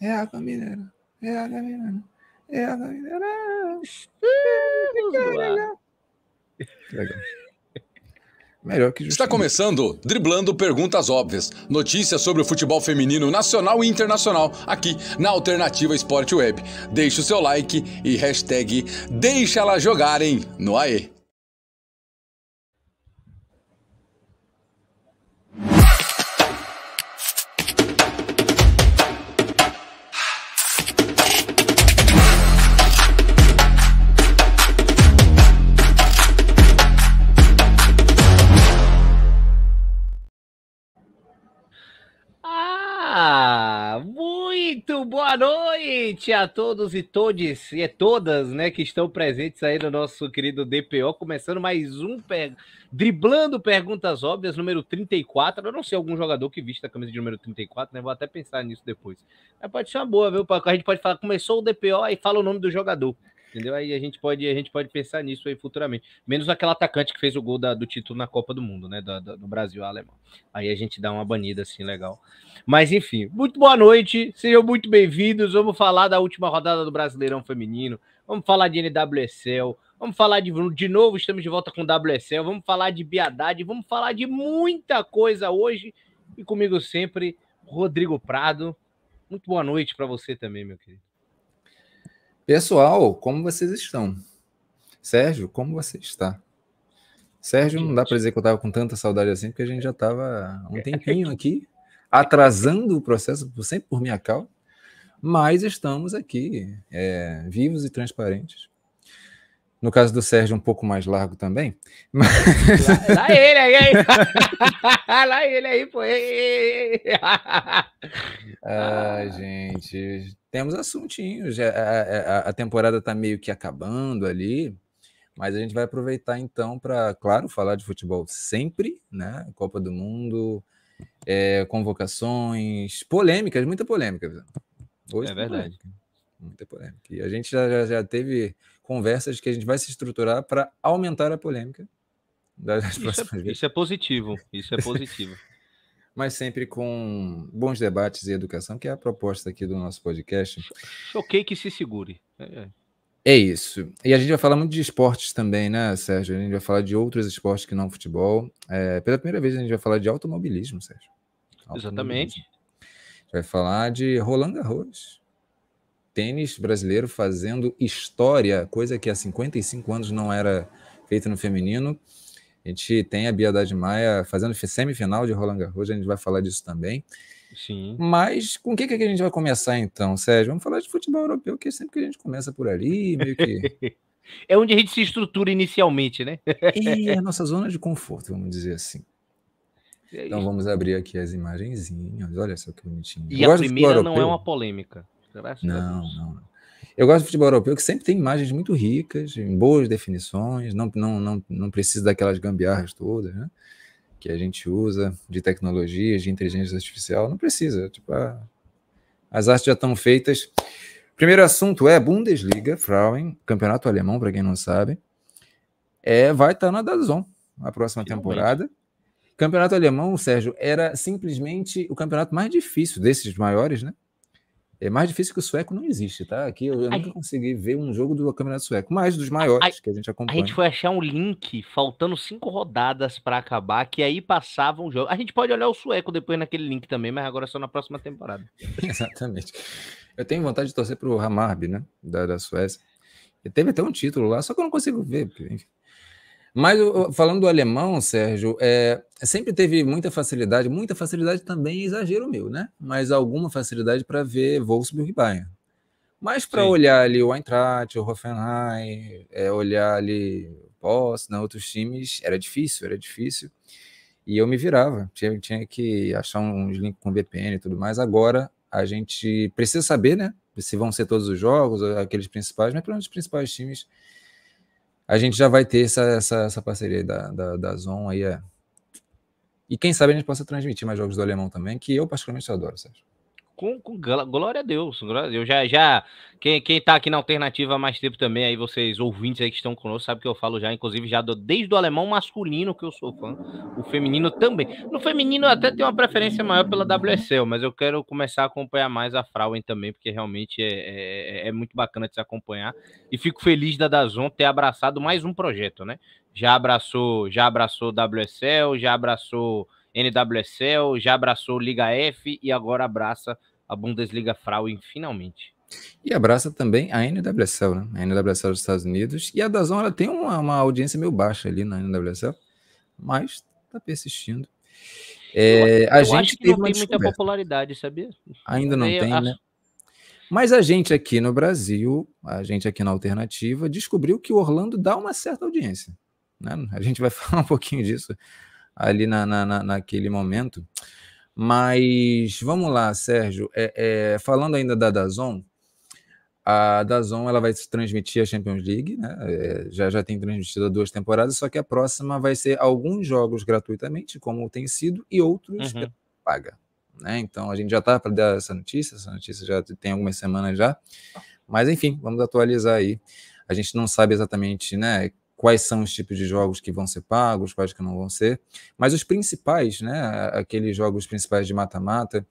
É água mineira. É água mineira. É água mineira. Legal. Melhor que Está começando Driblando Perguntas Óbvias. Notícias sobre o futebol feminino nacional e internacional aqui na Alternativa Esporte Web. Deixe o seu like e hashtag Deixa Elas Jogarem no AE. noite a todos e todes e todas, né, que estão presentes aí no nosso querido DPO, começando mais um per... driblando perguntas óbvias número 34. Eu não sei algum jogador que vista a camisa de número 34, né? Vou até pensar nisso depois. Mas pode ser uma boa, viu? A gente pode falar, começou o DPO e fala o nome do jogador. Entendeu? Aí a gente pode, a gente pode pensar nisso aí futuramente. Menos aquele atacante que fez o gol da, do título na Copa do Mundo, né? do Brasil alemão. Aí a gente dá uma banida assim legal. Mas enfim, muito boa noite, sejam muito bem-vindos. Vamos falar da última rodada do Brasileirão Feminino. Vamos falar de NWSL. Vamos falar de de novo, estamos de volta com o WSL. Vamos falar de Biadade. Vamos falar de muita coisa hoje. E comigo sempre, Rodrigo Prado. Muito boa noite para você também, meu querido. Pessoal, como vocês estão? Sérgio, como você está? Sérgio, não dá para dizer que eu estava com tanta saudade assim, porque a gente já estava um tempinho aqui, atrasando o processo, sempre por minha causa, mas estamos aqui, é, vivos e transparentes, no caso do Sérgio, um pouco mais largo também. Mas... Lá, lá, ele aí, aí. lá ele aí, pô. ah, gente, temos assuntinhos. A, a, a temporada está meio que acabando ali, mas a gente vai aproveitar então para, claro, falar de futebol sempre, né? Copa do Mundo, é, convocações, polêmicas, muita polêmica. Hoje é verdade. Polêmica. Muita polêmica. E a gente já, já, já teve conversas que a gente vai se estruturar para aumentar a polêmica das próximas isso é, isso é positivo, isso é positivo. mas sempre com bons debates e educação, que é a proposta aqui do nosso podcast. Choquei que se segure. É, é. é, isso. E a gente vai falar muito de esportes também, né, Sérgio? A gente vai falar de outros esportes que não futebol. É, pela primeira vez a gente vai falar de automobilismo, Sérgio. Automobilismo. Exatamente. A gente vai falar de Roland Garros tênis brasileiro fazendo história, coisa que há 55 anos não era feita no feminino. A gente tem a Bia Haddad Maia fazendo semifinal de Roland Garros, a gente vai falar disso também. Sim. Mas com o que, que a gente vai começar então, Sérgio? Vamos falar de futebol europeu, que é sempre que a gente começa por ali, meio que. é onde a gente se estrutura inicialmente, né? é, é a nossa zona de conforto, vamos dizer assim. Então vamos abrir aqui as imagenzinhas. Olha só que bonitinho. E Eu a primeira não é uma polêmica não, não, Eu gosto de futebol europeu que sempre tem imagens muito ricas, em boas definições, não, não, não, não precisa daquelas gambiarras todas, né? Que a gente usa de tecnologias, de inteligência artificial, não precisa. Tipo, a, as artes já estão feitas. Primeiro assunto é Bundesliga, Frauen, campeonato alemão, para quem não sabe. É, vai estar tá na Dazon na próxima temporada. Campeonato alemão, Sérgio, era simplesmente o campeonato mais difícil desses maiores, né? É mais difícil que o sueco não existe, tá? Aqui eu, eu nunca gente... consegui ver um jogo do Campeonato Sueco, mas dos maiores a, que a gente acompanha. A gente foi achar um link faltando cinco rodadas para acabar, que aí passava um jogo. A gente pode olhar o sueco depois naquele link também, mas agora é só na próxima temporada. Exatamente. Eu tenho vontade de torcer pro Hamarbi, né? Da, da Suécia. E teve até um título lá, só que eu não consigo ver, porque, enfim. Mas falando do alemão, Sérgio, é, sempre teve muita facilidade, muita facilidade também é exagero meu, né? Mas alguma facilidade para ver Wolfsburg e Bayern. Mas para olhar ali o Eintracht, o Hoffenheim, é, olhar ali Boss, né, outros times, era difícil, era difícil. E eu me virava, tinha, tinha que achar uns links com VPN e tudo mais. Agora a gente precisa saber, né? Se vão ser todos os jogos, aqueles principais, mas para os principais times a gente já vai ter essa, essa, essa parceria da, da, da Zon aí. É. E quem sabe a gente possa transmitir mais jogos do alemão também, que eu particularmente adoro, Sérgio com, com glória a Deus. Glória a Deus. Já, já, quem, quem tá aqui na alternativa há mais tempo também, aí vocês ouvintes aí que estão conosco, sabe que eu falo já, inclusive, já do, desde o alemão masculino que eu sou fã, o feminino também. No feminino eu até tem uma preferência maior pela WSL, mas eu quero começar a acompanhar mais a Frauen também, porque realmente é, é, é, é muito bacana de se acompanhar. E fico feliz da Dazon ter abraçado mais um projeto, né? Já abraçou, já abraçou WSL, já abraçou NWSL, já abraçou Liga F e agora abraça a Bundesliga Frauen finalmente. E abraça também a NWSL, né? A NWSL dos Estados Unidos. E a Dazon ela tem uma, uma audiência meio baixa ali na NWSL, mas tá persistindo. É, eu, a eu gente teve não tem muita popularidade, sabia? Ainda não eu tem, acho... né? Mas a gente aqui no Brasil, a gente aqui na Alternativa, descobriu que o Orlando dá uma certa audiência. Né? A gente vai falar um pouquinho disso ali na, na, na naquele momento. Mas vamos lá, Sérgio. É, é, falando ainda da Dazon, a Dazon ela vai transmitir a Champions League, né? É, já, já tem transmitido duas temporadas, só que a próxima vai ser alguns jogos gratuitamente, como tem sido, e outros uhum. paga. Né? Então a gente já está para dar essa notícia, essa notícia já tem algumas semanas já. Mas enfim, vamos atualizar aí. A gente não sabe exatamente né, quais são os tipos de jogos que vão ser pagos, quais que não vão ser, mas os principais, né, aqueles jogos principais de mata-mata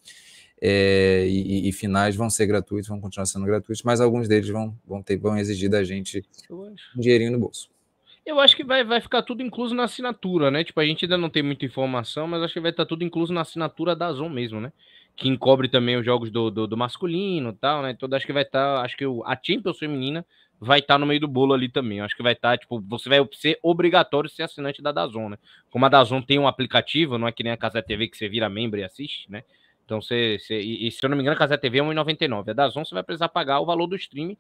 é, e, e, finais vão ser gratuitos, vão continuar sendo gratuitos, mas alguns deles vão, vão, ter, vão exigir da gente um dinheirinho no bolso. Eu acho que vai, vai ficar tudo incluso na assinatura, né? Tipo, a gente ainda não tem muita informação, mas acho que vai estar tudo incluso na assinatura da Zon mesmo, né? Que encobre também os jogos do, do, do masculino e tal, né? Então acho que vai estar, acho que a Champions feminina vai estar tá no meio do bolo ali também. Eu acho que vai estar, tá, tipo, você vai ser obrigatório ser assinante da Dazon, né? Como a Dazon tem um aplicativo, não é que nem a Casa TV que você vira membro e assiste, né? Então, você, você e, se eu não me engano, a Casa TV é R$1,99. A Dazon você vai precisar pagar o valor do streaming.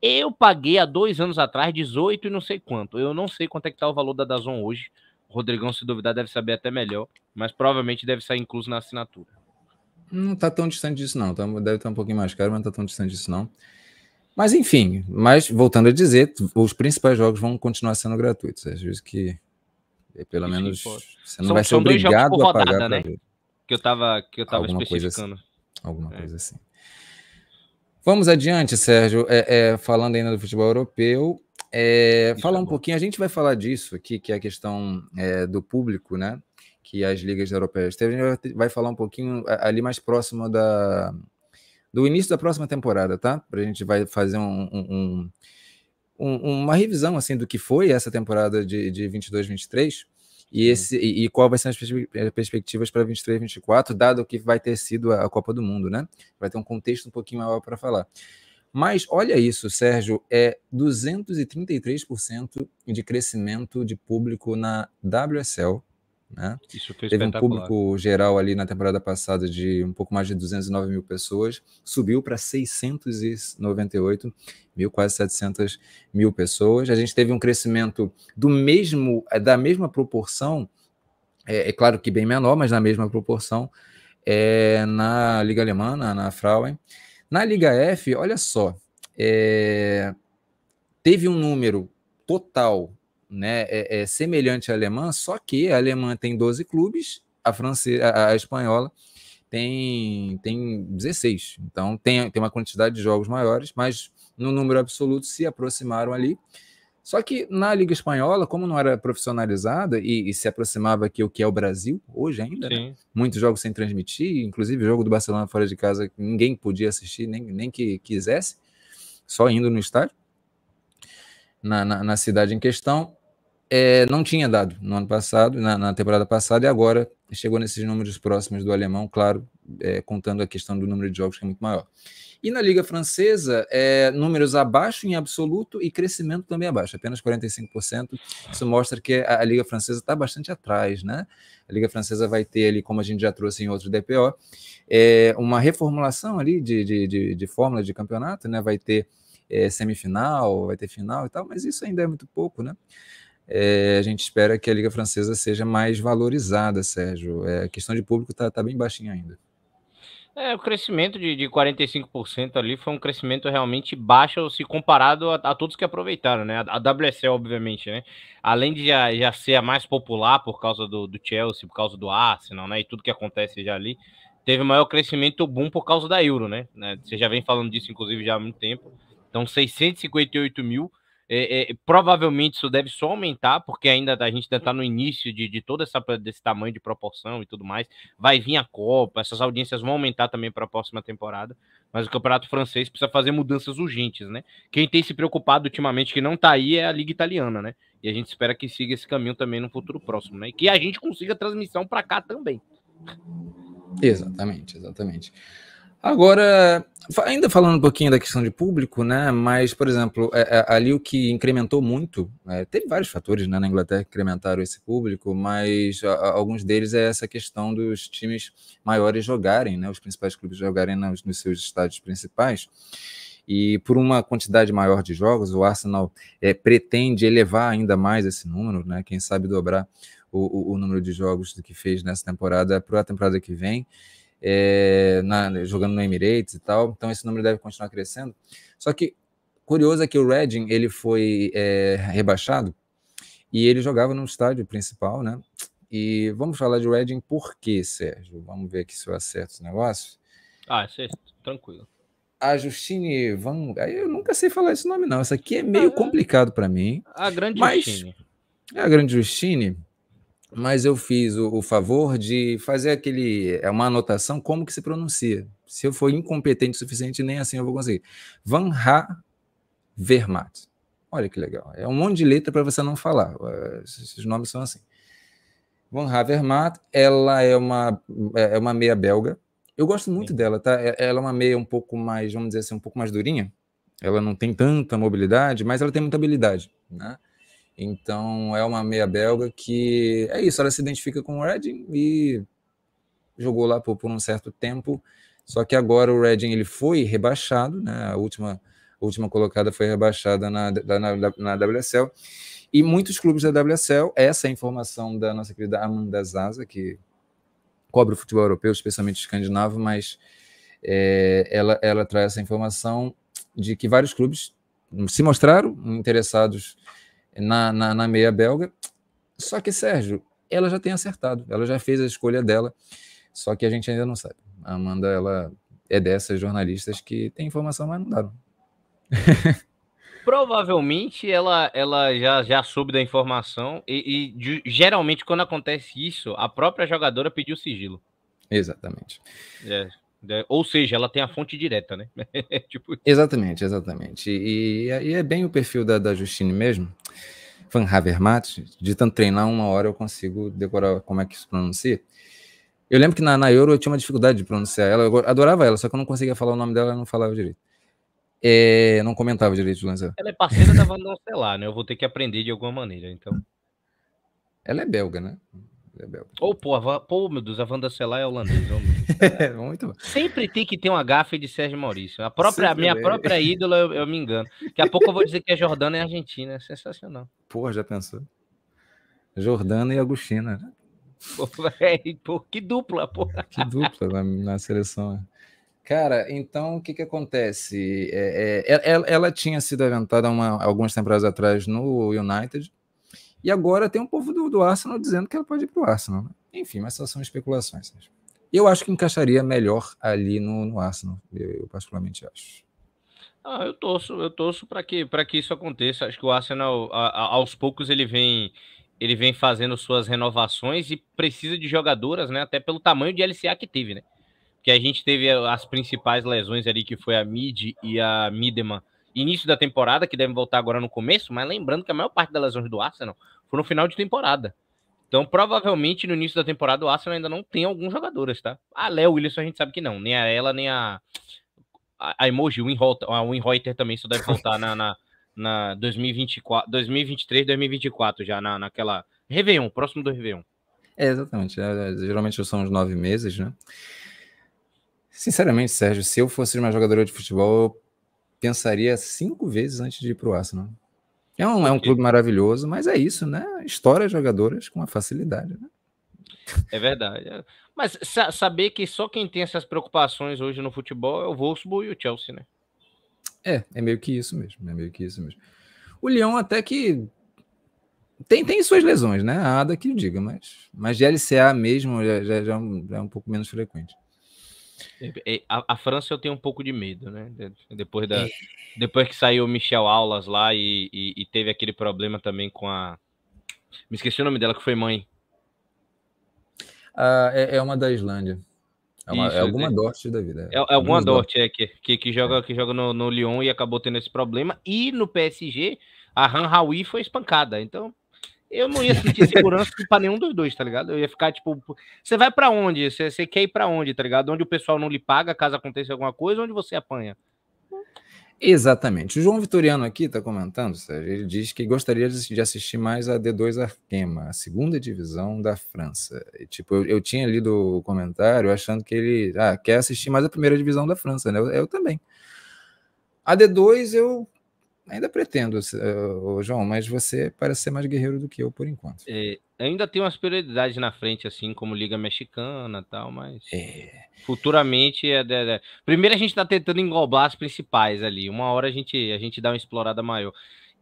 Eu paguei há dois anos atrás 18 e não sei quanto. Eu não sei quanto é que tá o valor da Dazon hoje. O Rodrigão, se duvidar, deve saber até melhor, mas provavelmente deve sair incluso na assinatura. Não tá tão distante disso, não. Tá, deve estar tá um pouquinho mais caro, mas não tá tão distante disso, não. Mas enfim, mas voltando a dizer, os principais jogos vão continuar sendo gratuitos. Às vezes que eh, pelo menos você não são, vai ser obrigado a pagar né? Ver. Que eu tava, que eu tava alguma especificando. Coisa assim, alguma é. coisa assim. Vamos adiante, Sérgio. É, é, falando ainda do futebol europeu, é, falar é um pouquinho, a gente vai falar disso aqui, que é a questão é, do público, né? Que as ligas europeias teve, a gente vai falar um pouquinho ali mais próximo da, do início da próxima temporada, tá? A gente vai fazer um, um, um, uma revisão assim do que foi essa temporada de, de 22-23 e, uhum. esse, e, e, qual vai ser as eh, perspectivas para 23 24, dado que vai ter sido a, Copa do Mundo, né? Vai ter um contexto um pouquinho maior para falar. Mas olha isso, Sérgio, é 233% de crescimento de público na WSL né? Isso foi Teve um público geral ali na temporada passada de um pouco mais de 209 mil pessoas, subiu para 698 mil, quase 700 mil pessoas. A gente teve um crescimento do mesmo, eh, da mesma proporção, é, é claro que bem menor, mas na mesma proporção, é, na Liga Alemã, na, na Frauen. Na Liga F, olha só, é, teve um número total né, é, é semelhante à alemã, só que a alemã tem 12 clubes, a, francesa, a, a espanhola tem, tem 16. Então tem, tem uma quantidade de jogos maiores, mas no número absoluto se aproximaram ali. Só que na Liga Espanhola, como não era profissionalizada e, e se aproximava aqui o que é o Brasil, hoje ainda, né? muitos jogos sem transmitir, inclusive o jogo do Barcelona fora de casa, ninguém podia assistir, nem, nem que quisesse, só indo no estádio, na, na, na cidade em questão é, não tinha dado no ano passado, na, na, temporada passada, e agora chegou nesses números próximos do alemão, claro, é, contando a questão do número de jogos que é muito maior. E na Liga Francesa, é, números abaixo em absoluto e crescimento também abaixo, apenas 45%. Isso mostra que a, a Liga Francesa está bastante atrás, né? A Liga Francesa vai ter ali, como a gente já trouxe em outro DPO, é, uma reformulação ali de, de, de, de fórmula de campeonato, né? Vai ter é, semifinal, vai ter final e tal, mas isso ainda é muito pouco, né? é, a gente espera que a Liga Francesa seja mais valorizada, Sérgio. É, a questão de público está tá bem baixinha ainda. É, o crescimento de, de 45% ali foi um crescimento realmente baixo se comparado a, a todos que aproveitaram, né? A, a WSL, obviamente, né? Além de já, já, ser a mais popular por causa do, do Chelsea, por causa do Arsenal, né? E tudo que acontece já ali, teve maior crescimento boom por causa da Euro, né? né? Você já vem falando disso, inclusive, já há muito tempo. Então, 658 mil é, é, provavelmente isso deve só aumentar, porque ainda a gente ainda está uhum. no início de, de todo essa, desse tamanho de proporção e tudo mais. Vai vir a Copa, essas audiências vão aumentar também para a próxima temporada. Mas o campeonato francês precisa fazer mudanças urgentes, né? Quem tem se preocupado ultimamente que não está aí é a Liga Italiana, né? E a gente espera que siga esse caminho também no futuro próximo, né? E que a gente consiga transmissão para cá também. Exatamente, exatamente. Agora, ainda falando um pouquinho da questão de público, né? Mas, por exemplo, é, é, ali o que incrementou muito, é, teve vários fatores né, na Inglaterra que incrementaram esse público, mas a, a, alguns deles é essa questão dos times maiores jogarem, né? Os principais clubes jogarem nos, nos seus estádios principais e por uma quantidade maior de jogos, o Arsenal é, pretende elevar ainda mais esse número, né? Quem sabe dobrar o, o, o número de jogos que fez nessa temporada para a temporada que vem é, na, jogando no Emirates e tal. Então esse número deve continuar crescendo. Só que curioso é que o Redding ele foi é, rebaixado e ele jogava no estádio principal, né? E vamos falar de Redding por quê, Sérgio? Vamos ver aqui se eu acerto esse negócio. Ah, certo é tranquilo. A Justine Van. Eu nunca sei falar esse nome, não. Isso aqui é ah, meio é. complicado para mim. A grande mas... Justine. É a grande Justine mas eu fiz o, o, favor de fazer aquele é uma anotação como que se pronuncia. Se eu for incompetente o suficiente, nem assim eu vou conseguir. Van Ha Vermaat. Olha que legal. É um monte de letra para você não falar. Eh, esses nomes são assim. Van Vermat, ela é uma, é, é uma meia belga. Eu gosto muito Sim. dela, tá? É, ela é uma meia um pouco mais, vamos dizer assim, um pouco mais durinha. Ela não tem tanta mobilidade, mas ela tem muita habilidade, né? Então é uma meia belga que é isso, ela se identifica com o Reading e jogou lá por, por um certo tempo. Só que agora o Reading ele foi rebaixado, né? A última, a última colocada foi rebaixada na, na, na, na WSL. E muitos clubes da WSL, essa é informação da nossa querida Amanda Zaza, que cobre o futebol europeu, especialmente escandinavo, mas é, ela, ela traz essa informação de que vários clubes se mostraram interessados na, na, na meia belga. Só que, Sérgio, ela já tem acertado, ela já fez a escolha dela, só que a gente ainda não sabe. A Amanda, ela é dessas jornalistas que tem informação, mas não dá. Provavelmente ela, ela já, já soube da informação e, e, geralmente quando acontece isso, a própria jogadora pediu sigilo. Exatamente. É. Né? Ou seja, ela tem a fonte direta, né? tipo... Exatamente, exatamente. E, e, é bem o perfil da, da Justine mesmo, Van Havermat, de tanto treinar uma hora eu consigo decorar como é que se pronuncia. Eu lembro que na, na Euro eu tinha uma dificuldade de pronunciar ela, eu adorava ela, só que eu não conseguia falar o nome dela, não falava direito. É, não comentava direito de Ela é parceira da Van Lancelar, né? Eu vou ter que aprender de alguma maneira, então. Ela é belga, né? É Ou, pô, a, pô, meu Deus, a Wanda Selay é holandesa. É, muito bom. Sempre tem que ter uma gafe de Sérgio Maurício. A própria, minha própria ídola, eu, eu, me engano. Daqui a pouco eu vou dizer que é Jordana e Argentina. É sensacional. Porra, já pensou? Jordana e Agostina. Pô, véio, pô, que dupla, pô. Que dupla na, na seleção. É. Cara, então o que que acontece? É, é, ela, ela, tinha sido aventada uma, algumas temporadas atrás no United, e agora tem um povo do, do Arsenal dizendo que ela pode ir para o Arsenal. Né? Enfim, mas essas são especulações. Né? Eu acho que encaixaria melhor ali no, no Arsenal, eu, eu particularmente acho. Ah, eu torço, eu torço para que, que isso aconteça. Acho que o Arsenal, a, a, aos poucos, ele vem ele vem fazendo suas renovações e precisa de jogadoras, né? Até pelo tamanho de LCA que teve, né? Porque a gente teve as principais lesões ali, que foi a Mid e a Mideman, início da temporada, que devem voltar agora no começo, mas lembrando que a maior parte das lesões do Arsenal foi no final de temporada. Então, provavelmente, no início da temporada, o Arsenal ainda não tem alguns jogadores, tá? A Léo Wilson a gente sabe que não. Nem a ela, nem a. A Emoji, o Inreuter, o também só deve voltar na, na, na 2024, 2023, 2024, já na, naquela. Réveillon, próximo do Réveillon. É, exatamente. É, é, geralmente são uns nove meses, né? Sinceramente, Sérgio, se eu fosse uma jogadora de futebol, eu pensaria cinco vezes antes de ir pro Arsenal. É um, é um clube maravilhoso, mas é isso, né? História jogadoras com uma facilidade, né? É verdade. É. Mas sa saber que só quem tem essas preocupações hoje no futebol é o Wolfsburg e o Chelsea, né? É, é meio que isso mesmo, é meio que isso mesmo. O Lyon até que tem, tem suas lesões, né? A Ada que diga, mas, mas de LCA mesmo já, já, já é um é pouco menos frequente. É, a, a, França eu tenho um pouco de medo, né? Depois, da, é. depois que saiu o Michel Aulas lá e, e, e, teve aquele problema também com a. Me esqueci o nome dela, que foi mãe. Ah, é, é uma da Islândia. É, uma, é Isso, é alguma é, Dorte da vida. É, é alguma Dorte, é, que, que, que, joga, que joga no, no Lyon e acabou tendo esse problema. E no PSG, a Han Hawi foi espancada. Então, eu não ia sentir segurança pra nenhum dos dois, tá ligado? Eu ia ficar, tipo, você vai para onde? Você, quer ir pra onde, tá ligado? Onde o pessoal não lhe paga caso aconteça alguma coisa, onde você apanha? Exatamente. O João Vitoriano aqui tá comentando, Sérgio, ele diz que gostaria de assistir mais a D2 Arquema, a segunda divisão da França. E, tipo, eu, eu, tinha lido o comentário achando que ele ah, quer assistir mais a primeira divisão da França, né? eu, eu também. A D2 eu ainda pretendo, uh, João, mas você parece ser mais guerreiro do que eu por enquanto. É, ainda tem umas prioridades na frente, assim, como Liga Mexicana e tal, mas é. futuramente é, é, é. Primeiro a gente está tentando englobar as principais ali. Uma hora a gente, a gente dá uma explorada maior.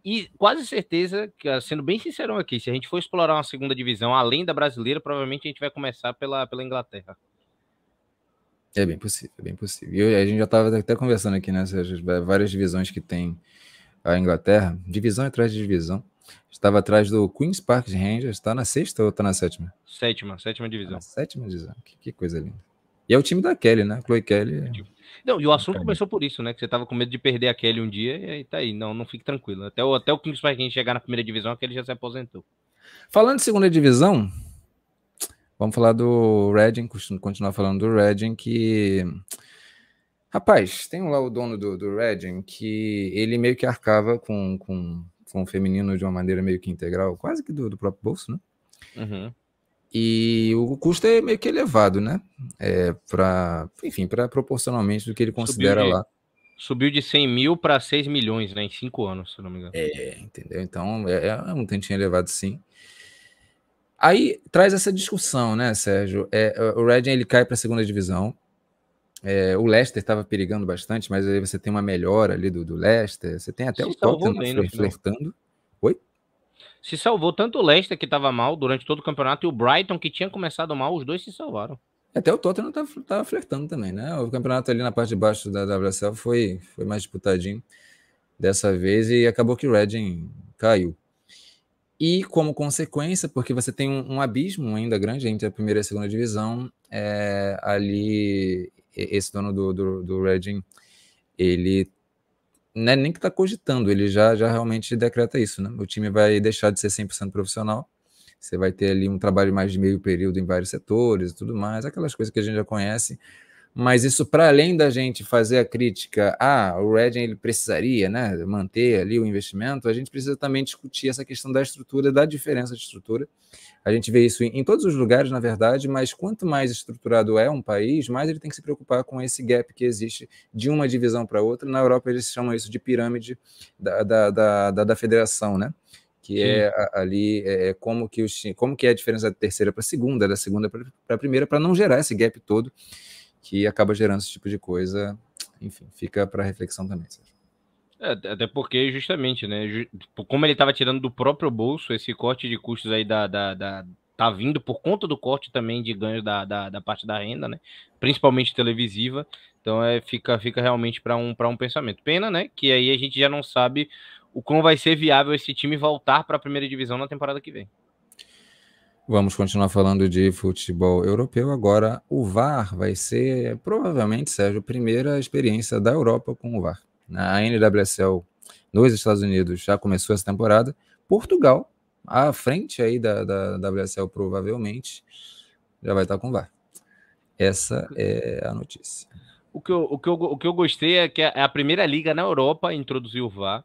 E quase certeza, sendo bem sincerão aqui, se a gente for explorar uma segunda divisão além da brasileira, provavelmente a gente vai começar pela, pela Inglaterra. É bem possível, é bem possível. E a gente já estava até conversando aqui, né, Sérgio, várias divisões que tem a Inglaterra, divisão atrás de divisão. Estava atrás do Queen's Park Rangers, está na sexta ou está na sétima? Sétima, sétima tá divisão. Tá sétima divisão, que, que, coisa linda. E é o time da Kelly, né? Chloe Kelly. É não, e o assunto começou por isso, né? Que você tava com medo de perder a Kelly um dia e aí tá aí. Não, não fique tranquilo. Até o, até o Queen's Park Rangers chegar na primeira divisão, a Kelly já se aposentou. Falando de segunda divisão, vamos falar do Redding, continuar falando do Redding, que Rapaz, tem lá o dono do, do Redding que ele meio que arcava com, com, com o feminino de uma maneira meio que integral, quase que do, do próprio bolso, né? Uhum. E o custo é meio que elevado, né? É, pra, enfim, para proporcionalmente do que ele considera subiu de, lá. Subiu de 100 mil para 6 milhões, né? Em 5 anos, se não me engano. É, entendeu? Então é, é um tantinho elevado, sim. Aí traz essa discussão, né, Sérgio? É, o Redding ele cai para a segunda divisão. É, o Leicester estava perigando bastante, mas aí você tem uma melhora ali do, do Leicester. Você tem até Se o Tottenham bem, flertando. Oi? Se salvou tanto o Leicester, que estava mal durante todo o campeonato, e o Brighton, que tinha começado mal, os dois se salvaram. Até o Tottenham estava tá, tá, flertando também, né? O campeonato ali na parte de baixo da WSL foi, foi mais disputadinho dessa vez e acabou que o Reading caiu. E como consequência, porque você tem um, um abismo ainda grande entre a primeira e a segunda divisão, é, ali esse dono do, do, do Redding, ele né, nem que está cogitando, ele já, já realmente decreta isso, né? O time vai deixar de ser 100% profissional, você vai ter ali um trabalho mais de meio período em vários setores e tudo mais, aquelas coisas que a gente já conhece, mas isso para além da gente fazer a crítica, ah, o Redding ele precisaria, né, manter ali o investimento, a gente precisa também discutir essa questão da estrutura, da diferença de estrutura. A gente vê isso em, em todos os lugares, na verdade, mas quanto mais estruturado é um país, mais ele tem que se preocupar com esse gap que existe de uma divisão para outra. Na Europa eles chamam isso de pirâmide da, da, da, da, da federação, né? que é Sim. é ali é, como que os, como que é a diferença da terceira para a segunda, da segunda para a primeira, para não gerar esse gap todo que acaba gerando esse tipo de coisa. Enfim, fica para reflexão também, Sérgio. É, até porque, justamente, né? Tipo, como ele estava tirando do próprio bolso, esse corte de custos aí da, da, da tá vindo por conta do corte também de ganho da, da, da, parte da renda, né? Principalmente televisiva. Então é, fica, fica realmente para um, um pensamento. Pena, né? Que aí a gente já não sabe o como vai ser viável esse time voltar para a primeira divisão na temporada que vem. Vamos continuar falando de futebol europeu. Agora, o VAR vai ser, provavelmente, Sérgio, a primeira experiência da Europa com o VAR. A NWSL nos Estados Unidos já começou essa temporada. Portugal, à frente aí da, da, da WSL, provavelmente, já vai estar com o VAR. Essa é a notícia. O que eu, o que eu, o que eu gostei é que é a primeira liga na Europa introduziu o VAR.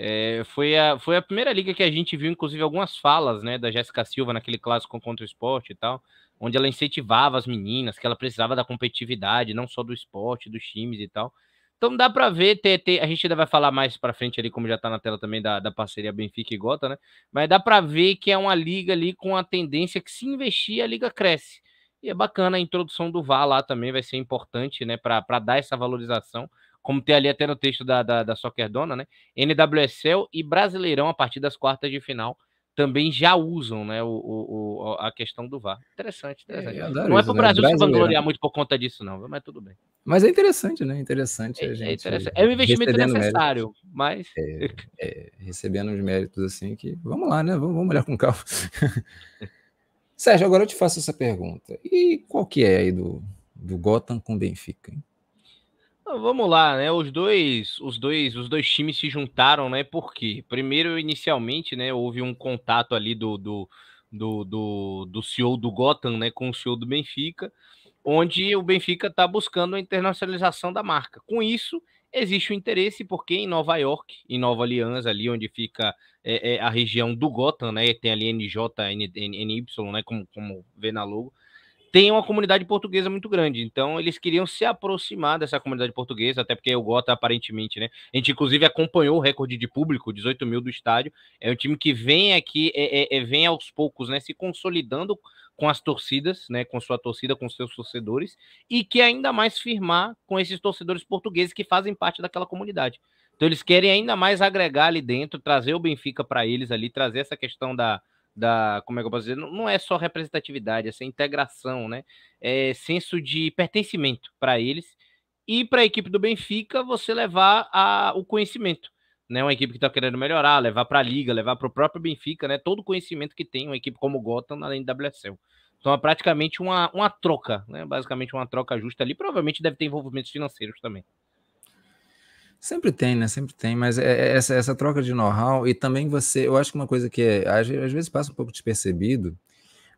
É, foi, a, foi a primeira liga que a gente viu, inclusive, algumas falas né, da Jéssica Silva naquele clássico contra o esporte e tal, onde ela incentivava as meninas, que ela precisava da competitividade, não só do esporte, dos times e tal. Então dá para ver, ter, ter, a gente ainda vai falar mais para frente ali, como já tá na tela também da, da parceria Benfica e Gota, né? Mas dá para ver que é uma liga ali com a tendência que se investir, a liga cresce. E é bacana a introdução do VAR lá também, vai ser importante, né, para dar essa valorização como tem ali até no texto da, da, da Soccer Dona, né? NWSL e Brasileirão, a partir das quartas de final, também já usam né, o, o, a questão do VAR. Interessante, é, interessante. É, adoro, não é para o Brasil se vangloriar muito por conta disso, não, mas tudo bem. Mas é interessante, né? Interessante é, é gente. É, interessante. é um investimento necessário, méritos, mas. É, é, recebendo os méritos assim que. Vamos lá, né? Vamos, vamos olhar com calma. Sérgio, agora eu te faço essa pergunta. E qual que é aí do, do Gotham com Benfica? Hein? Ah, vamos lá, né? Os dois, os dois, os dois times se juntaram, né? Por quê? Primeiro, inicialmente, né, houve um contato ali do, do, do, do, do CEO do Gotham, né, com o CEO do Benfica, onde o Benfica está buscando a internacionalização da marca. Com isso, existe o um interesse, porque em Nova York, em Nova Aliança, ali onde fica é, é, a região do Gotham, né? Tem ali NJ, N, N, NY, né? Como, como vê na logo tem uma comunidade portuguesa muito grande. Então, eles queriam se aproximar dessa comunidade portuguesa, até porque o Gota, aparentemente, né? A gente, inclusive, acompanhou o recorde de público, 18 mil do estádio. É um time que vem aqui, é, é, é, vem aos poucos, né? Se consolidando com as torcidas, né? Com sua torcida, com seus torcedores. E que ainda mais firmar com esses torcedores portugueses que fazem parte daquela comunidade. Então, eles querem ainda mais agregar ali dentro, trazer o Benfica para eles ali, trazer essa questão da da, como é que eu posso dizer, não, não é só representatividade, é essa integração, né? É senso de pertencimento para eles e para a equipe do Benfica você levar a, o conhecimento, né? Uma equipe que está querendo melhorar, levar para a liga, levar para o próprio Benfica, né? Todo o conhecimento que tem uma equipe como o Gotham além da WSL. Então é praticamente uma, uma troca, né? Basicamente uma troca justa ali. Provavelmente deve ter envolvimentos financeiros também. Sempre tem, né? Sempre tem, mas é, é, essa, essa troca de know-how e também você, eu acho que uma coisa que é, às, vezes passa um pouco despercebido,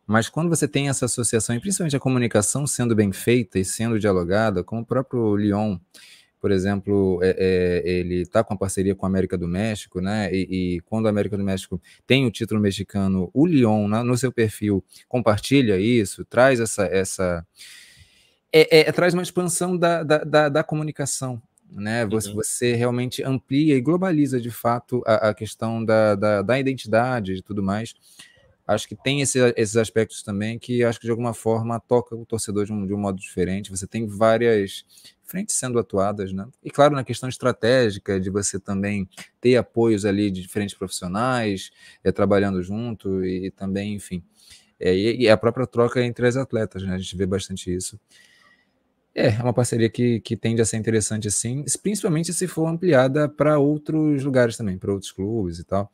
mas quando você tem essa associação, e principalmente a comunicação sendo bem feita e sendo dialogada, como o próprio Lyon, por exemplo, é, é, ele está com a parceria com a América do México, né? E, e, quando a América do México tem o título mexicano, o Lyon, né, no seu perfil, compartilha isso, traz essa. essa é, é traz uma expansão da, da, da, da comunicação né? Você, uhum. você realmente amplia e globaliza de fato a, a questão da, da, da, identidade e tudo mais. Acho que tem esse, esses aspectos também que acho que de alguma forma toca o torcedor de um, de um modo diferente. Você tem várias frentes sendo atuadas, né? E claro, na questão estratégica de você também ter apoios ali de diferentes profissionais, é, trabalhando junto e, e também, enfim. É, e, e a própria troca entre as atletas, né? A gente vê bastante isso. É, é uma parceria que, que tende a ser interessante sim, principalmente se for ampliada para outros lugares também, para outros clubes e tal.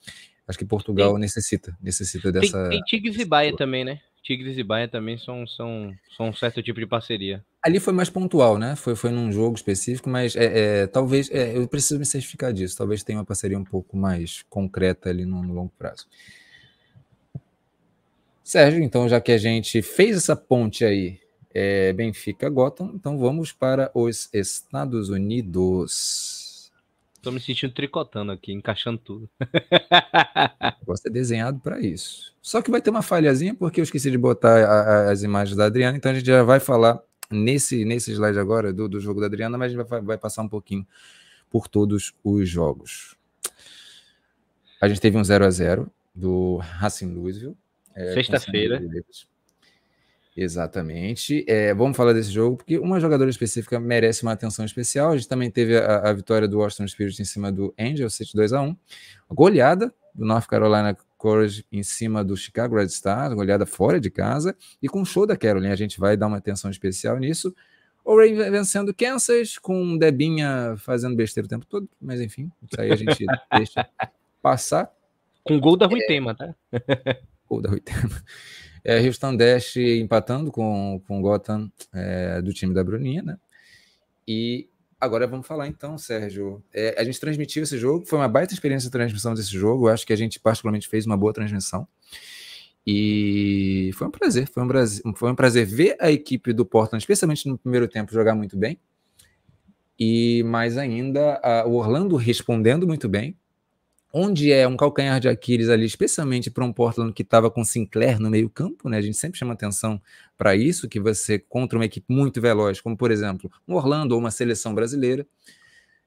Acho que Portugal tem, necessita, necessita dessa. Tem, tem Tigres e Baia também, né? Tigres e Baia também são, são, são um certo tipo de parceria. Ali foi mais pontual, né? Foi, foi num jogo específico, mas é, é talvez. É, eu preciso me certificar disso. Talvez tenha uma parceria um pouco mais concreta ali no, no longo prazo. Sérgio, então, já que a gente fez essa ponte aí é, Benfica Gotham. Então vamos para os Estados Unidos. Estou me sentindo tricotando aqui, encaixando tudo. Você é desenhado para isso. Só que vai ter uma falhazinha, porque eu esqueci de botar a, a, as imagens da Adriana, então a gente já vai falar nesse, nesse slide agora do, do jogo da Adriana, mas a gente vai, vai passar um pouquinho por todos os jogos. A gente teve um 0 a 0 do Racing Louisville. É, Sexta-feira. Exatamente. É, vamos falar desse jogo, porque uma jogadora específica merece uma atenção especial. A gente também teve a, a vitória do Washington Spirit em cima do Angel, 2 a 1 Goleada do North Carolina Courage em cima do Chicago Red Stars, goleada fora de casa. E com o show da Caroline, a gente vai dar uma atenção especial nisso. O Ray vencendo Kansas, com Debinha fazendo besteira o tempo todo, mas enfim, isso aí a gente deixa passar. Com gol da Rui é... Tema, tá? Gol da Rui Tema. É, Houston Dash empatando com, com Gotham é, do time da Bruninha, né? E agora vamos falar então, Sérgio. É, a gente transmitiu esse jogo, foi uma baita experiência de transmissão desse jogo. Eu acho que a gente particularmente fez uma boa transmissão. E foi um prazer, foi um prazer, foi um prazer ver a equipe do Portland, especialmente no primeiro tempo, jogar muito bem. E mais ainda, a, o Orlando respondendo muito bem, onde é um calcanhar de Aquiles ali, especialmente para um Portland que estava com Sinclair no meio-campo, né? A gente sempre chama atenção para isso, que você contra uma equipe muito veloz, como por exemplo, um Orlando ou uma seleção brasileira.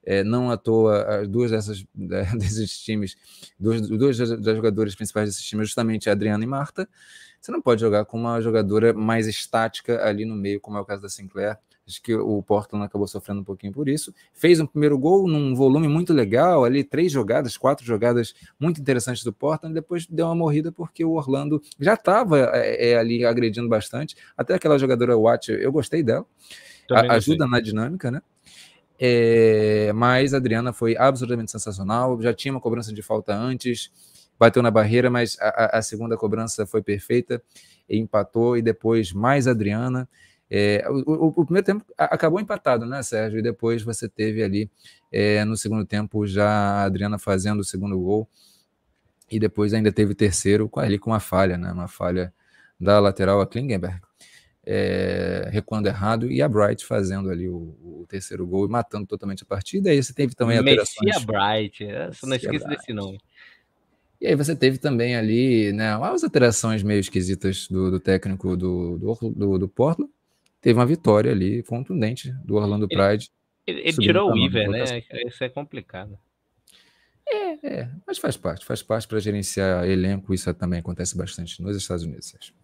É, não à toa, duas dessas né, desses times, duas, das jogadoras principais desses times, é justamente a Adriana e Marta. Você não pode jogar com uma jogadora mais estática ali no meio, como é o caso da Sinclair. Acho que o Portland acabou sofrendo um pouquinho por isso. Fez um primeiro gol num volume muito legal, ali três jogadas, quatro jogadas muito interessantes do Portland. Depois deu uma morrida porque o Orlando já estava é, é, ali agredindo bastante. Até aquela jogadora Watt, eu gostei dela. A, ajuda sei. na dinâmica, né? É, mas a Adriana foi absolutamente sensacional. Já tinha uma cobrança de falta antes, bateu na barreira, mas a, a segunda cobrança foi perfeita, empatou e depois mais a Adriana. É, o, o, primeiro tempo acabou empatado, né, Sérgio? E depois você teve ali é, no segundo tempo já a Adriana fazendo o segundo gol. E depois ainda teve o terceiro ali com uma falha, né? Uma falha da lateral a Klingenberg. É, recuando errado e a Bright fazendo ali o, o, terceiro gol e matando totalmente a partida. E aí você teve também Mexia alterações. a Bright, é, eu não esqueço desse nome. E aí você teve também ali né, as alterações meio esquisitas do, do técnico do, do, do, do Portland, teve uma vitória ali contundente do Orlando Pride. Ele, ele tirou o Iver, né? É, isso é complicado. É, é, mas faz parte, faz parte para gerenciar elenco, isso também acontece bastante nos Estados Unidos, Sérgio.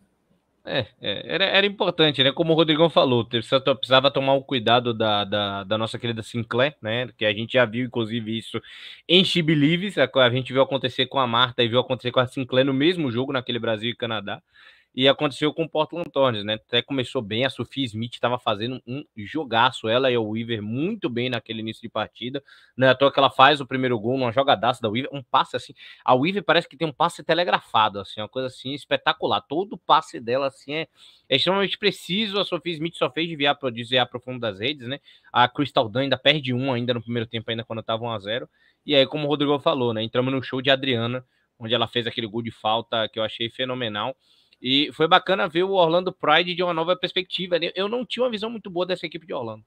É, é era, era, importante, né? Como o Rodrigão falou, precisava tomar o cuidado da, da, da, nossa querida Sinclair, né? Que a gente já viu, inclusive, isso em She a, a gente viu acontecer com a Marta e viu acontecer com a Sinclair no mesmo jogo, naquele Brasil e Canadá. E aconteceu com o Portland Thorns, né? Até começou bem, a Sophie Smith estava fazendo um jogaço. Ela e o Weaver muito bem naquele início de partida. na é À toa que ela faz o primeiro gol, uma jogadaça da Weaver, um passe assim. A Weaver parece que tem um passe telegrafado, assim, uma coisa assim espetacular. Todo passe dela, assim, é, é extremamente preciso. A Sophie Smith só fez desviar para desviar para o fundo das redes, né? A Crystal Dunn ainda perde um ainda no primeiro tempo, ainda quando estava 1 a 0 E aí, como o Rodrigo falou, né? Entramos no show de Adriana, onde ela fez aquele gol de falta que eu achei fenomenal. E foi bacana ver o Orlando Pride de uma nova perspectiva. Né? Eu não tinha uma visão muito boa dessa equipe de Orlando.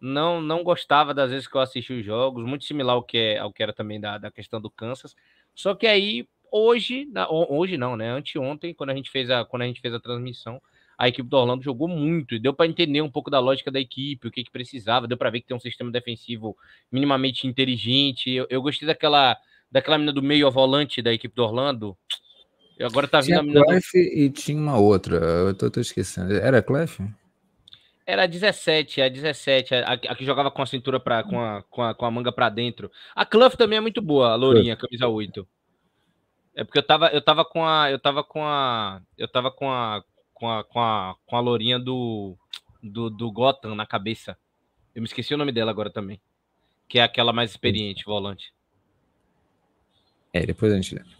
Não não gostava das vezes que eu assisti os jogos, muito similar ao que, é, ao que era também da, da questão do Kansas. Só que aí, hoje, na, hoje não, né? Anteontem, quando a gente fez a, quando a, gente fez a transmissão, a equipe do Orlando jogou muito e deu para entender um pouco da lógica da equipe, o que, que precisava, deu para ver que tem um sistema defensivo minimamente inteligente. Eu, eu gostei daquela, daquela mina do meio ao volante da equipe do Orlando. E agora tá vindo tinha a Clef do... e tinha uma outra. Eu tô, tô esquecendo. Era Clef? Era a 17, a 17, a, a, que jogava com a cintura para com a, com a, com a manga para dentro. A Clough também é muito boa, a Lourinha, camisa 8. É porque eu tava, eu tava com a, eu tava com a, eu tava com a com a com a, com a Lourinha do, do do Gotham na cabeça. Eu me esqueci o nome dela agora também. Que é aquela mais experiente, volante. É, depois a gente lembra.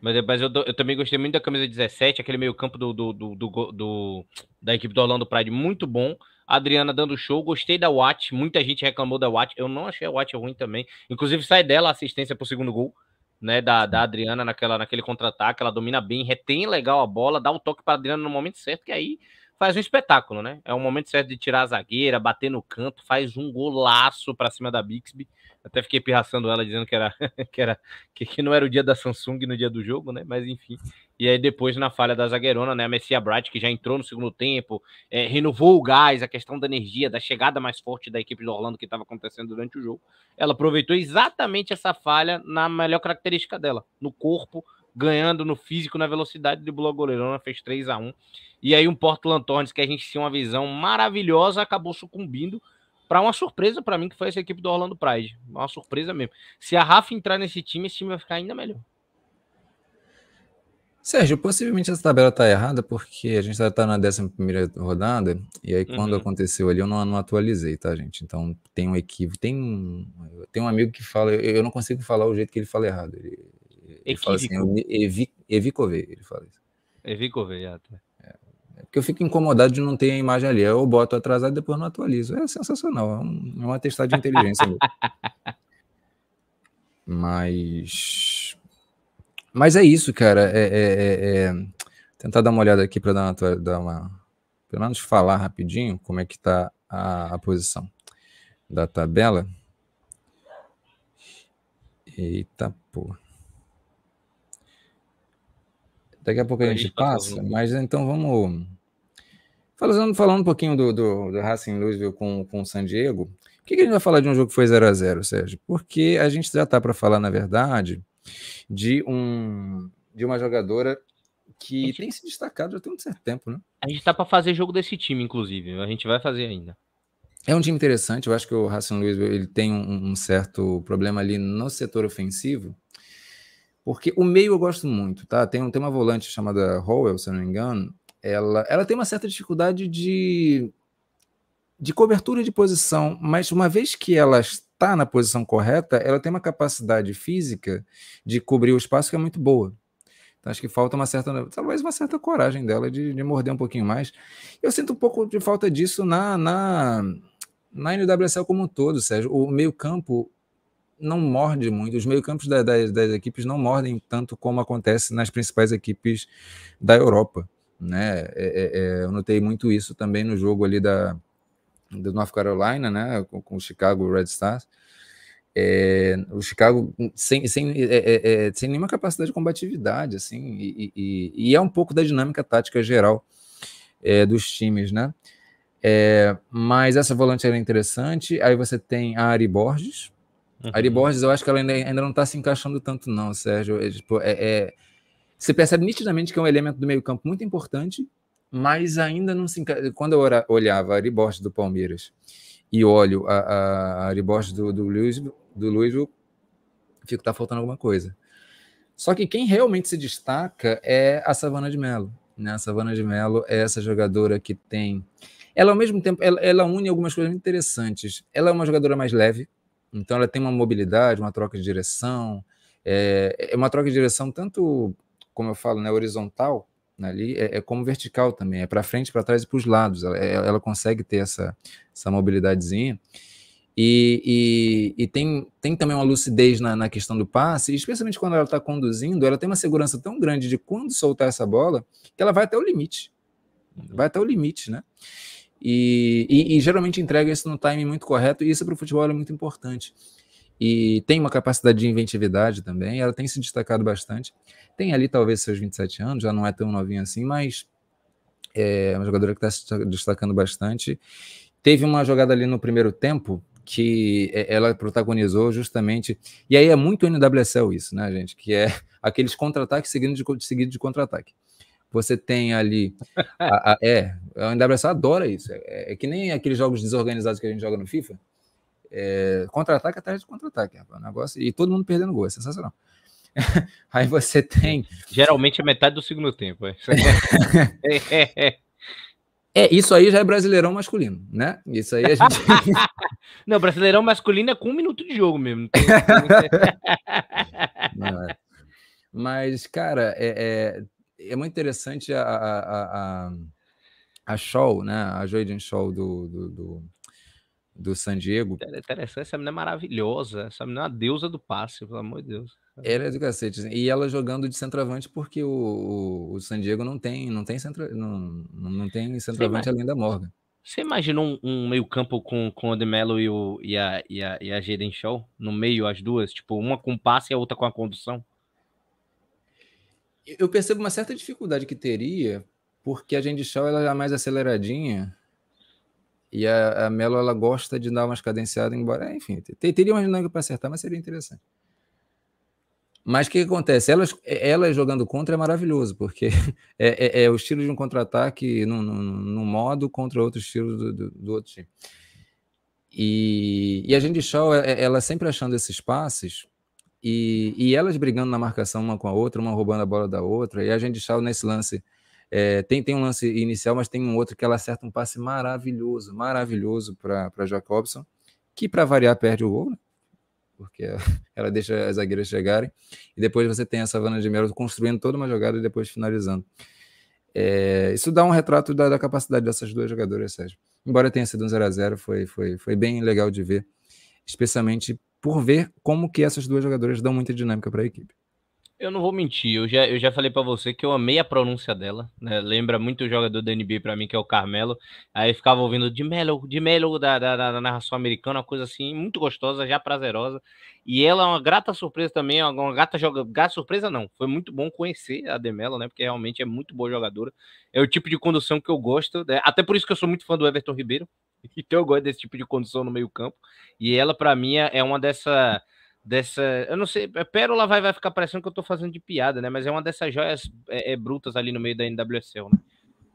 Mas, é, mas eu, eu, também gostei muito da camisa 17, aquele meio-campo do, do, do, do, da equipe do Orlando Pride, muito bom. A Adriana dando show, gostei da Watt, muita gente reclamou da Watt, eu não achei a Watt ruim também. Inclusive, sai dela a assistência pro segundo gol, né, da, da Adriana naquela, naquele contra-ataque, ela domina bem, retém legal a bola, dá o toque pra Adriana no momento certo, que aí faz um espetáculo, né? É o momento certo de tirar a zagueira, bater no canto, faz um golaço para cima da Bixby. Até fiquei pirraçando ela dizendo que era que era que, que, não era o dia da Samsung no dia do jogo, né? Mas enfim. E aí depois na falha da zagueirona, né, a Messia Bright que já entrou no segundo tempo, é, renovou o gás, a questão da energia, da chegada mais forte da equipe do Orlando que estava acontecendo durante o jogo. Ela aproveitou exatamente essa falha na melhor característica dela, no corpo, ganhando no físico, na velocidade de bloco goleirona, fez 3 a 1 E aí um Porto Lantornes, que a gente tinha uma visão maravilhosa acabou sucumbindo para uma surpresa para mim, que foi essa equipe do Orlando Pride. Uma surpresa mesmo. Se a Rafa entrar nesse time, esse time vai ficar ainda melhor. Sérgio, possivelmente essa tabela está errada porque a gente está tá na 11 rodada e aí quando uhum. aconteceu ali eu não, não, atualizei, tá, gente? Então tem um equívoco. Tem um, tem um amigo que fala, eu, eu, não consigo falar o jeito que ele fala errado. Ele, ele fala assim, Evicove, ele fala isso. Evicove, é, até porque eu fico incomodado de não ter a imagem ali. Eu boto atrasado e depois não atualizo. É sensacional, é um, é um atestado de inteligência. Mas. Mas é isso, cara. É, é, é, é Tentar dar uma olhada aqui para dar, uma, dar uma. Pelo menos falar rapidinho como é que está a, a posição da tabela. Eita, pô. Daqui a pouco a gente tá passa, mas então vamos. Falando, falando um pouquinho do, do, do Racing Louisville com, com o San Diego, por que, que a gente vai falar de um jogo que foi 0 a 0 Sérgio? Porque a gente já está para falar, na verdade, de, um, de uma jogadora que gente... tem se destacado já tem um certo tempo, né? A gente está para fazer jogo desse time, inclusive. A gente vai fazer ainda. É um time interessante. Eu acho que o Racing Louisville ele tem um, um certo problema ali no setor ofensivo, porque o meio eu gosto muito, tá? Tem, tem uma volante chamada Howell, se eu não me engano, ela, ela tem uma certa dificuldade de, de cobertura de posição, mas uma vez que ela está na posição correta, ela tem uma capacidade física de cobrir o espaço que é muito boa. Então acho que falta uma certa, talvez uma certa coragem dela de, de morder um pouquinho mais. Eu sinto um pouco de falta disso na, na, na NWSL como um todo, Sérgio. O meio-campo não morde muito, os meio-campos das, das, das equipes não mordem tanto como acontece nas principais equipes da Europa né? É, é, é, eu notei muito isso também no jogo ali da da North Carolina, né? Com, com o Chicago Red Stars. É, o Chicago sem, sem, é, sem nenhuma capacidade de combatividade, assim, e, e, e, é um pouco da dinâmica tática geral dos times, né? mas essa volante era interessante. Aí você tem a Ari Borges, Uhum. Ari Borges, eu acho que ela ainda, ainda não está se encaixando tanto, não, Sérgio. É, tipo, é, é, você percebe nitidamente que é um elemento do meio-campo muito importante, mas ainda não se Quando eu olhava a Ariborges do Palmeiras e olho a, a, a Ariborges do, do Luiz, do Luiz, eu fico, tá faltando alguma coisa. Só que quem realmente se destaca é a Savana de Melo. Né? A Savana de Melo é essa jogadora que tem. Ela, ao mesmo tempo, ela, ela une algumas coisas muito interessantes. Ela é uma jogadora mais leve, então ela tem uma mobilidade, uma troca de direção. É, é uma troca de direção tanto como eu falo, né, horizontal, ali é, é como vertical também, é para frente, para trás e para os lados. Ela, é, ela, consegue ter essa, essa mobilidadezinha. E, e, e, tem, tem também uma lucidez na, na questão do passe, especialmente quando ela está conduzindo, ela tem uma segurança tão grande de quando soltar essa bola que ela vai até o limite. Vai até o limite, né? E, e, e geralmente entrega isso no time muito correto, e isso para o futebol é muito importante e tem uma capacidade de inventividade também, ela tem se destacado bastante. Tem ali talvez seus 27 anos, já não é tão novinha assim, mas é uma jogadora que está se destacando bastante. Teve uma jogada ali no primeiro tempo que é, ela protagonizou justamente, e aí é muito NWSL isso, né, gente? Que é aqueles contra-ataques seguidos de, seguido de contra-ataque você tem ali. A, a, é, a NWSL adora isso. É, é, que nem aqueles jogos desorganizados que a gente joga no FIFA, é, contra-ataque atrás de contra-ataque, Negócio, e todo mundo perdendo gol, é sensacional. Aí você tem. Geralmente é metade do segundo tempo. É. é, isso aí já é brasileirão masculino, né? Isso aí a gente. Não, brasileirão masculino é com um minuto de jogo mesmo. Não, é. Mas, cara, é, é, é, muito interessante a, a, a, a, show, né? A Joyden show do, do, do do San Diego. É interessante, essa menina é maravilhosa. Essa menina é uma deusa do passe, pelo amor de Deus. Ela é do cacete. Assim, e ela jogando de centroavante porque o, o, o San Diego não tem, não tem, centro, não, não tem centroavante além da Morgan. Você imagina um, um meio-campo com, com o De Mello e, o, e a, e a, e a Jaden Shaw no meio, as duas? Tipo, uma com passe e a outra com a condução? Eu percebo uma certa dificuldade que teria, porque a Jaden Shaw ela é mais aceleradinha e a, a Melo, ela gosta de dar umas cadenciadas, embora, enfim, teria uma dinâmica para acertar, mas seria interessante. Mas o que, que acontece? Elas, é, elas jogando contra é maravilhoso, porque é, é, é o estilo de um contra-ataque num, modo contra outro estilo do, do, do outro time. E, e a gente Shaw, é, é, ela sempre achando esses passes e, e, elas brigando na marcação uma com a outra, uma roubando a bola da outra. E a gente Shaw nesse lance é, tem, tem um lance inicial, mas tem um outro que ela acerta um passe maravilhoso, maravilhoso para Jacobson, que para variar perde o gol, né? porque ela deixa as zagueiras chegarem. E depois você tem a Savana de Melo construindo toda uma jogada e depois finalizando. É, isso dá um retrato da, da, capacidade dessas duas jogadoras, Sérgio. Embora tenha sido um 0x0, foi, foi, foi bem legal de ver, especialmente por ver como que essas duas jogadoras dão muita dinâmica para a equipe. Eu não vou mentir, eu já, eu já falei para você que eu amei a pronúncia dela, né? Lembra muito o jogador da NBA para mim, que é o Carmelo. Aí ficava ouvindo de Melo, de Melo da, da, da, narração americana, uma coisa assim, muito gostosa, já prazerosa. E ela é uma grata surpresa também, uma gata joga, gata surpresa não. Foi muito bom conhecer a Demelo, né? Porque realmente é muito boa jogadora. É o tipo de condução que eu gosto, né? até por isso que eu sou muito fã do Everton Ribeiro. Então eu gosto desse tipo de condução no meio-campo. E ela para mim é, é uma dessa dessa. Eu não sei, Pérola vai, vai ficar parecendo que eu tô fazendo de piada, né? Mas é uma dessas joias é, é brutas ali no meio da NWSL, né?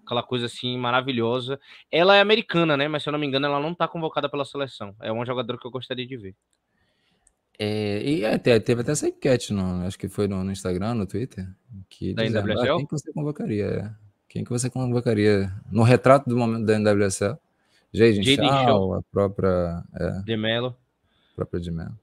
Aquela coisa assim maravilhosa. Ela é americana, né? Mas se eu não me engano, ela não tá convocada pela seleção. É um jogador que eu gostaria de ver. É, e até, teve até essa enquete, no, acho que foi no, no Instagram, no Twitter, que da NWSL? Ah, quem que você convocaria? É, quem que você convocaria no retrato do momento da NWSL? Jaden Shaw, Shaw, a própria... É, de Mello. própria de Mello.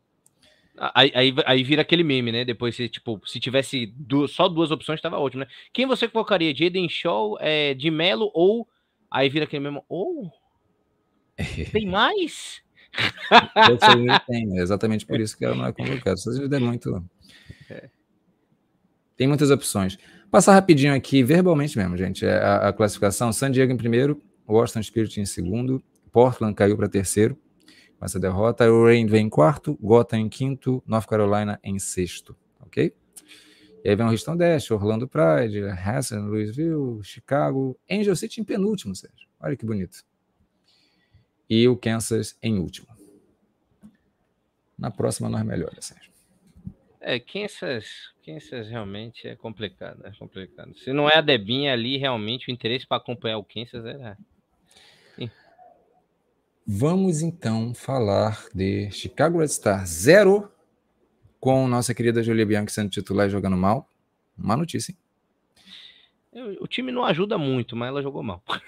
Aí, aí, aí, vira aquele meme, né? Depois, se, tipo, se tivesse duas, só duas opções, estava ótimo, né? Quem você colocaria? Jaden Shaw, é, de Melo ou. Aí vira aquele mesmo. Ou. Oh, tem mais? tem, é exatamente por isso que ela não é convocada. Vocês me dão muito. É. Tem muitas opções. Passar rapidinho aqui, verbalmente mesmo, gente. É, a, a classificação: San Diego em primeiro, Washington Spirit em segundo, Portland caiu para terceiro com essa derrota. O Rain vem em quarto, Gotham em quinto, North Carolina em sexto, ok? E aí vem o Houston Dash, Orlando Pride, Hassan, Louisville, Chicago, Angel City em penúltimo, Sérgio. Olha que bonito. E o Kansas em último. Na próxima nós melhoramos, Sérgio. É, Kansas, Kansas realmente é complicado, é complicado. Se não é a Debinha ali, realmente o interesse para acompanhar o Kansas é, Vamos então falar de Chicago Red Star zero com nossa querida Julia Bianchi sendo titular e jogando mal. Uma notícia, hein? O time não ajuda muito, mas ela jogou mal.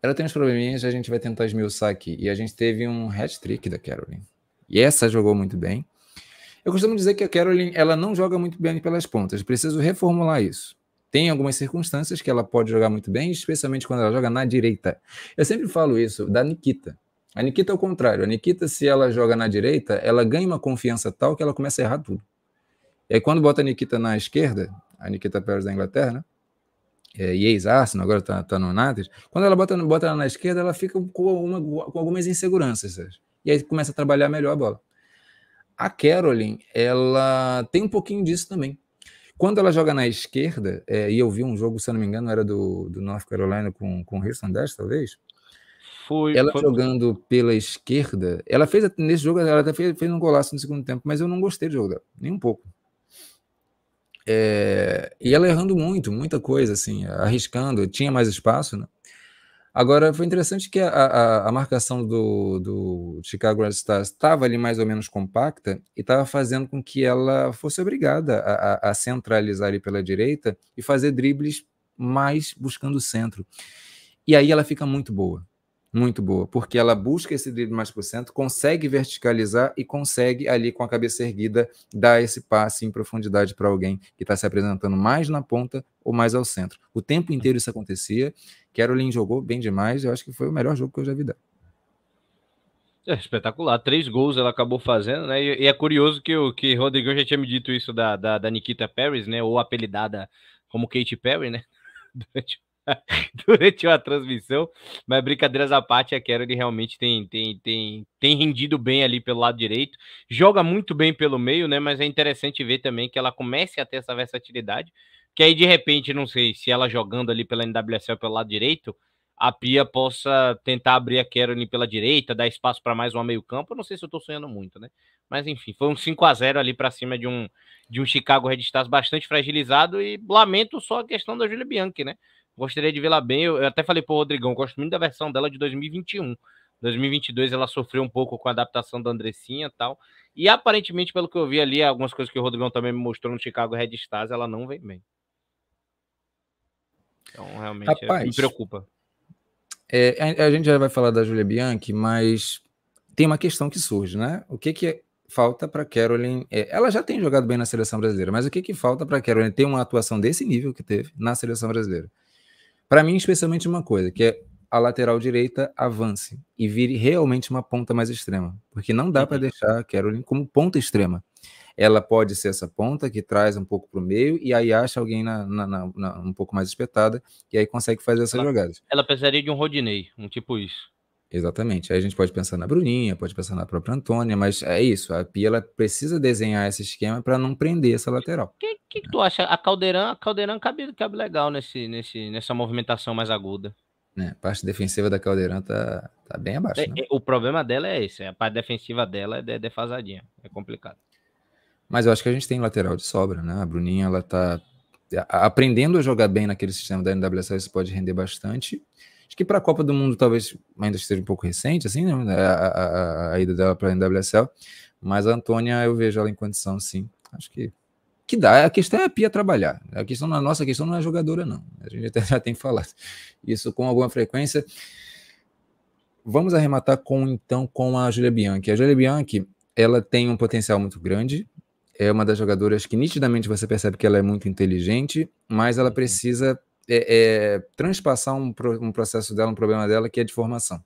Ela tem uns probleminhas, a gente vai tentar esmiuçar aqui. E a gente teve um hat-trick da Caroline. E essa jogou muito bem. Eu costumo dizer que a Caroline, ela não joga muito bem pelas pontas. Preciso reformular isso. Tem algumas circunstâncias que ela pode jogar muito bem, especialmente quando ela joga na direita. Eu sempre falo isso da Nikita. A Nikita é o contrário. A Nikita, se ela joga na direita, ela ganha uma confiança tal que ela começa a errar tudo. E aí, quando bota a Nikita na esquerda, a Nikita Pérez da Inglaterra, né? É, e ex-Arsenal, agora tá, tá no Nantes. Quando ela bota, bota ela na esquerda, ela fica com, com algumas inseguranças. Sabe? E aí começa a trabalhar melhor a bola. A Caroline, ela tem um pouquinho disso também. Quando ela joga na esquerda, é, e eu vi um jogo, se não me engano, era do, do North Carolina com, com o Houston Dash, talvez. Foi, ela foi... jogando pela esquerda, ela fez nesse jogo, ela até fez, fez um golaço no segundo tempo, mas eu não gostei do jogo dela, nem um pouco. É, e ela errando muito, muita coisa, assim, arriscando, tinha mais espaço, né? Agora, foi interessante que a, a, a marcação do, do Chicago Red Stars estava ali mais ou menos compacta e estava fazendo com que ela fosse obrigada a, a, centralizar ali pela direita e fazer dribles mais buscando o centro. E aí ela fica muito boa muito boa, porque ela busca esse drible mais por cento, consegue verticalizar e consegue ali com a cabeça erguida dar esse passe em profundidade para alguém que está se apresentando mais na ponta ou mais ao centro. O tempo inteiro isso acontecia. Caroline jogou bem demais, eu acho que foi o melhor jogo que eu já vi dela. É espetacular, três gols ela acabou fazendo, né? E, é curioso que o que Rodrigão já tinha me dito isso da, da, da Nikita Paris, né? Ou apelidada como Kate Perry, né? Durante durante uma transmissão, mas brincadeiras à parte, a Kerry realmente tem, tem, tem, tem rendido bem ali pelo lado direito, joga muito bem pelo meio, né? Mas é interessante ver também que ela comece a ter essa versatilidade, que aí de repente, não sei se ela jogando ali pela NWSL pelo lado direito, a Pia possa tentar abrir a Kerolyn pela direita, dar espaço para mais uma meio-campo. Não sei se eu estou sonhando muito, né? Mas enfim, foi um 5 a 0 ali para cima de um de um Chicago Red Stars bastante fragilizado e lamento só a questão da Julia Bianchi, né? Gostaria de vê-la bem. Eu, eu até falei pro Rodrigão, gosto muito da versão dela de 2021. 2022 ela sofreu um pouco com a adaptação da Andressinha e tal. E aparentemente, pelo que eu vi ali, algumas coisas que o Rodrigão também me mostrou no Chicago Red Stars, ela não vem bem. Então, realmente, é, Rapaz, me preocupa. É, a, a, gente já vai falar da Julia Bianchi, mas tem uma questão que surge, né? O que, que falta para Caroline? É, ela já tem jogado bem na seleção brasileira, mas o que, que falta para Caroline ter uma atuação desse nível que teve na seleção brasileira? Para mim, especialmente uma coisa, que é a lateral direita avance e vire realmente uma ponta mais extrema, porque não dá para uhum. deixar a Caroline como ponta extrema. Ela pode ser essa ponta que traz um pouco para o meio e aí acha alguém na, na, na, um pouco mais espetada e aí consegue fazer essas jogadas. Ela precisaria de um Rodinei, um tipo isso. Exatamente. Aí a gente pode pensar na Bruninha, pode pensar na própria Antônia, mas é isso. A Pia ela precisa desenhar esse esquema para não prender essa lateral. O que, que, que, tu acha? A Caldeirão, a Caldeirão cabe, cabe legal nesse, nesse, nessa movimentação mais aguda. É, a parte defensiva da Caldeirão tá, tá bem abaixo. É, né? É, o problema dela é esse. A parte defensiva dela é defasadinha. É complicado. Mas eu acho que a gente tem lateral de sobra, né? A Bruninha, ela tá aprendendo a jogar bem naquele sistema da NWS, isso pode render bastante. Acho que para a Copa do Mundo talvez ainda esteja um pouco recente, assim, né? É, a, a, a ida dela para a NWSL. Mas a Antônia, eu vejo ela em condição, sim. Acho que que dá. A questão é a Pia trabalhar. A questão é nossa questão não é jogadora, não. A gente até já tem falado isso com alguma frequência. Vamos arrematar com então com a Julia Bianchi. A Julia Bianchi, ela tem um potencial muito grande. É uma das jogadoras que nitidamente você percebe que ela é muito inteligente, mas ela uhum. precisa é, é, transpassar um, um processo dela, um problema dela, que é de formação.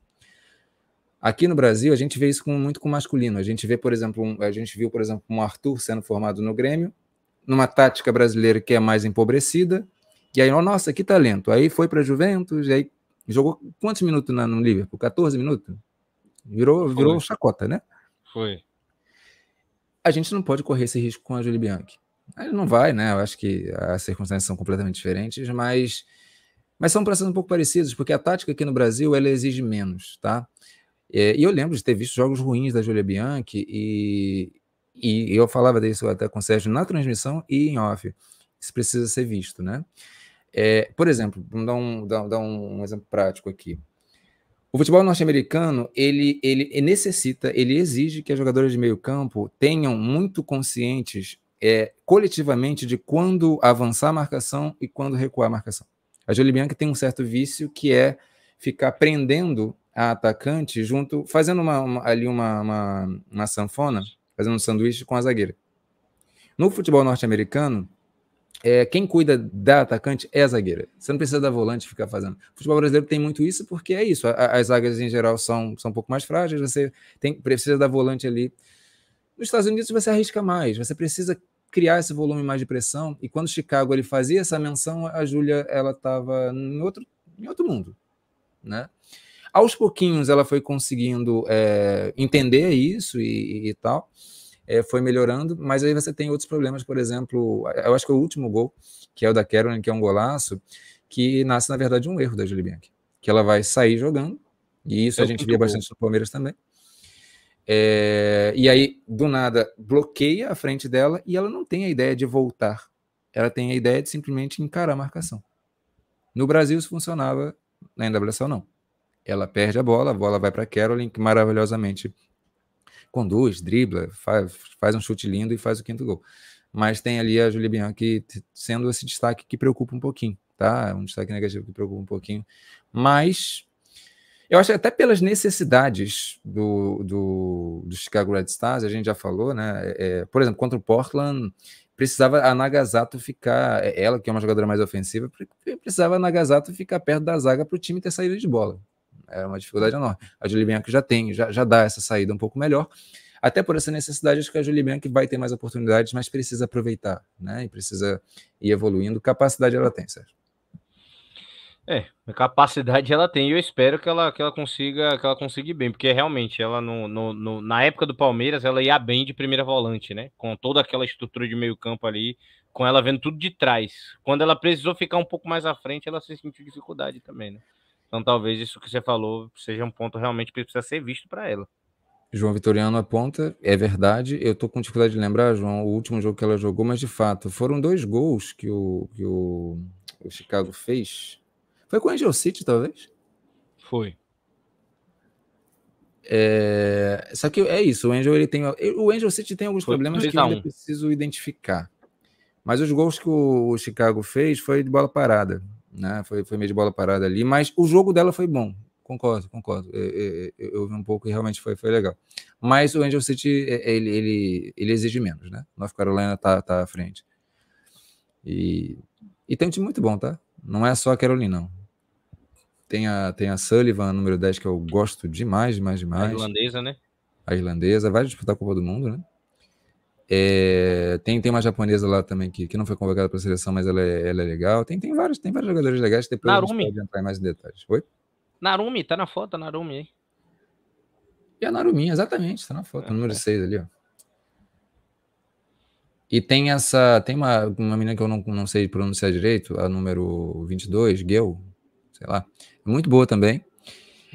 Aqui no Brasil, a gente vê isso com, muito com masculino. A gente vê, por exemplo, um, a gente viu, por exemplo, um Arthur sendo formado no Grêmio, numa tática brasileira que é mais empobrecida, e aí, oh, nossa, que talento. Aí foi para Juventus, e aí jogou quantos minutos na, no Liverpool? 14 minutos? Virou, virou chacota, né? Foi. A gente não pode correr esse risco com a Julie Bianchi. Ele não vai, né? Eu acho que as circunstâncias são completamente diferentes, mas, mas são processos um pouco parecidos, porque a tática aqui no Brasil ela exige menos, tá? É, e eu lembro de ter visto jogos ruins da Julia Bianchi e, e eu falava disso até com o Sérgio na transmissão e em off. Isso precisa ser visto, né? É, por exemplo, vamos dar um, dar, dar um exemplo prático aqui. O futebol norte-americano, ele, ele necessita, ele exige que as jogadoras de meio campo tenham muito conscientes é, coletivamente de quando avançar a marcação e quando recuar a marcação. A Julie Bianca tem um certo vício que é ficar prendendo a atacante junto, fazendo uma, uma, ali uma, uma, uma sanfona, fazendo um sanduíche com a zagueira. No futebol norte-americano, é, quem cuida da atacante é a zagueira. Você não precisa da volante ficar fazendo. O futebol brasileiro tem muito isso porque é isso. A, as zagueiras em geral são, são um pouco mais frágeis, você tem, precisa da volante ali nos Estados Unidos você arrisca mais, você precisa criar esse volume mais de pressão. E quando Chicago ele fazia essa menção, a Júlia ela estava em outro, em outro mundo, né? Aos pouquinhos ela foi conseguindo é, entender isso e, e tal, é, foi melhorando, mas aí você tem outros problemas, por exemplo, eu acho que o último gol, que é o da Carolyn, que é um golaço, que nasce, na verdade, um erro da Julie Bianchi, que ela vai sair jogando, e isso é a gente via bastante no Palmeiras também, é, e aí, do nada, bloqueia a frente dela e ela não tem a ideia de voltar. Ela tem a ideia de simplesmente encarar a marcação. No Brasil, isso funcionava, na NWSL não. Ela perde a bola, a bola vai para Carolyn, que maravilhosamente conduz, dribla, faz, faz um chute lindo e faz o quinto gol. Mas tem ali a Julie Bianchi sendo esse destaque que preocupa um pouquinho, tá? Um destaque negativo que preocupa um pouquinho. Mas eu acho que até pelas necessidades do, do, do, Chicago Red Stars, a gente já falou, né? É, é por exemplo, contra o Portland, precisava a Nagasato ficar, é, ela que é uma jogadora mais ofensiva, precisava a Nagasato ficar perto da zaga para o time ter saída de bola. Era é uma dificuldade enorme. A Julie Bianchi já tem, já, já dá essa saída um pouco melhor. Até por essa necessidade, acho que a Julie Bianchi vai ter mais oportunidades, mas precisa aproveitar, né? E precisa ir evoluindo. Capacidade ela tem, Sérgio. É, a capacidade ela tem, e eu espero que ela, que ela consiga que ela consiga bem, porque realmente ela no, no, no, na época do Palmeiras ela ia bem de primeira volante, né? Com toda aquela estrutura de meio-campo ali, com ela vendo tudo de trás. Quando ela precisou ficar um pouco mais à frente, ela se sentiu dificuldade também, né? Então talvez isso que você falou seja um ponto realmente que precisa ser visto para ela. João Vitoriano aponta, é verdade, eu tô com dificuldade de lembrar, João, o último jogo que ela jogou, mas de fato, foram dois gols que o, que o, o Chicago fez foi com o Angel City, talvez? Foi. É... Só que é isso, o Angel ele tem. O Angel City tem alguns foi problemas que eu ainda preciso identificar. Mas os gols que o Chicago fez foi de bola parada. Né? Foi, foi meio de bola parada ali, mas o jogo dela foi bom. Concordo, concordo. Eu, eu, eu vi um pouco e realmente foi, foi legal. Mas o Angel City, é, é, ele, ele, ele exige menos, né? North Carolina tá, tá à frente. E, e tem um time muito bom, tá? Não é só a Carolina, não. Tem a, tem a Sullivan, número 10, que eu gosto demais, demais, demais. A irlandesa, né? A irlandesa, vai disputar a Copa do Mundo, né? É, tem, tem uma japonesa lá também que, que não foi convocada para a seleção, mas ela é, ela é legal. Tem, tem, vários, tem vários jogadores legais, depois Narumi. a gente pode entrar em mais detalhes. Oi? Narumi, tá na foto, a Narumi aí. E a Narumi, exatamente, tá na foto, é, número 6 é. ali, ó. E tem essa. Tem uma, uma menina que eu não, não sei pronunciar direito, a número 22, Gel, sei lá, muito boa também.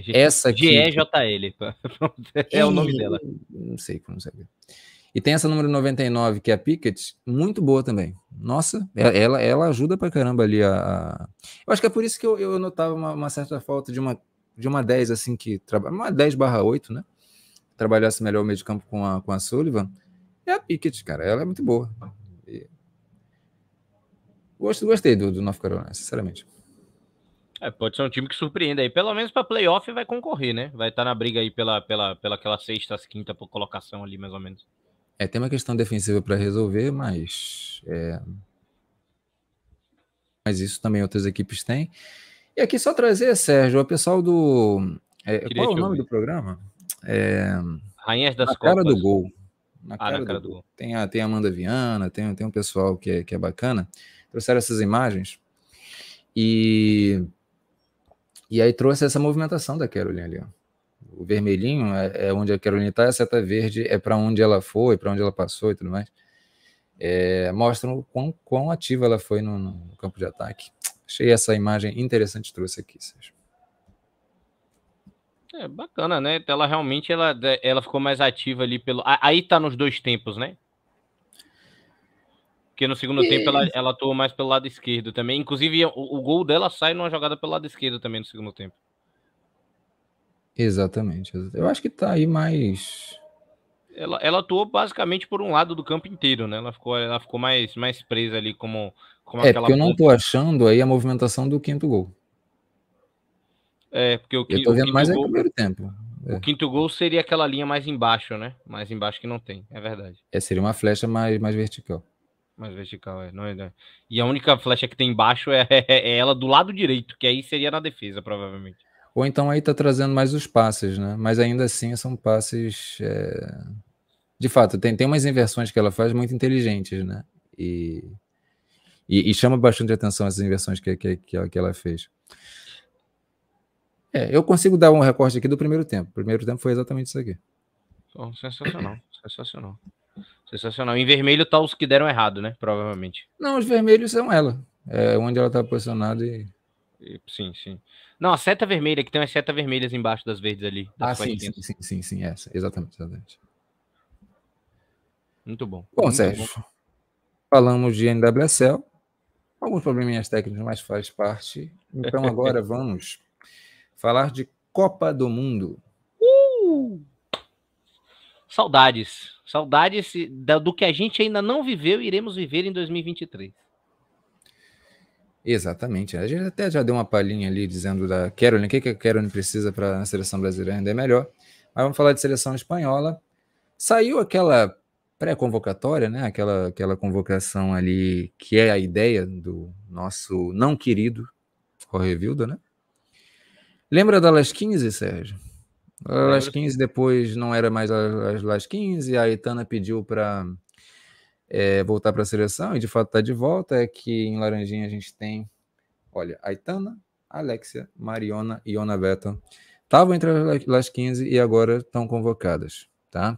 essa aqui. GEJL. é o nome dela. Não sei como saber. E tem essa número 99, que é a Pickett, muito boa também. Nossa, é, ela, ela ajuda pra caramba ali a. Eu acho que é por isso que eu, eu notava uma, uma certa falta de uma, de uma 10, assim, que trabalha. Uma 10 barra 8, né? Trabalhasse melhor o meio de campo com a, com a Sullivan. É a Pickett, cara. Ela é muito boa. E... gostei do, do North Carolina, sinceramente. É, pode ser um time que surpreenda aí. Pelo menos para playoff vai concorrer, né? Vai estar tá na briga aí pela, pela, pela aquela sexta, quinta colocação ali, mais ou menos. É, tem uma questão defensiva para resolver, mas. É... Mas isso também outras equipes têm. E aqui só trazer, Sérgio, o pessoal do. É, qual é o nome ouvir. do programa? É... Rainhas das na Copas. Cara do Gol. Na, ah, cara, na cara do, do Gol. Tem a, tem a Amanda Viana, tem, tem um pessoal que é, que é bacana. Trouxeram essas imagens. E e aí trouxe essa movimentação da Caroline ali. Ó. O vermelhinho é, é, onde a Caroline está, a seta tá verde é para onde ela foi, para onde ela passou e tudo mais. É, mostram quão, quão ativa ela foi no, no, campo de ataque. Achei essa imagem interessante, trouxe aqui, Sérgio. É bacana, né? Ela realmente ela, ela ficou mais ativa ali pelo. Aí tá nos dois tempos, né? Porque no segundo tempo ela, ela mais pelo lado esquerdo também. Inclusive, o, o, gol dela sai numa jogada pelo lado esquerdo também no segundo tempo. Exatamente. Eu acho que tá aí mais. Ela, ela atuou basicamente por um lado do campo inteiro, né? Ela ficou, ela ficou mais, mais presa ali como, como é, aquela. Porque eu não tô achando aí a movimentação do quinto gol. É, porque o, eu tô vendo mais é gol, é primeiro tempo. É. O quinto gol seria aquela linha mais embaixo, né? Mais embaixo que não tem, é verdade. É, seria uma flecha mais, mais vertical. Mais vertical, é. Não é, né? E a única flecha que tem embaixo é, é, é ela do lado direito, que aí seria na defesa, provavelmente. Ou então aí tá trazendo mais os passes, né? Mas ainda assim são passes. É... De fato, tem, tem umas inversões que ela faz muito inteligentes, né? E, e, e chama bastante atenção essas inversões que, que, que, ela, que ela fez. É, eu consigo dar um recorte aqui do primeiro tempo. O primeiro tempo foi exatamente isso aqui. sensacional, sensacional. Sensacional. Em vermelho tá os que deram errado, né? Provavelmente. Não, os vermelhos são ela. É onde ela tá posicionada e. Sim, sim. Não, a seta vermelha, que tem umas setas vermelhas embaixo das verdes ali. Das ah, sim, sim, sim, sim, sim, essa. Exatamente, exatamente. Muito bom. Bom, Muito Sérgio. Bom. Falamos de NWSL. Alguns probleminhas técnicos, mas faz parte. Então agora vamos falar de Copa do Mundo. Uh! Saudades. Saudades do que a gente ainda não viveu e iremos viver em 2023. Exatamente. A gente até já deu uma palhinha ali dizendo da Caroline, o que, que a Caroline precisa para a seleção brasileira ainda é melhor. Mas vamos falar de seleção espanhola. Saiu aquela pré-convocatória, né? Aquela, aquela convocação ali que é a ideia do nosso não querido Correvilda, né? Lembra da Las 15, Sérgio? Las 15 depois não era mais as Las 15, a Itana pediu para é, eh, voltar para a seleção e de fato está de volta. É que em Laranjinha a gente tem, olha, a Itana, Alexia, Mariona e Ona Beta estavam entre as 15 e agora estão convocadas, tá?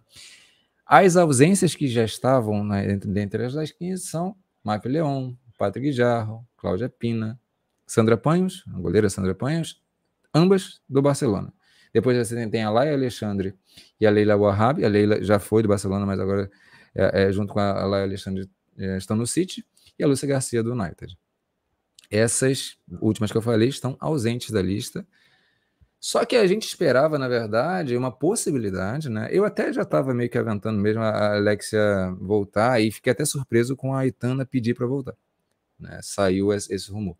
As ausências que já estavam dentro né, dentro dentre as 15 são Marco Leon, Patrick Jarro, Cláudia Pina, Sandra Panhos, a goleira Sandra Panhos, ambas do Barcelona. Depois você tem a Laia Alexandre e a Leila Wahab. A Leila já foi do Barcelona, mas agora, é, é, junto com a Laia Alexandre, é, estão no City. E a Lúcia Garcia do United. Essas últimas que eu falei estão ausentes da lista. Só que a gente esperava, na verdade, uma possibilidade, né? Eu até já estava meio que aventando mesmo a Alexia voltar e fiquei até surpreso com a Aitana pedir para voltar. Né? Saiu esse rumor.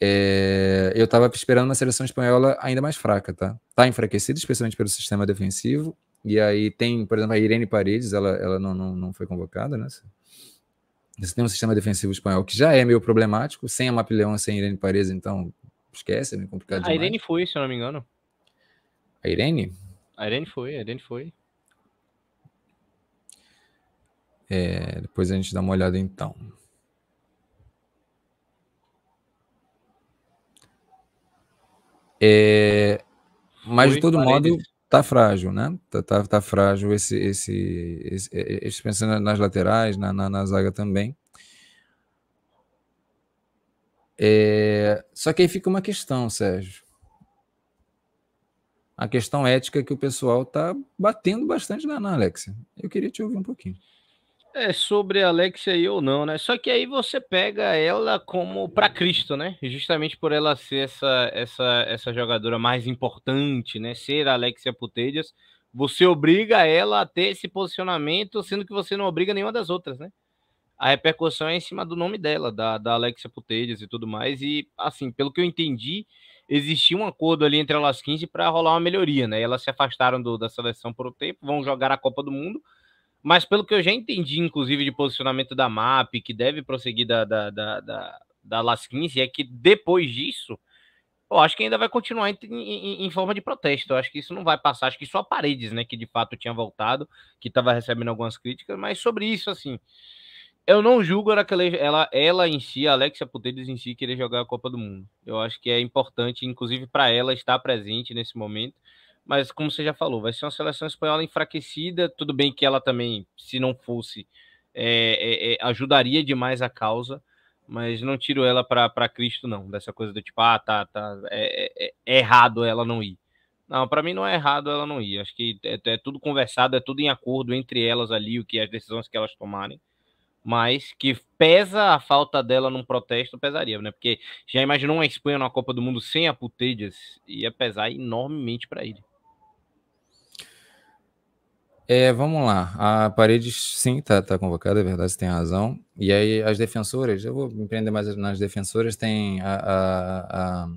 É, eu estava esperando uma seleção espanhola ainda mais fraca, tá? Tá enfraquecida, especialmente pelo sistema defensivo. E aí tem, por exemplo, a Irene Paredes, ela, ela não, não, não foi convocada, né? Você tem um sistema defensivo espanhol que já é meio problemático, sem a Mapileão, sem a Irene Paredes, então esquece, é meio complicado. A Irene foi, se eu não me engano. A Irene? A Irene foi, a Irene foi. É, depois a gente dá uma olhada então. É, mas, de todo modo, tá frágil, né? Tá, tá, tá frágil esse, esse, esse, é, é, esse, pensando nas laterais, na, na, na zaga também. É, só que aí fica uma questão, Sérgio. A questão ética que o pessoal tá batendo bastante na, na Alexa. Eu queria te ouvir um pouquinho. É sobre Alexia aí ou não, né? Só que aí você pega ela como para Cristo, né? Justamente por ela ser essa, essa, essa jogadora mais importante, né? Ser a Alexia Putelhas, você obriga ela a ter esse posicionamento, sendo que você não obriga nenhuma das outras, né? A repercussão é em cima do nome dela, da, da Alexia Putelhas e tudo mais. E, assim, pelo que eu entendi, existia um acordo ali entre elas 15 para rolar uma melhoria, né? E elas se afastaram do, da seleção por um tempo, vão jogar a Copa do Mundo mas pelo que eu já entendi, inclusive, de posicionamento da MAP, que deve prosseguir da, da, da, da, da Las 15, é que depois disso, eu acho que ainda vai continuar em, em, em, forma de protesto. Eu acho que isso não vai passar. Acho que só a Paredes, né, que de fato tinha voltado, que estava recebendo algumas críticas, mas sobre isso, assim, eu não julgo ela, ela, ela em si, a Alexia Putelhas em si, querer jogar a Copa do Mundo. Eu acho que é importante, inclusive, para ela estar presente nesse momento mas como você já falou, vai ser uma seleção espanhola enfraquecida. Tudo bem que ela também, se não fosse, é, é, é ajudaria demais a causa, mas não tiro ela para Cristo, não. Dessa coisa do tipo, ah, tá, tá, é, é, é, é errado ela não ir. Não, para mim não é errado ela não ir. Acho que é, tudo conversado, é tudo em acordo entre elas ali, o que as decisões que elas tomarem. Mas que pesa a falta dela num protesto, pesaria, né? Porque já imaginou uma Espanha na Copa do Mundo sem a Putejas? Ia pesar enormemente para ele. É, vamos lá. A Paredes, sim, está tá convocada, é verdade, você tem razão. E aí, as defensoras, eu vou empreender mais nas defensoras, tem a, a,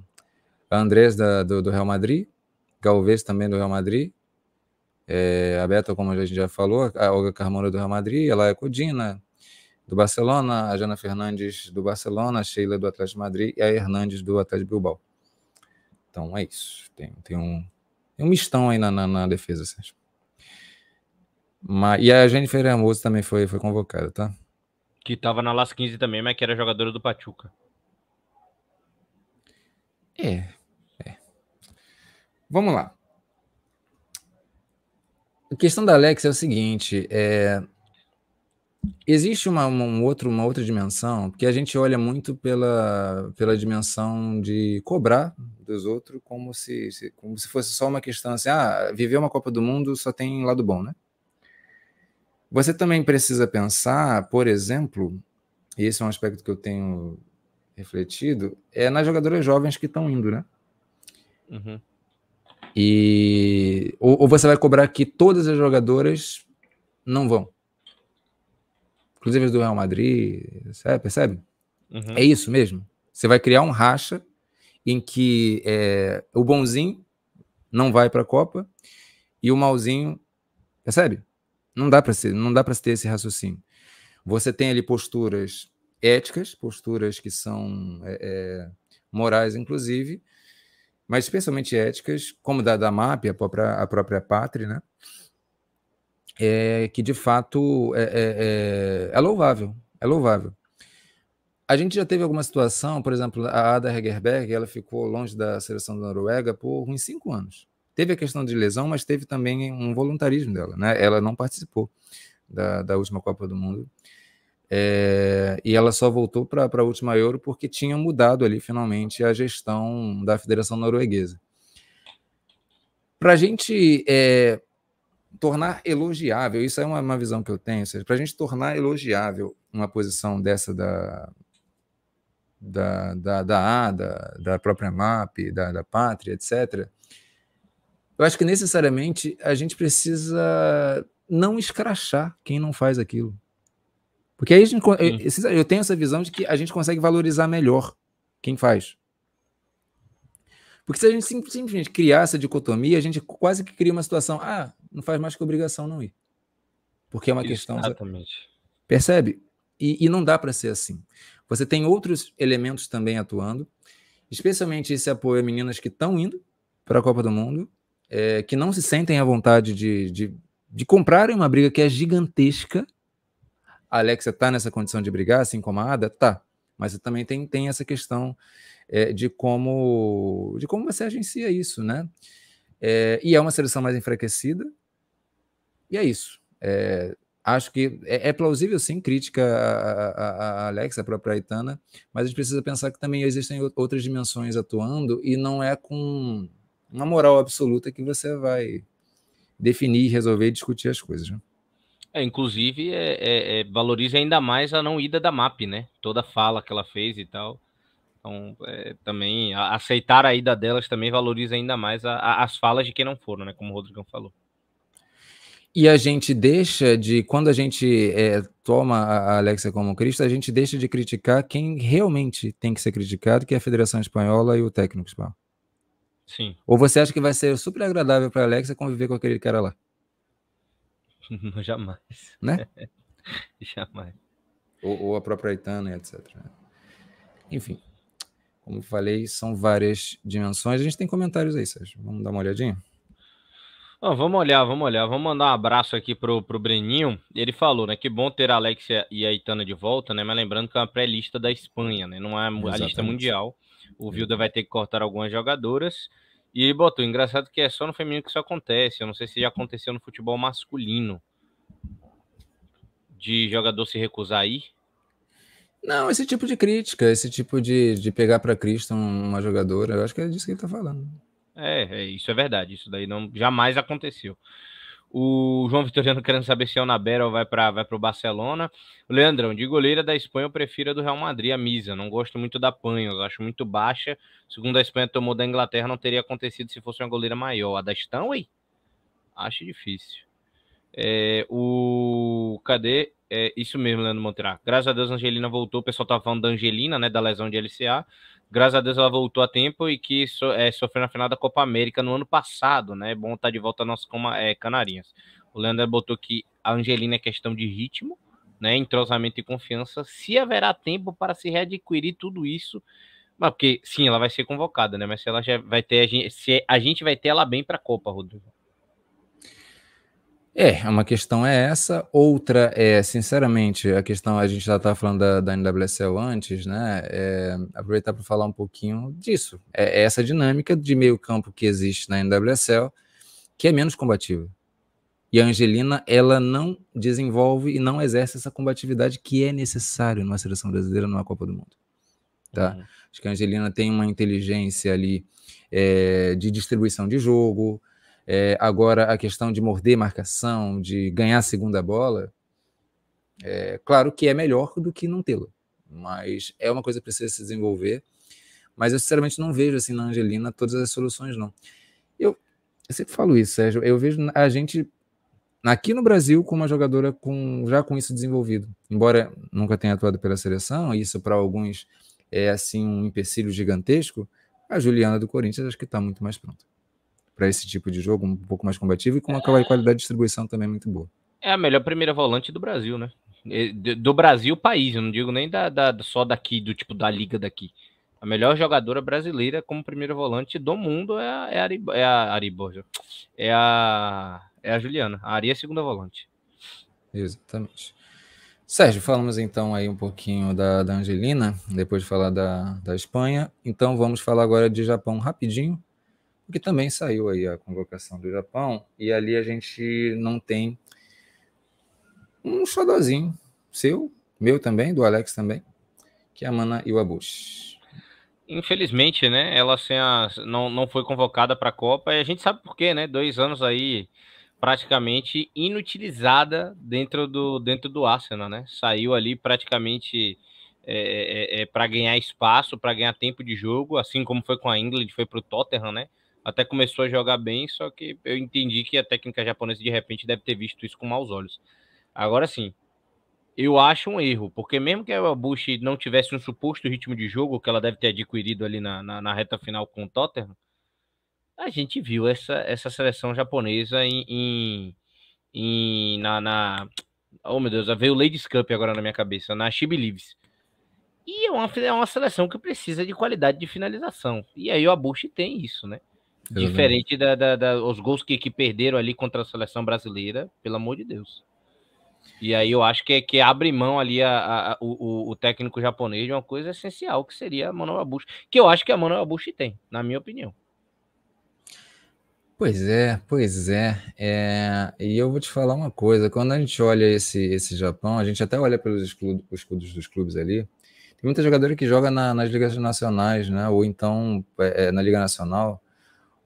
a Andrés da, do, do, Real Madrid, Galvez também do Real Madrid, é, a Beto como a gente já falou, a Olga Carmona do Real Madrid, a Laia Codina do Barcelona, a Jana Fernandes do Barcelona, a Sheila do Atlético Madrid e a Hernandes do Atlético Bilbao. Então, é isso. Tem, tem, um, tem um mistão aí na, na, na defesa, Sérgio. Mas, e a Jennifer Hermoso também foi, foi convocada, tá? Que tava na Las 15 também, mas que era jogadora do Pachuca. É, é. Vamos lá. A questão da Alex é o seguinte, é... existe uma, uma, um outro, uma outra dimensão, porque a gente olha muito pela, pela dimensão de cobrar dos outros como se, se, como se fosse só uma questão assim, ah, viver uma Copa do Mundo só tem lado bom, né? Você também precisa pensar, por exemplo, e esse é um aspecto que eu tenho refletido, é nas jogadoras jovens que estão indo, né? Uhum. E ou, ou, você vai cobrar que todas as jogadoras não vão, inclusive as do Real Madrid, percebe? Uhum. É isso mesmo. Você vai criar um racha em que é, o bonzinho não vai para a Copa e o malzinho, percebe? Não dá para ser, não dá para ter esse raciocínio. Você tem ali posturas éticas, posturas que são é, é, morais, inclusive, mas especialmente éticas, como da da MAP, a própria, a própria Pátria, né? É, que de fato é, é, é, é, louvável, é louvável. A gente já teve alguma situação, por exemplo, a Ada Hegerberg, ela ficou longe da seleção da Noruega por uns cinco anos. Teve a questão de lesão, mas teve também um voluntarismo dela, né? Ela não participou da, da última Copa do Mundo. É, e ela só voltou para a última Euro porque tinha mudado ali finalmente a gestão da Federação Norueguesa. Para a gente é, tornar elogiável, isso é uma, uma visão que eu tenho, para a gente tornar elogiável uma posição dessa da, da, da, da ADA, da própria MAP, da, da Pátria, etc., eu acho que necessariamente a gente precisa não escrachar quem não faz aquilo. Porque aí a gente, eu, eh, eu tenho essa visão de que a gente consegue valorizar melhor quem faz. Porque se a gente simplesmente criar essa dicotomia, a gente quase que cria uma situação, ah, não faz mais que obrigação não ir. Porque é uma questão. Exatamente. Percebe? E, e não dá para ser assim. Você tem outros elementos também atuando, especialmente esse apoio a meninas que estão indo para a Copa do Mundo, é, que não se sentem à vontade de, de, de comprarem uma briga que é gigantesca. A Alexia está nessa condição de brigar, assim como a Ada? Tá. Mas também tem, tem essa questão é, de como de como você agencia isso, né? É, e é uma seleção mais enfraquecida. E é isso. É, acho que é, é plausível, sim, crítica a, a, a a própria Aitana, mas a gente precisa pensar que também existem outras dimensões atuando e não é com uma moral absoluta que você vai definir, resolver e discutir as coisas. Né? É, inclusive, é, é, é valoriza ainda mais a não ida da MAP, né? Toda fala que ela fez e tal. Então, é, também a, aceitar a ida delas também valoriza ainda mais a, a, as falas de quem não foram, né? Como o Rodrigão falou. E a gente deixa de, quando a gente é, toma a Alexa como Cristo, a gente deixa de criticar quem realmente tem que ser criticado, que é a Federação Espanhola e o técnico espanhol. Sim. Ou você acha que vai ser super agradável para Alexa conviver com aquele cara lá? Jamais. Né? Jamais. Ou, ou, a própria Itana, etc. Né? Enfim, como falei, são várias dimensões. A gente tem comentários aí, Sérgio. Vamos dar uma olhadinha? vamos olhar, vamos olhar. Vamos mandar um abraço aqui pro, pro Breninho. Ele falou, né? Que bom ter a Alexia e a Itana de volta, né? Mas lembrando que é uma pré-lista da Espanha, né? Não é a lista mundial. O Vilda vai ter que cortar algumas jogadoras. E ele botou, engraçado que é só no feminino que isso acontece. Eu não sei se já aconteceu no futebol masculino. De jogador se recusar a ir. Não, esse tipo de crítica, esse tipo de, de pegar para Cristo uma jogadora, eu acho que é disso que ele tá falando. É, é, isso é verdade. Isso daí não jamais aconteceu. O João Vitoriano querendo saber se é o ou vai para vai o Barcelona. Leandrão, de goleira da Espanha, eu prefiro a do Real Madrid, a Misa. Não gosto muito da Panhos, acho muito baixa. Segundo a Espanha tomou da Inglaterra, não teria acontecido se fosse uma goleira maior. A da Stanley? Acho difícil. É, o. Cadê? É, isso mesmo, Leandro Monteiro. Graças a Deus, a Angelina voltou. O pessoal estava tá falando da Angelina, né? Da lesão de LCA graças a Deus ela voltou a tempo e que so, é, sofreu na final da Copa América no ano passado, né? É bom estar tá de volta nós como é, Canarinhas. O Leandro botou que a Angelina é questão de ritmo, né? Entrosamento e confiança. Se haverá tempo para se readquirir tudo isso. Mas porque sim, ela vai ser convocada, né? Mas se ela já vai ter a gente, se a gente vai ter ela bem para a Copa, Rodrigo. É, uma questão é essa. Outra é, sinceramente, a questão, a gente já estava falando da, da NWSL antes, né? É, aproveitar para falar um pouquinho disso. É, é, essa dinâmica de meio campo que existe na NWSL, que é menos combativa. E a Angelina, ela não desenvolve e não exerce essa combatividade que é necessário numa seleção brasileira, numa Copa do Mundo. Tá? Uhum. Acho que a Angelina tem uma inteligência ali é, de distribuição de jogo, é, agora, a questão de morder marcação, de ganhar a segunda bola, é, claro que é melhor do que não tê-la, mas é uma coisa que precisa se desenvolver. Mas eu, sinceramente, não vejo assim na Angelina todas as soluções, não. Eu, eu sempre falo isso, Sérgio. Eu vejo a gente aqui no Brasil com uma jogadora com, já com isso desenvolvido, embora nunca tenha atuado pela seleção, isso para alguns é assim um empecilho gigantesco. A Juliana do Corinthians acho que está muito mais pronta para esse tipo de jogo, um pouco mais combativo e com uma é... qualidade de distribuição também muito boa. É a melhor primeira volante do Brasil, né? Do Brasil, país, eu não digo nem da, da, só daqui, do tipo da liga daqui. A melhor jogadora brasileira como primeira volante do mundo é a, é a, é a Ari Borja. É a, é a Juliana. A Ari é a segunda volante. Exatamente. Sérgio, falamos então aí um pouquinho da, da Angelina, depois de falar da, da Espanha. Então vamos falar agora de Japão rapidinho porque também saiu aí a convocação do Japão, e ali a gente não tem um xodozinho seu, meu também, do Alex também, que é a Mana Iwabushi. Infelizmente, né, ela a, não, não foi convocada para a Copa, e a gente sabe por quê, né, dois anos aí praticamente inutilizada dentro do, dentro do Arsenal, né, saiu ali praticamente... É, é, é, é para ganhar espaço, para ganhar tempo de jogo, assim como foi com a England, foi para o Tottenham, né? até começou a jogar bem, só que eu entendi que a técnica japonesa de repente deve ter visto isso com maus olhos. Agora sim, eu acho um erro, porque mesmo que a Bush não tivesse um suposto ritmo de jogo que ela deve ter adquirido ali na, na, na reta final com o Tottenham, a gente viu essa, essa seleção japonesa em, em, em na, na, Oh meu Deus, veio o Ladies Cup agora na minha cabeça, na She Believes. E é uma, é uma seleção que precisa de qualidade de finalização. E aí o Abushi tem isso, né? Diferente dos da, da, da, gols que, que perderam ali contra a seleção brasileira, pelo amor de Deus. E aí eu acho que, que abre mão ali a, a o, o, técnico japonês de uma coisa essencial, que seria a Manoel Abushi, que eu acho que a Manoel Abushi tem, na minha opinião. Pois é, pois é, é. E eu vou te falar uma coisa: quando a gente olha esse, esse Japão, a gente até olha pelos escudos, escudos dos clubes ali. Tem muita jogadora que joga na, nas ligas nacionais, né? Ou então é, é na Liga Nacional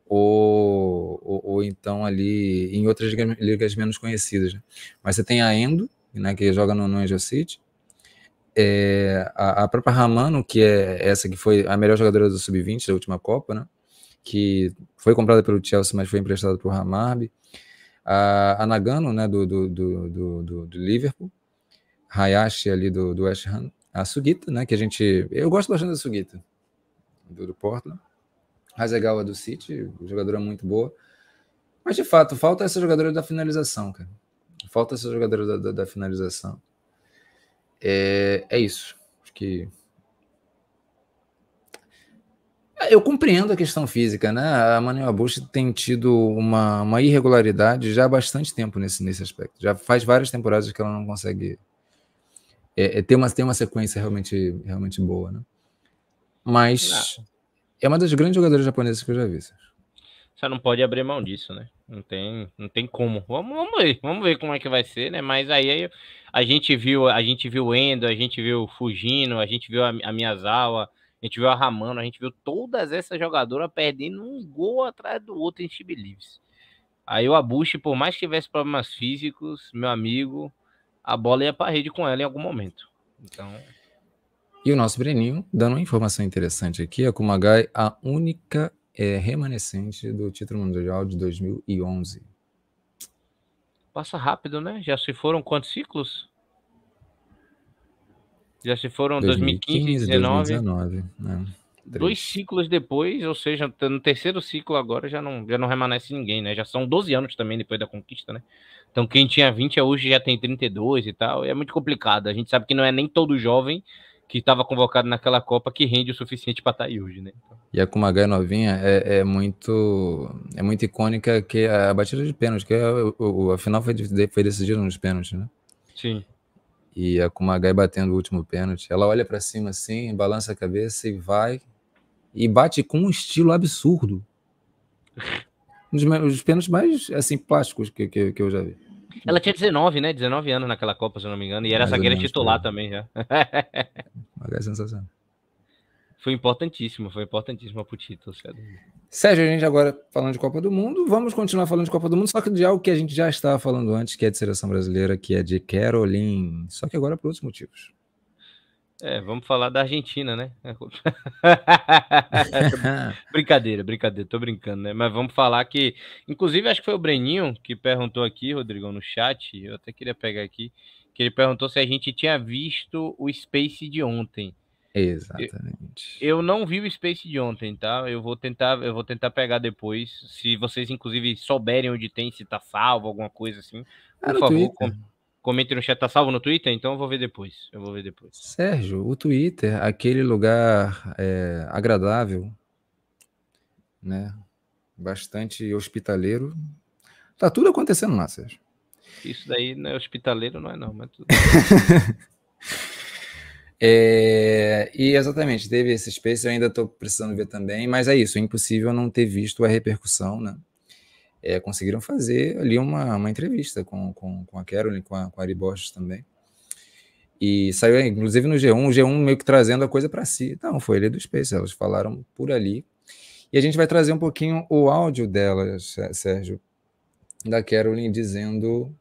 ou, ou, ou, então ali em outras ligas menos conhecidas. Né? Mas você tem a Endo, né, que joga no, no Angel City, é, a, a, própria Ramano, que é essa que foi a melhor jogadora do Sub-20 da última Copa, né? que foi comprada pelo Chelsea, mas foi emprestada para o Hamarby, a, a, Nagano, né, do, do, do, do, do Liverpool, Hayashi ali do, do West Ham, a Sugita, né, que a gente... Eu gosto bastante da Sugita, do, do Portland, Hasegawa do City, jogadora muito boa. Mas de fato, falta essa jogadora da finalização, cara. Falta essa jogadora da, da, da finalização. É, é isso. Acho que. É, eu compreendo a questão física, né? A Manuel Bush tem tido uma, uma irregularidade já há bastante tempo nesse, nesse aspecto. Já faz várias temporadas que ela não consegue é, é, ter, uma, ter uma sequência realmente, realmente boa, né? Mas. Não é uma das grandes jogadoras japonesas que eu já vi. Você não pode abrir mão disso, né? Não tem, não tem como. Vamos, vamos ver, vamos ver como é que vai ser, né? Mas aí, aí a gente viu, a gente viu Endo, a gente viu Fugino, a gente viu a, a Miyazawa, a gente viu a Ramano, a gente viu todas essas jogadoras perdendo um gol atrás do outro em Chibi Leaves. Aí o Abushi, por mais que tivesse problemas físicos, meu amigo, a bola ia para a rede com ela em algum momento. Então, e o nosso Breninho dando uma informação interessante aqui: a é Kumagai, a única é, remanescente do título mundial de 2011. Passa rápido, né? Já se foram quantos ciclos? Já se foram 2015, 2019. 2019 né? Dois ciclos depois, ou seja, tá no terceiro ciclo agora já não, já não remanesce ninguém, né? Já são 12 anos também depois da conquista, né? Então quem tinha 20 hoje já tem 32 e tal. E é muito complicado. A gente sabe que não é nem todo jovem que estava convocado naquela Copa que rende o suficiente para estar tá hoje, né? Então. E a Kumagai novinha é, é, muito é muito icônica que é a batida de pênalti, que a, é a final foi, foi decidida nos pênaltis, né? Sim. E a Kumagai batendo o último pênalti, ela olha para cima assim, balança a cabeça e vai e bate com um estilo absurdo. um dos, pênaltis mais assim plásticos que, que, que eu já vi. Ela tinha 19, né? 19 anos naquela Copa, se eu não me engano. E era zagueira titular é. também já. Uma é sensação. Foi importantíssimo, foi importantíssima pro título, é Sérgio, a gente agora falando de Copa do Mundo, vamos continuar falando de Copa do Mundo, só que de algo que a gente já estava falando antes, que é de seleção brasileira, que é de Caroline. Só que agora por outros motivos. É, vamos falar da Argentina, né? É brincadeira, brincadeira, tô brincando, né? Mas vamos falar que, inclusive, acho que foi o Breninho que perguntou aqui, Rodrigão, no chat. Eu até queria pegar aqui, que ele perguntou se a gente tinha visto o Space de ontem. Exatamente. Eu, eu não vi o Space de ontem, tá? Eu vou tentar, eu vou tentar pegar depois. Se vocês, inclusive, souberem onde tem, se tá salvo, alguma coisa assim, por ah, favor, com Comente no chat, tá salvo no Twitter? Então eu vou ver depois. Eu vou ver depois. Sérgio, o Twitter, aquele lugar é, agradável, né? Bastante hospitaleiro. Tá tudo acontecendo lá, Sérgio. Isso daí não é hospitaleiro, não é não, mas tudo. É, e exatamente, teve esse Space, eu ainda estou precisando ver também, mas é isso, é impossível não ter visto a repercussão, né? é, conseguiram fazer ali uma, uma entrevista com, com, com a Carolyn, com a, com a Ari Borges também. E saiu, é, inclusive, no G1, o G1 meio que trazendo a coisa para si. Não, foi ele do Space, elas falaram por ali. E a gente vai trazer um pouquinho o áudio delas, Sérgio, da Carolyn dizendo.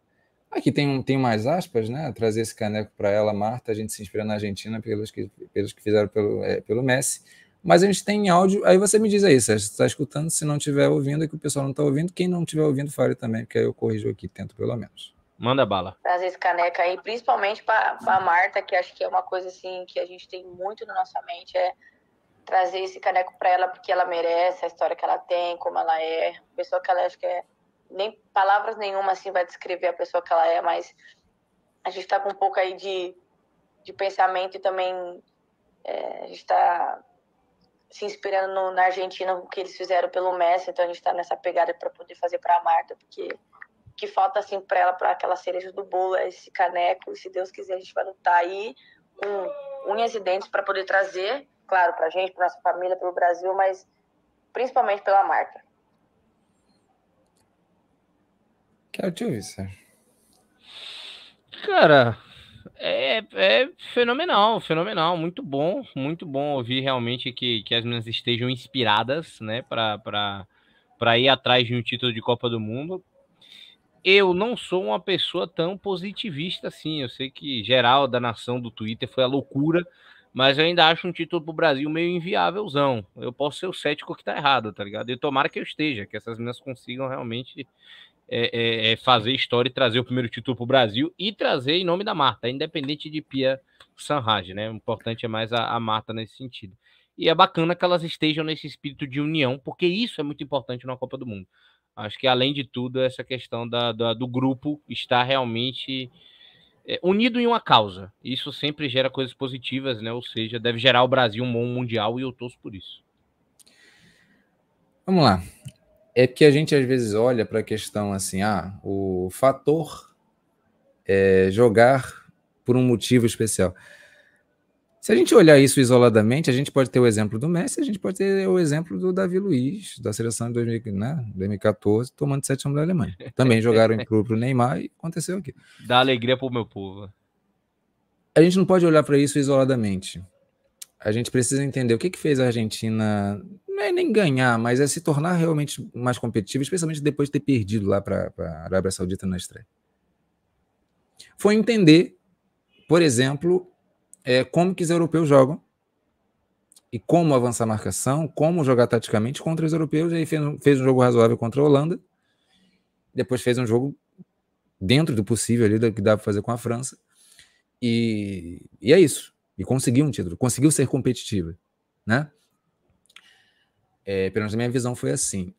Aqui tem, um, tem mais aspas, né? Trazer esse caneco para ela, Marta. A gente se inspira na Argentina pelos que, pelos que fizeram pelo, é, pelo Messi, mas a gente tem áudio. Aí você me diz aí, você está escutando? Se não estiver ouvindo, é que o pessoal não está ouvindo. Quem não estiver ouvindo, fale também, porque aí eu corrijo aqui, tento pelo menos. Manda bala. Trazer esse caneca aí, principalmente para a Marta, que acho que é uma coisa assim que a gente tem muito na nossa mente, é trazer esse caneco para ela porque ela merece, a história que ela tem, como ela é, pessoa que ela acho que é nem palavras nenhuma assim vai descrever a pessoa que ela é, mas a gente está com um pouco aí de, de pensamento e também é, a gente está se inspirando na Argentina o que eles fizeram pelo Messi, então a gente está nessa pegada para poder fazer para a Marta, porque que falta assim para ela, para aquela cereja do bolo, é esse caneco, e se Deus quiser a gente vai lutar aí com unhas e dentes para poder trazer, claro, para a gente, para nossa família, pelo Brasil, mas principalmente pela Marta. Quero te ouvir, Sérgio. Cara, é, é fenomenal, fenomenal, muito bom, muito bom ouvir realmente que, que as meninas estejam inspiradas, né, para ir atrás de um título de Copa do Mundo. Eu não sou uma pessoa tão positivista assim, eu sei que geral da nação do Twitter foi a loucura, mas eu ainda acho um título para o Brasil meio inviávelzão. Eu posso ser o cético que está errado, tá ligado? E tomara que eu esteja, que essas meninas consigam realmente é, é, é, fazer história e trazer o primeiro título para o Brasil e trazer em nome da Marta, independente de Pia Sanhage, né? O importante é mais a, a Marta nesse sentido. E é bacana que elas estejam nesse espírito de união, porque isso é muito importante na Copa do Mundo. Acho que, além de tudo, essa questão da, da do grupo estar realmente é, unido em uma causa. Isso sempre gera coisas positivas, né? Ou seja, deve gerar o Brasil um bom mundial e eu torço por isso. Vamos lá é que a gente às vezes olha para a questão assim, ah, o fator é jogar por um motivo especial. Se a gente olhar isso isoladamente, a gente pode ter o exemplo do Messi, a gente pode ter o exemplo do Davi Luiz, da seleção de 2000, né, 2014, tomando sétimo da Alemanha. Também jogaram em o Neymar e aconteceu aqui. Dá alegria para o meu povo. A gente não pode olhar para isso isoladamente. A gente precisa entender o que, que fez a Argentina não é nem ganhar, mas é se tornar realmente mais competitivo, especialmente depois de ter perdido lá para a Arábia Saudita na estreia. Foi entender, por exemplo, é, como que os europeus jogam e como avançar a marcação, como jogar taticamente contra os europeus. E aí fez, fez um jogo razoável contra a Holanda, depois fez um jogo dentro do possível ali, que dá para fazer com a França. E, e é isso. E conseguiu um título, conseguiu ser competitiva, né? é, pelo menos a minha visão foi assim.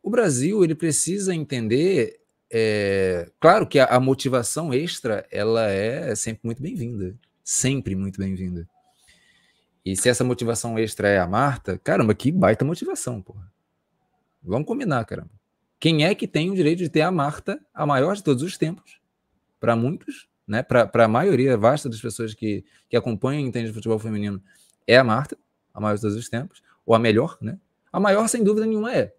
O Brasil ele precisa entender, é, claro que a, a, motivação extra ela é sempre muito bem-vinda, sempre muito bem-vinda. E se essa motivação extra é a Marta, caramba, que baita motivação, porra. Vamos combinar, caramba. Quem é que tem o direito de ter a Marta, a maior de todos os tempos? Para muitos, né? Para a maioria vasta das pessoas que, que acompanham e entendem futebol feminino, é a Marta, a maior de todos os tempos, ou a melhor, né? A maior, sem dúvida nenhuma, é.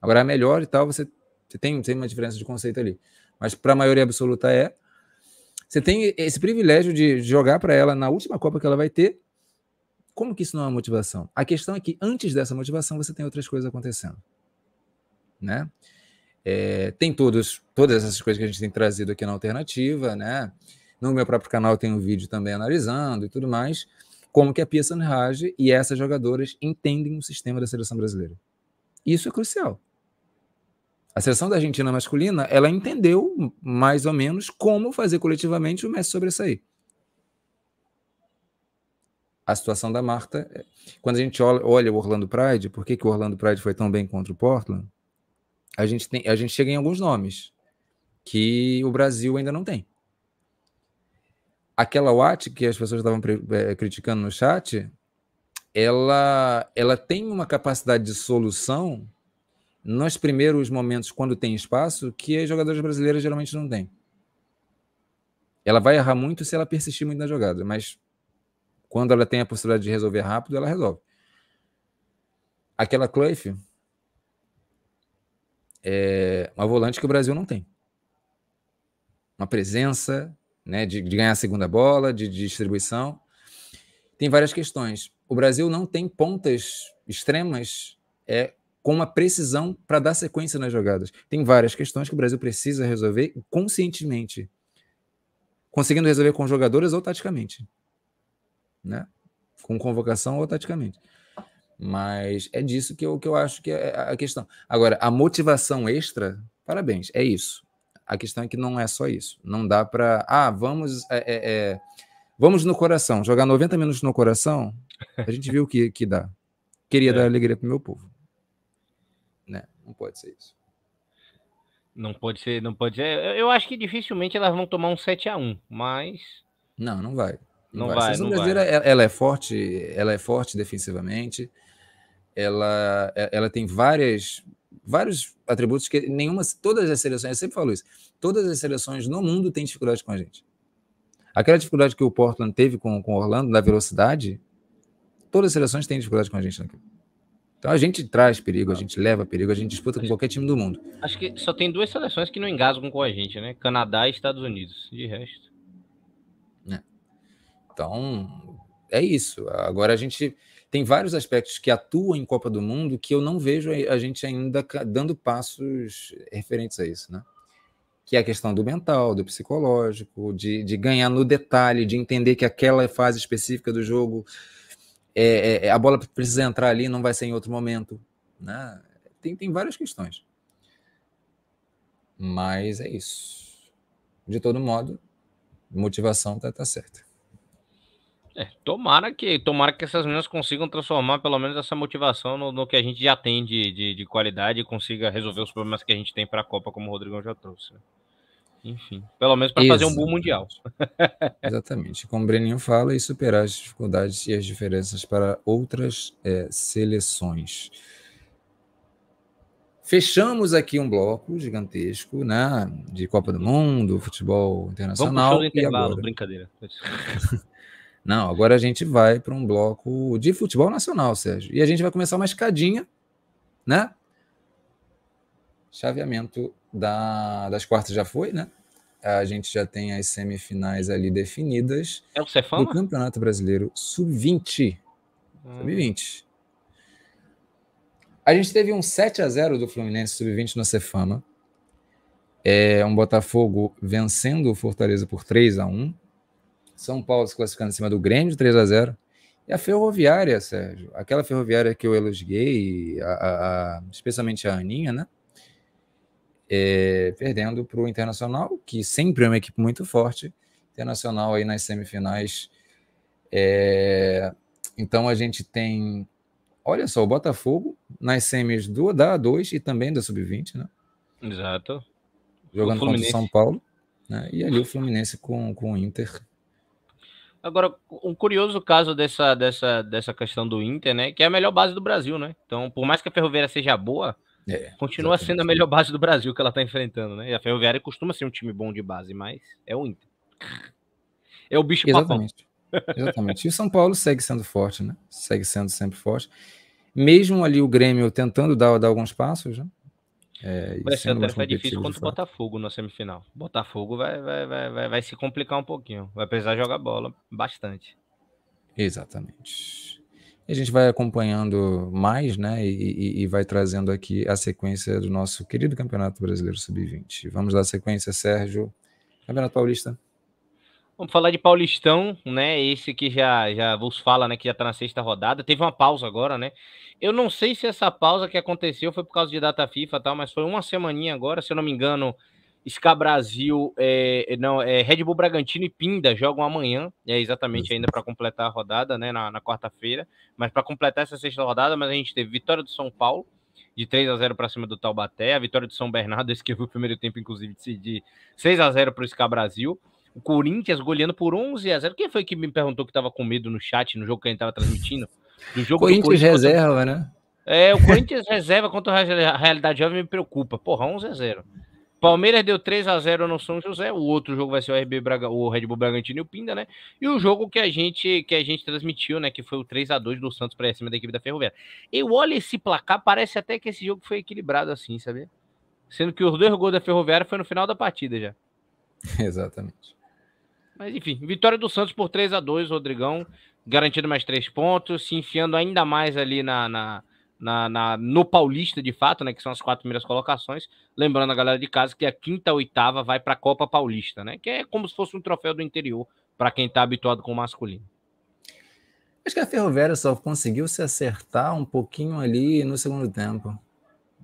Agora, a melhor e tal, você, você tem, tem uma diferença de conceito ali. Mas para a maioria absoluta é. Você tem esse privilégio de jogar para ela na última Copa que ela vai ter. Como que isso não é uma motivação? A questão é que antes dessa motivação você tem outras coisas acontecendo. Né? É, tem todos, todas essas coisas que a gente tem trazido aqui na alternativa, né? No meu próprio canal tem um vídeo também analisando e tudo mais como que a Pia Sanhage e essas jogadoras entendem o sistema da seleção brasileira. Isso é crucial. A seleção da Argentina masculina, ela entendeu mais ou menos como fazer coletivamente o Messi sobressair. A situação da Marta, é, quando a gente olha o Orlando Pride, por que, que o Orlando Pride foi tão bem contra o Portland? A gente, tem, a gente chega em alguns nomes que o Brasil ainda não tem aquela Watt que as pessoas estavam é, criticando no chat, ela, ela tem uma capacidade de solução nos primeiros momentos, quando tem espaço, que as jogadoras brasileiras geralmente não têm. Ela vai errar muito se ela persistir muito na jogada, mas quando ela tem a possibilidade de resolver rápido, ela resolve. Aquela Clough eh, é uma volante que o Brasil não tem. Uma presença né? De, de ganhar a segunda bola, de, de distribuição. Tem várias questões. O Brasil não tem pontas extremas é, com uma precisão para dar sequência nas jogadas. Tem várias questões que o Brasil precisa resolver conscientemente, conseguindo resolver com jogadores ou taticamente, né? Com convocação ou taticamente. Mas é disso que eu, que eu acho que é a questão. Agora, a motivação extra, parabéns, é isso. A questão é que não é só isso. Não dá para. Ah, vamos. É, é, é, vamos no coração. Jogar 90 minutos no coração, a gente viu que, que dá. Queria é. dar alegria para o meu povo. Né? Não pode ser isso. Não pode ser, não pode ser. Eu, eu acho que dificilmente elas vão tomar um 7 a 1 mas. Não, não vai. Não, não vai. vai a brasileira ela é forte, ela é forte defensivamente. Ela, é, ela tem várias vários atributos que nenhuma, todas as seleções, eu sempre falo isso, todas as seleções no mundo têm dificuldade com a gente. Aquela dificuldade que o Portland teve com, com Orlando, da velocidade, todas as seleções têm dificuldade com a gente naquilo. Então a gente traz perigo, a gente leva perigo, a gente disputa com qualquer time do mundo. Acho que só tem duas seleções que não engasgam com a gente, né? Canadá e Estados Unidos. De resto. É. Então, é isso. Agora a gente tem vários aspectos que atuam em Copa do Mundo que eu não vejo a gente ainda dando passos referentes a isso, né? Que é a questão do mental, do psicológico, de, de ganhar no detalhe, de entender que aquela fase específica do jogo é, é, é a bola precisa entrar ali, não vai ser em outro momento, né? Tem, tem várias questões. Mas é isso. De todo modo, motivação tá, tá certa. É, tomara que tomara que essas meninas consigam transformar pelo menos essa motivação no, no que a gente já tem de, de, de, qualidade e consiga resolver os problemas que a gente tem para a Copa, como o Rodrigão já trouxe. Né? Enfim, pelo menos para fazer um bom mundial. Exatamente. Como o Breninho fala, e superar as dificuldades e as diferenças para outras é, seleções. Fechamos aqui um bloco gigantesco, né? De Copa do Mundo, futebol internacional. Vamos para o intervalo, brincadeira. Não, agora a gente vai para um bloco de futebol nacional, Sérgio. E a gente vai começar uma escadinha, né? Chaveamento da, das quartas já foi, né? A gente já tem as semifinais ali definidas. É o Cefama? Do Campeonato Brasileiro Sub-20. Hum. Sub-20. A gente teve um 7 a 0 do Fluminense Sub-20 no Cefama. É um Botafogo vencendo o Fortaleza por 3 a 1 são Paulo se classificando em cima do Grêmio, 3 a 0 E a Ferroviária, Sérgio, aquela Ferroviária que eu elogiei, a, a, a, especialmente a Aninha, né? É, perdendo para o Internacional, que sempre é uma equipe muito forte. Internacional aí nas semifinais. É, então a gente tem, olha só, o Botafogo nas semis do, da A2 e também da Sub-20, né? Exato. Jogando contra o São Paulo. Né? E ali o Fluminense com, com o Inter Agora, um curioso caso dessa, dessa, dessa questão do Inter, né? Que é a melhor base do Brasil, né? Então, por mais que a Ferroviária seja boa, é, continua exatamente. sendo a melhor base do Brasil que ela tá enfrentando, né? E a Ferroviária costuma ser um time bom de base, mas é o Inter. É o bicho exatamente. papão. Exatamente. E o São Paulo segue sendo forte, né? Segue sendo sempre forte. Mesmo ali o Grêmio tentando dar, dar alguns passos, né? É, vai assim, é até tão difícil quanto o Botafogo na semifinal. Botafogo vai, vai, vai, vai, vai se complicar um pouquinho. Vai precisar jogar bola bastante. Exatamente. E a gente vai acompanhando mais, né? E, e, e, vai trazendo aqui a sequência do nosso querido Campeonato Brasileiro Sub-20. Vamos dar sequência, Sérgio. Campeonato Paulista. Vamos falar de Paulistão, né? Esse que já já vos fala, né? Que já tá na sexta rodada. Teve uma pausa agora, né? Eu não sei se essa pausa que aconteceu foi por causa de data FIFA tal, mas foi uma semaninha agora, se eu não me engano. SCA Brasil, é, é, não, é, Red Bull Bragantino e Pinda jogam amanhã, é exatamente ainda para completar a rodada, né, na, na quarta-feira. Mas para completar essa sexta rodada, mas a gente teve vitória do São Paulo, de 3 a 0 para cima do Taubaté, a vitória do São Bernardo, esse que eu o primeiro tempo, inclusive, de 6 a 0 para o SCA Brasil o Corinthians goleando por 11 a 0. Quem foi que me perguntou que tava com medo no chat, no jogo que a gente tava transmitindo? Do jogo Corinthians, Corinthians reserva, contra... né? É, o Corinthians reserva contra a realidade jovem me preocupa. Porra, 11 a 0. Palmeiras deu 3 a 0 no São José. O outro jogo vai ser o RB Braga, o Red Bull Bragantino e o Pinda, né? E o jogo que a gente que a gente transmitiu, né, que foi o 3 a 2 do Santos para cima da equipe da Ferroviária. Eu olho esse placar, parece até que esse jogo foi equilibrado assim, sabe? Sendo que os dois gols da Ferroviária foi no final da partida já. Exatamente. Mas enfim, vitória do Santos por 3 a 2 Rodrigão garantindo mais três pontos, se enfiando ainda mais ali na, na, na, na, no Paulista, de fato, né? Que são as quatro primeiras colocações. Lembrando a galera de casa que a quinta, oitava vai para a Copa Paulista, né? Que é como se fosse um troféu do interior para quem está habituado com o masculino. Acho que a Ferroviária só conseguiu se acertar um pouquinho ali no segundo tempo,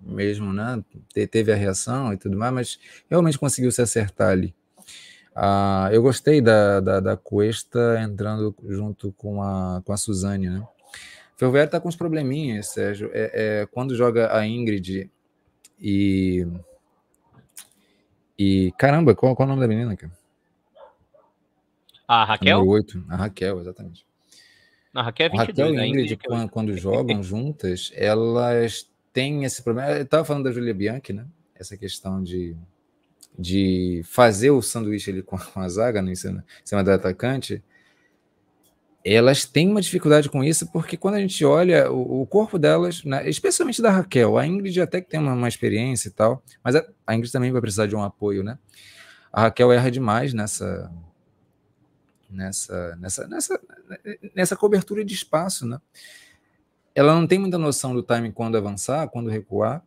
mesmo, né? Teve a reação e tudo mais, mas realmente conseguiu se acertar ali. Ah, eu gostei da, da, da Cuesta entrando junto com a, com a Suzane, né? Ferroviário tá com uns probleminhas, Sérgio. É, é, quando joga a Ingrid e. E. Caramba, qual, qual é o nome da menina, aqui? A Raquel? Número 8. A Raquel, exatamente. A Raquel é 22, Raquel e a Ingrid, quando, quando jogam juntas, elas têm esse problema. Eu estava falando da Julia Bianchi, né? Essa questão de de fazer o sanduíche ali com a zaga no, né, em cima do atacante, elas têm uma dificuldade com isso, porque quando a gente olha o, o corpo delas, né, especialmente da Raquel, a Ingrid até que tem uma, uma experiência e tal, mas a, a, Ingrid também vai precisar de um apoio, né? A Raquel erra demais nessa. Nessa, nessa, nessa, nessa cobertura de espaço, né? Ela não tem muita noção do time quando avançar, quando recuar,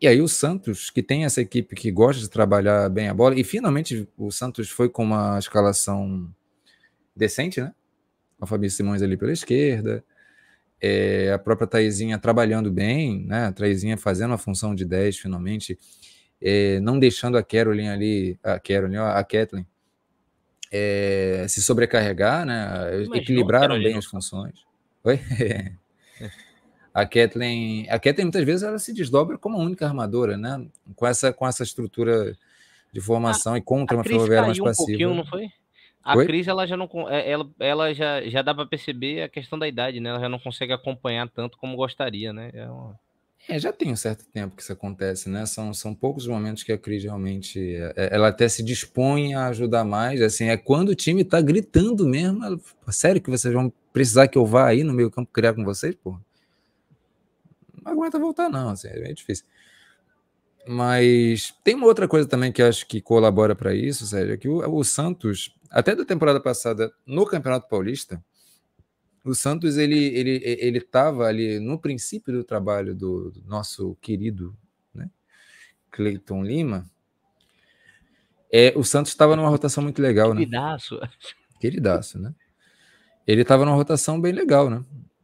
e aí o Santos, que tem essa equipe que gosta de trabalhar bem a bola, e finalmente o Santos foi com uma escalação decente, né? Com a Fabi Simões ali pela esquerda, é, a própria Taizinha trabalhando bem, né? A Taizinha fazendo a função de 10 finalmente, é, não deixando a Caroline ali, a Caroline, a Kathleen, é, se sobrecarregar, né? Equilibraram bem as funções. Oi? É a Kathleen, a Kathleen muitas vezes ela se desdobra como a única armadora, né? Com essa, com essa estrutura de formação a, e contra uma ferroviária mais passiva. Um não foi? A Oi? Cris, ela já não é, ela, ela já, já dá para perceber a questão da idade, né? Ela já não consegue acompanhar tanto como gostaria, né? É, uma... é já tem um certo tempo que isso acontece, né? São, são poucos momentos que a Cris realmente é, ela até se dispõe a ajudar mais, assim, é quando o time tá gritando mesmo, ela, sério que vocês vão precisar que eu vá aí no meio campo criar com vocês, porra? não aguenta voltar, não. Assim, é difícil. Mas tem uma outra coisa também que acho que colabora para isso, Sérgio, é que o, o, Santos, até da temporada passada, no Campeonato Paulista, o Santos ele ele ele estava ali no princípio do trabalho do, do nosso querido né, Cleiton Lima. É, o Santos estava numa rotação muito legal, Queridaço. né? Queridaço. Queridaço, né? Ele estava numa rotação bem legal, né?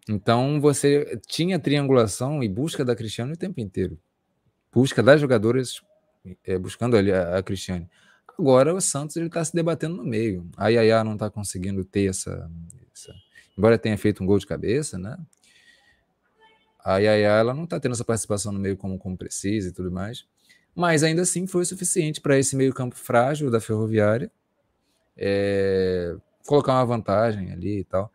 Então você tinha triangulação e busca da Cristiane o tempo inteiro. Busca das jogadoras, é, buscando ali a, a Cristiane. Agora o Santos ele está se debatendo no meio. A Yaya não está conseguindo ter essa, essa, Embora tenha feito um gol de cabeça, né? A Yaya ela não está tendo essa participação no meio como, como precisa e tudo mais. Mas ainda assim foi suficiente para esse meio-campo frágil da Ferroviária é, colocar uma vantagem ali e tal.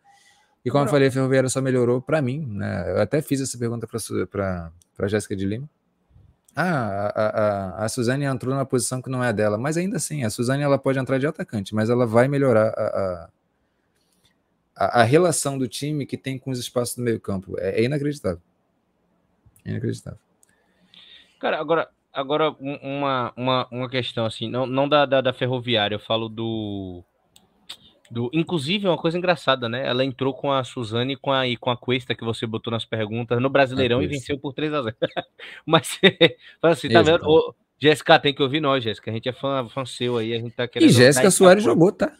E como eu falei, a Ferroviária só melhorou para mim, né? Eu até fiz essa pergunta para a Jéssica de Lima. Ah, a, a, a Suzane entrou numa posição que não é a dela, mas ainda assim, a Suzane ela pode entrar de atacante, mas ela vai melhorar a, a, a relação do time que tem com os espaços do meio-campo. É, é, inacreditável. É inacreditável. Cara, agora, agora uma, uma, uma questão assim, não, não da, da, da ferroviária, eu falo do do, inclusive, é uma coisa engraçada, né? Ela entrou com a Suzane com a, e com a Cuesta que você botou nas perguntas no Brasileirão é e venceu por 3 a 0 Mas fala assim, tá vendo? Jéssica, tem que ouvir nós, Jéssica. A gente é fã, fã seu aí, a gente tá querendo. E Jéssica Soares jogou, tá?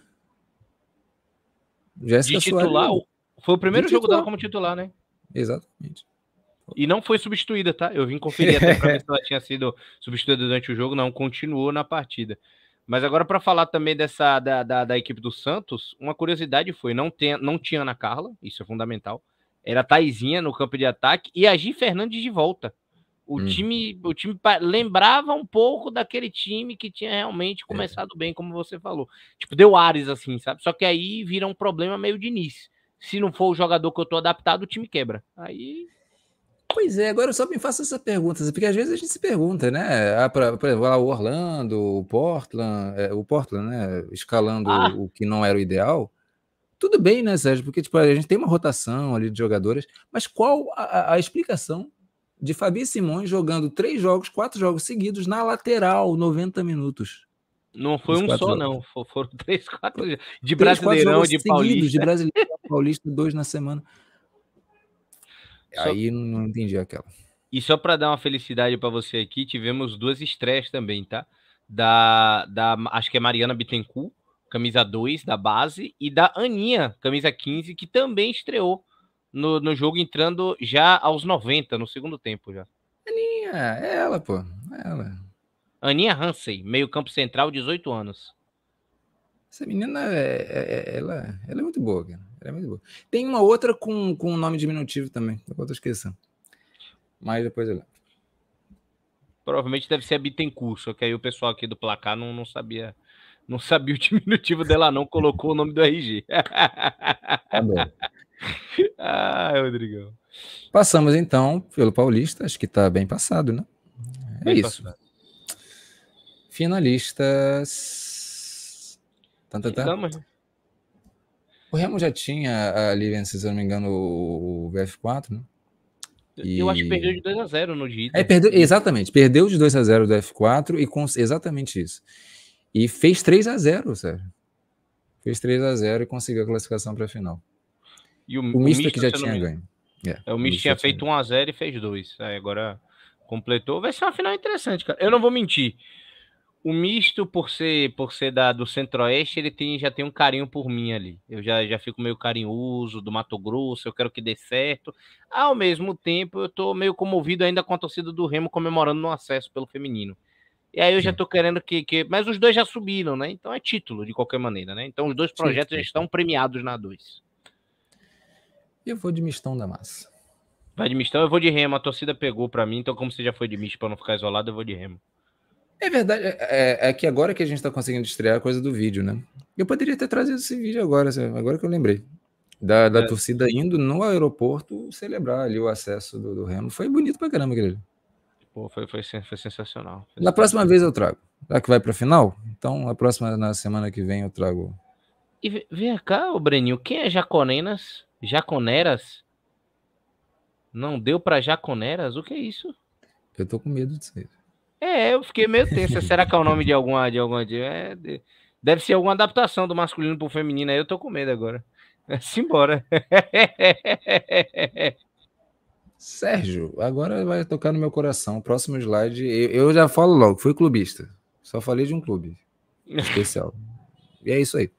Jéssica de titular, Soares. Foi o primeiro jogo dela como titular, né? Exatamente. E não foi substituída, tá? Eu vim conferir até pra ver se ela tinha sido substituída durante o jogo. Não, continuou na partida. Mas agora, para falar também dessa da, da, da, equipe do Santos, uma curiosidade foi: não, tem, não tinha Ana Carla, isso é fundamental. Era Taizinha no campo de ataque e a Gi Fernandes de volta. O hum. time, o time lembrava um pouco daquele time que tinha realmente é. começado é. bem, como você falou. Tipo, deu ares assim, sabe? Só que aí vira um problema meio de início. Se não for o jogador que eu tô adaptado, o time quebra. Aí Pois é, agora eu só me faço essa pergunta, porque às vezes a gente se pergunta, né? Ah, pra, por exemplo, lá o Orlando, o Portland, é, o Portland, né? Escalando ah. o que não era o ideal. Tudo bem, né, Sérgio? Porque tipo, a gente tem uma rotação ali de jogadores, mas qual a, a explicação de Fabi Simões jogando três jogos, quatro jogos seguidos na lateral, 90 minutos? Não foi um só, jogos. não. Foram três, quatro de três, brasileirão, quatro de paulista. De brasileiro, paulista, dois na semana. Só... Aí não entendi aquela. E só para dar uma felicidade para você aqui, tivemos duas estreias também, tá? Da, da acho que é Mariana Bittencourt, camisa 2 da base, e da Aninha, camisa 15, que também estreou no, no jogo, entrando já aos 90, no segundo tempo já. Aninha, é ela, pô, é ela. Aninha Hansen, meio campo central, 18 anos. Essa menina, é, é, é, ela, ela é muito boa, cara. Ela é muito boa. Tem uma outra com, com um nome diminutivo também, eu tô esquecendo. Mas depois eu lembro. Provavelmente deve ser a Bittencourt, só que aí o pessoal aqui do placar não, não sabia não sabia o diminutivo dela não, colocou o nome do RG. Tá bom. ah, Rodrigão. Passamos então pelo Paulista, acho que tá bem passado, né? É bem é isso. Passado. Finalistas. Tantantã. Então, o Remo já tinha ali, se eu não me engano, o vf 4 né? E... Eu acho que perdeu de 2 x 0 no dia. É, né? perdeu, exatamente, perdeu de 2 x 0 do F4 e com exatamente isso. E fez 3 x 0, sério. Fez 3 x 0 e conseguiu a classificação para a final. E o, o, o Mister que é, é, já tinha me... ganho. Yeah, é, o Misto tinha feito 1 x 0 e fez 2. Aí agora completou. Vai ser uma final interessante, cara. Eu não vou mentir o misto, por ser por ser da, do Centro-Oeste, ele tem, já tem um carinho por mim ali. Eu já, já fico meio carinhoso do Mato Grosso, eu quero que dê certo. Ao mesmo tempo, eu tô meio comovido ainda com a torcida do Remo comemorando no acesso pelo feminino. E aí eu já tô querendo que, que. Mas os dois já subiram, né? Então é título, de qualquer maneira, né? Então os dois projetos sim, sim. já estão premiados na 2. Eu vou de Mistão da Massa. Vai de Mistão, eu vou de Remo. A torcida pegou para mim, então como você já foi de misto para não ficar isolado, eu vou de Remo. É verdade, é, é, é, que agora que a gente está conseguindo estrear a coisa do vídeo, né? Eu poderia ter trazido esse vídeo agora, assim, agora que eu lembrei. Da, da é. torcida indo no aeroporto celebrar ali o acesso do, do Remo. Foi bonito pra caramba, querido. Pô, foi, foi, foi sensacional. Foi na próxima vez eu trago. Já que vai pra final, então na próxima, na semana que vem eu trago. E vem cá, o Breninho, quem é Jaconenas? Jaconeras? Não deu pra Jaconeras? O que é isso? Eu tô com medo disso aí. É, eu fiquei meio tenso. Será que é o nome de alguma. De alguma é, de, deve ser alguma adaptação do masculino pro feminino. Aí eu tô com medo agora. Simbora. Sérgio, agora vai tocar no meu coração. Próximo slide. Eu, eu já falo logo, fui clubista. Só falei de um clube especial. e é isso aí.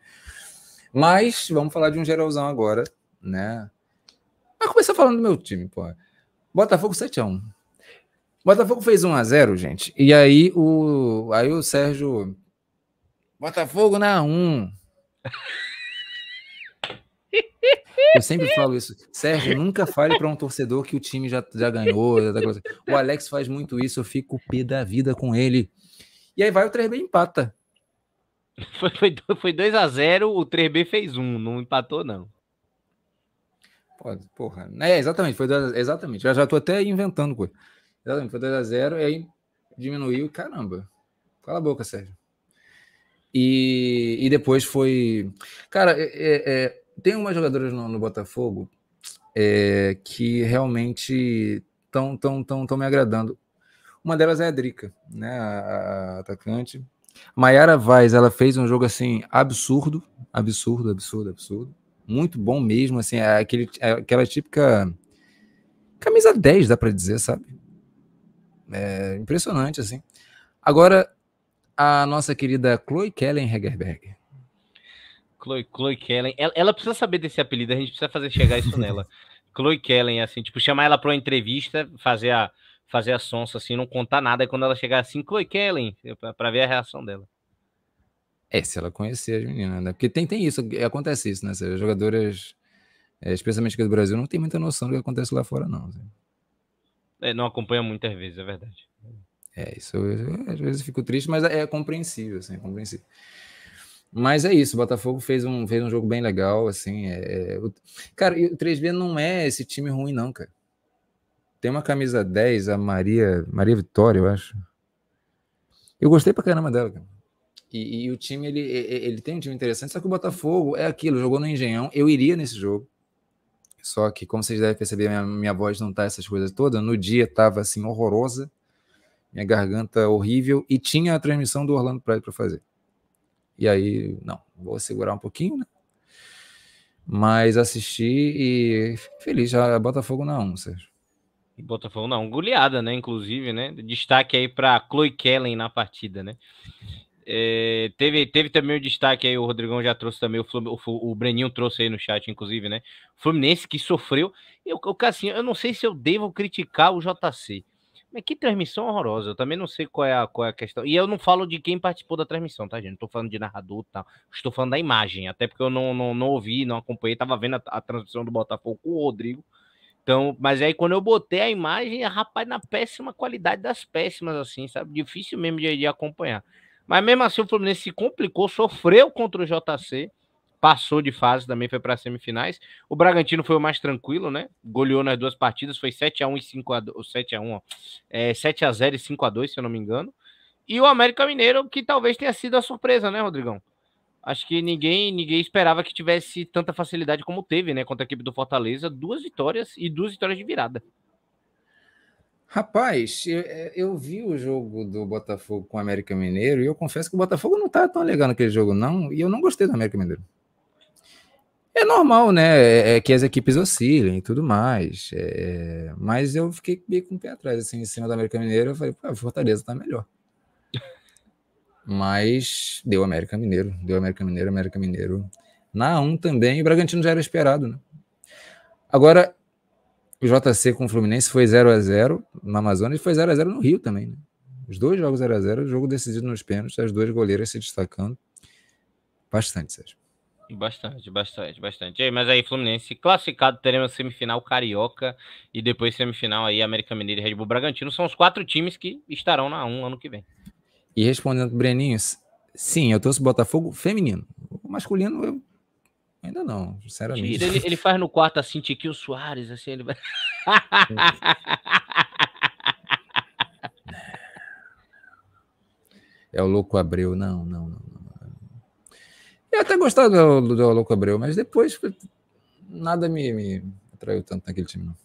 Mas vamos falar de um geralzão agora, né? Mas começar falando do meu time, pô. Botafogo 7x1. Botafogo fez 1 a 0 gente. E aí o, aí o Sérgio. Botafogo na 1. Eu sempre falo isso. Sérgio, nunca fale para um torcedor que o time já, já ganhou. Tá o Alex faz muito isso, eu fico pé da vida com ele. E aí vai o 3B empata. Foi, foi, foi 2 a 0 o 3B fez 1, um, não empatou, não. porra. É, exatamente, foi exatamente. Já, já tô até inventando coisa. Exatamente, foi 2x0, e aí diminuiu, caramba. Cala a boca, Sérgio. E, e depois foi. Cara, é, é, é tem umas jogadoras no, no Botafogo é, que realmente estão tão, tão, tão me agradando. Uma delas é a Drica, né, a, a atacante. Maiara Vaz, ela fez um jogo assim absurdo, absurdo, absurdo, absurdo. Muito bom mesmo, assim, é aquele, é aquela típica camisa 10, dá para dizer, sabe? É impressionante, assim. Agora, a nossa querida Chloe Kellen Hegerberg. Chloe, Chloe Kellen, ela, ela, precisa saber desse apelido, a gente precisa fazer chegar isso nela. Chloe Kellen, assim, tipo, chamar ela para uma entrevista, fazer a, fazer a sonsa, assim, não contar nada, e quando ela chegar assim, Chloe Kellen, para ver a reação dela. É, se ela conhecer as meninas, né? Porque tem, tem isso, é, acontece isso, né? As jogadoras, é, especialmente aqui do Brasil, não tem muita noção do que acontece lá fora, não. Assim. É, não acompanha muitas vezes, é verdade. É, isso eu, às vezes eu fico triste, mas é, é compreensível, assim, é compreensível. Mas é isso, o Botafogo fez um, fez um jogo bem legal, assim. É, é, o, cara, o 3B não é esse time ruim, não, cara. Tem uma camisa 10, a Maria, Maria Vitória, eu acho. Eu gostei pra caramba dela, cara. E, e o time, ele, ele tem um time interessante, só que o Botafogo é aquilo, jogou no Engenhão. Eu iria nesse jogo. Só que, como vocês devem perceber, minha, minha voz não tá essas coisas todas. No dia tava assim horrorosa, minha garganta horrível e tinha a transmissão do Orlando Pride para fazer. E aí, não, vou segurar um pouquinho, né? Mas assisti e feliz, já Botafogo na 1, Sérgio. Botafogo não, goleada, né? Inclusive, né? Destaque aí para Chloe Kellen na partida, né? É, teve, teve também o destaque aí, o Rodrigão já trouxe também, o, o, o Breninho trouxe aí no chat, inclusive, né? Fluminense que sofreu. Eu, eu, assim, eu não sei se eu devo criticar o JC. Mas que transmissão horrorosa. Eu também não sei qual é a, qual é a questão. E eu não falo de quem participou da transmissão, tá, gente? Não tô falando de narrador e tá? tal. Estou falando da imagem, até porque eu não, não, não ouvi, não acompanhei, tava vendo a, a transmissão do Botafogo com o Rodrigo. Então, mas aí quando eu botei a imagem, é, rapaz, na péssima qualidade das péssimas, assim, sabe? Difícil mesmo de, de acompanhar. Mas mesmo assim, o Fluminense se complicou, sofreu contra o JC, passou de fase também, foi para semifinais. O Bragantino foi o mais tranquilo, né? Goleou nas duas partidas, foi 7x1 e 5 a 2 7 a 1 é, 7 0 e 5x2, se eu não me engano. E o América Mineiro, que talvez tenha sido a surpresa, né, Rodrigão? Acho que ninguém ninguém esperava que tivesse tanta facilidade como teve, né? Contra a equipe do Fortaleza, duas vitórias e duas vitórias de virada. Rapaz, eu, é, eu, vi o jogo do Botafogo com o América Mineiro e eu confesso que o Botafogo não tá tão legal naquele jogo, não. E eu não gostei do América Mineiro. É normal, né? É, é, que as equipes oscilem e tudo mais. É, mas eu fiquei meio com o pé atrás, assim, em cima do América Mineiro. Eu falei, pô, a Fortaleza tá melhor. Mas deu América Mineiro, deu América Mineiro, América Mineiro. Na 1 um também, o Bragantino já era esperado, né? Agora, o JC com o Fluminense foi 0 a 0 no Amazonas e foi 0 a 0 no Rio também. Né? Os dois jogos 0 a 0 jogo decidido nos pênaltis, as duas goleiras se destacando bastante, Sérgio. Bastante, bastante, bastante. Aí, mas aí, Fluminense classificado, teremos semifinal carioca e depois semifinal aí América Mineira e Red Bull Bragantino. São os quatro times que estarão na 1 ano que vem. E respondendo Breninhos, sim, eu trouxe Botafogo feminino. O masculino eu Ainda não, sinceramente. Ele, ele faz no quarto assim, o Soares, assim, ele vai. É o Louco Abreu, não, não, não. Eu até gostava do, do Louco Abreu, mas depois nada me, me atraiu tanto naquele time, não.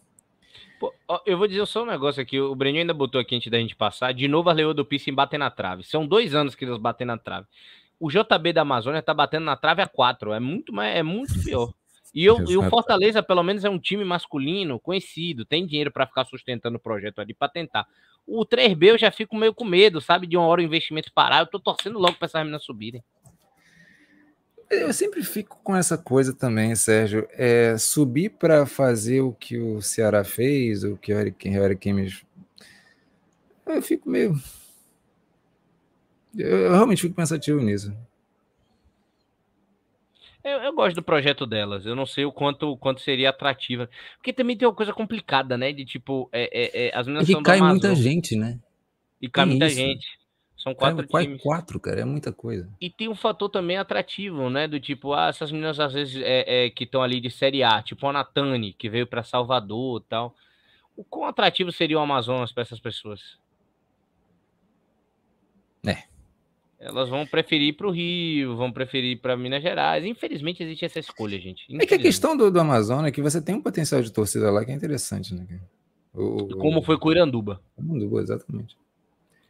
Pô, eu vou dizer só um negócio aqui. O Breninho ainda botou aqui antes da gente passar. De novo, a Leoa do Pisse bater na trave. São dois anos que eles batem na trave o JB da Amazônia tá batendo na trave a quatro. É muito, é muito pior. E, eu, e, o Fortaleza, pelo menos, é um time masculino, conhecido, tem dinheiro para ficar sustentando o projeto ali para tentar. O 3B eu já fico meio com medo, sabe? De uma hora o investimento parar. Eu tô torcendo logo para essas meninas subirem. Eu sempre fico com essa coisa também, Sérgio. É, subir para fazer o que o Ceará fez, o que o Hurricanes... Eu fico meio... Eu, realmente fico pensativo nisso. Eu, eu, gosto do projeto delas. Eu não sei o quanto, quanto seria atrativa. Porque também tem uma coisa complicada, né? De tipo, é, é, é as meninas é que cai muita gente, né? E cai muita isso. Né? gente. São quatro cai, times. Quatro, cara, é muita coisa. E tem um fator também atrativo, né? Do tipo, ah, essas meninas às vezes é, é que estão ali de Série A, tipo a Natane, que veio para Salvador e tal. O quão atrativo seria o Amazonas para essas pessoas? É. Elas vão preferir para o Rio, vão preferir para Minas Gerais. Infelizmente existe essa escolha, gente. É que a questão do, do Amazonas é que você tem um potencial de torcida lá que é interessante, né? O, Como foi com o Iranduba. Iranduba, exatamente.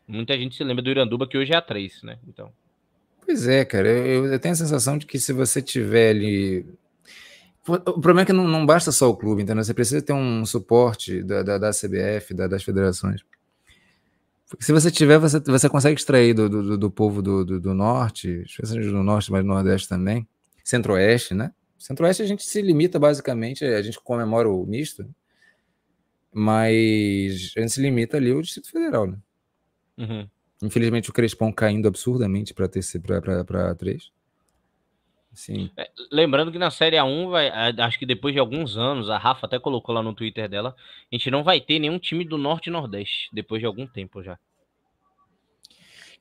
Muita gente se lembra do Iranduba, que hoje é a 3, né? Então. Pois é, cara. Eu, eu tenho a sensação de que se você tiver ali o problema é que não, não, basta só o clube, então você precisa ter um suporte da, da, da CBF, da, das federações. Se você tiver, você, você consegue extrair do, do, do povo do, do, do norte, especialmente do norte, mas do nordeste também, centro-oeste, né? Centro-oeste a gente se limita basicamente, a gente comemora o misto, né? mas a gente se limita ali ao Distrito Federal, né? Uhum. Infelizmente o Crespão caindo absurdamente para ter para três Sim. É, lembrando que na Série A1, vai, acho que depois de alguns anos, a Rafa até colocou lá no Twitter dela, a gente não vai ter nenhum time do Norte e Nordeste, depois de algum tempo já.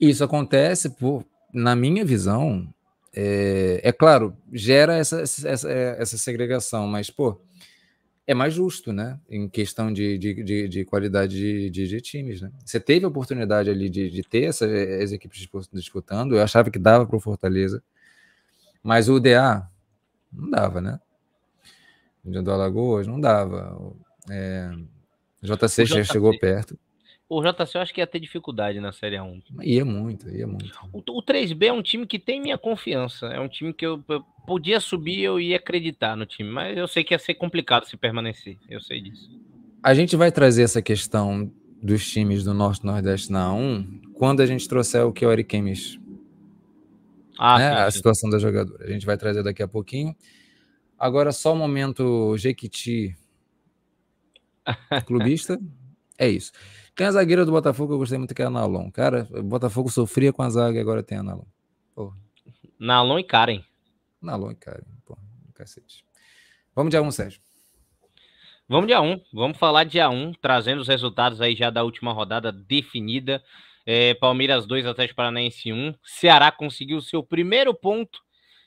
Isso acontece, por, na minha visão, é, é claro, gera essa, essa, essa, segregação, mas, pô, é mais justo, né? Em questão de, de, de, de qualidade de, de, times, né? Você teve a oportunidade ali de, de ter essas, eh, as equipes disputando, eu achava que dava para o Fortaleza, mas o DA não dava, né? O do Alagoas não dava. É, JC, o JC chegou perto. O JC eu acho que ia ter dificuldade na Série 1. Ia muito, ia muito. O, o 3B é um time que tem minha confiança. É um time que eu, eu, podia subir, eu ia acreditar no time. Mas eu sei que ia ser complicado se permanecer. Eu sei disso. A gente vai trazer essa questão dos times do Norte e Nordeste na 1 quando a gente trouxer o que o Kemis ah, né? a situação da jogadora. A gente vai trazer daqui a pouquinho. Agora, só o um momento Jequiti clubista. é isso. Tem a zagueira do Botafogo, eu gostei muito que é a Nalon. Cara, o Botafogo sofria com a zaga e agora tem a Nalon. Porra. Nalon e Karen. Nalon e Karen, porra, cacete. Vamos dia 1, um, Sérgio. Vamos dia 1, um. vamos falar dia 1, um, trazendo os resultados aí já da última rodada definida. É, Palmeiras 2, Atlético Paranaense 1. Ceará conseguiu seu primeiro ponto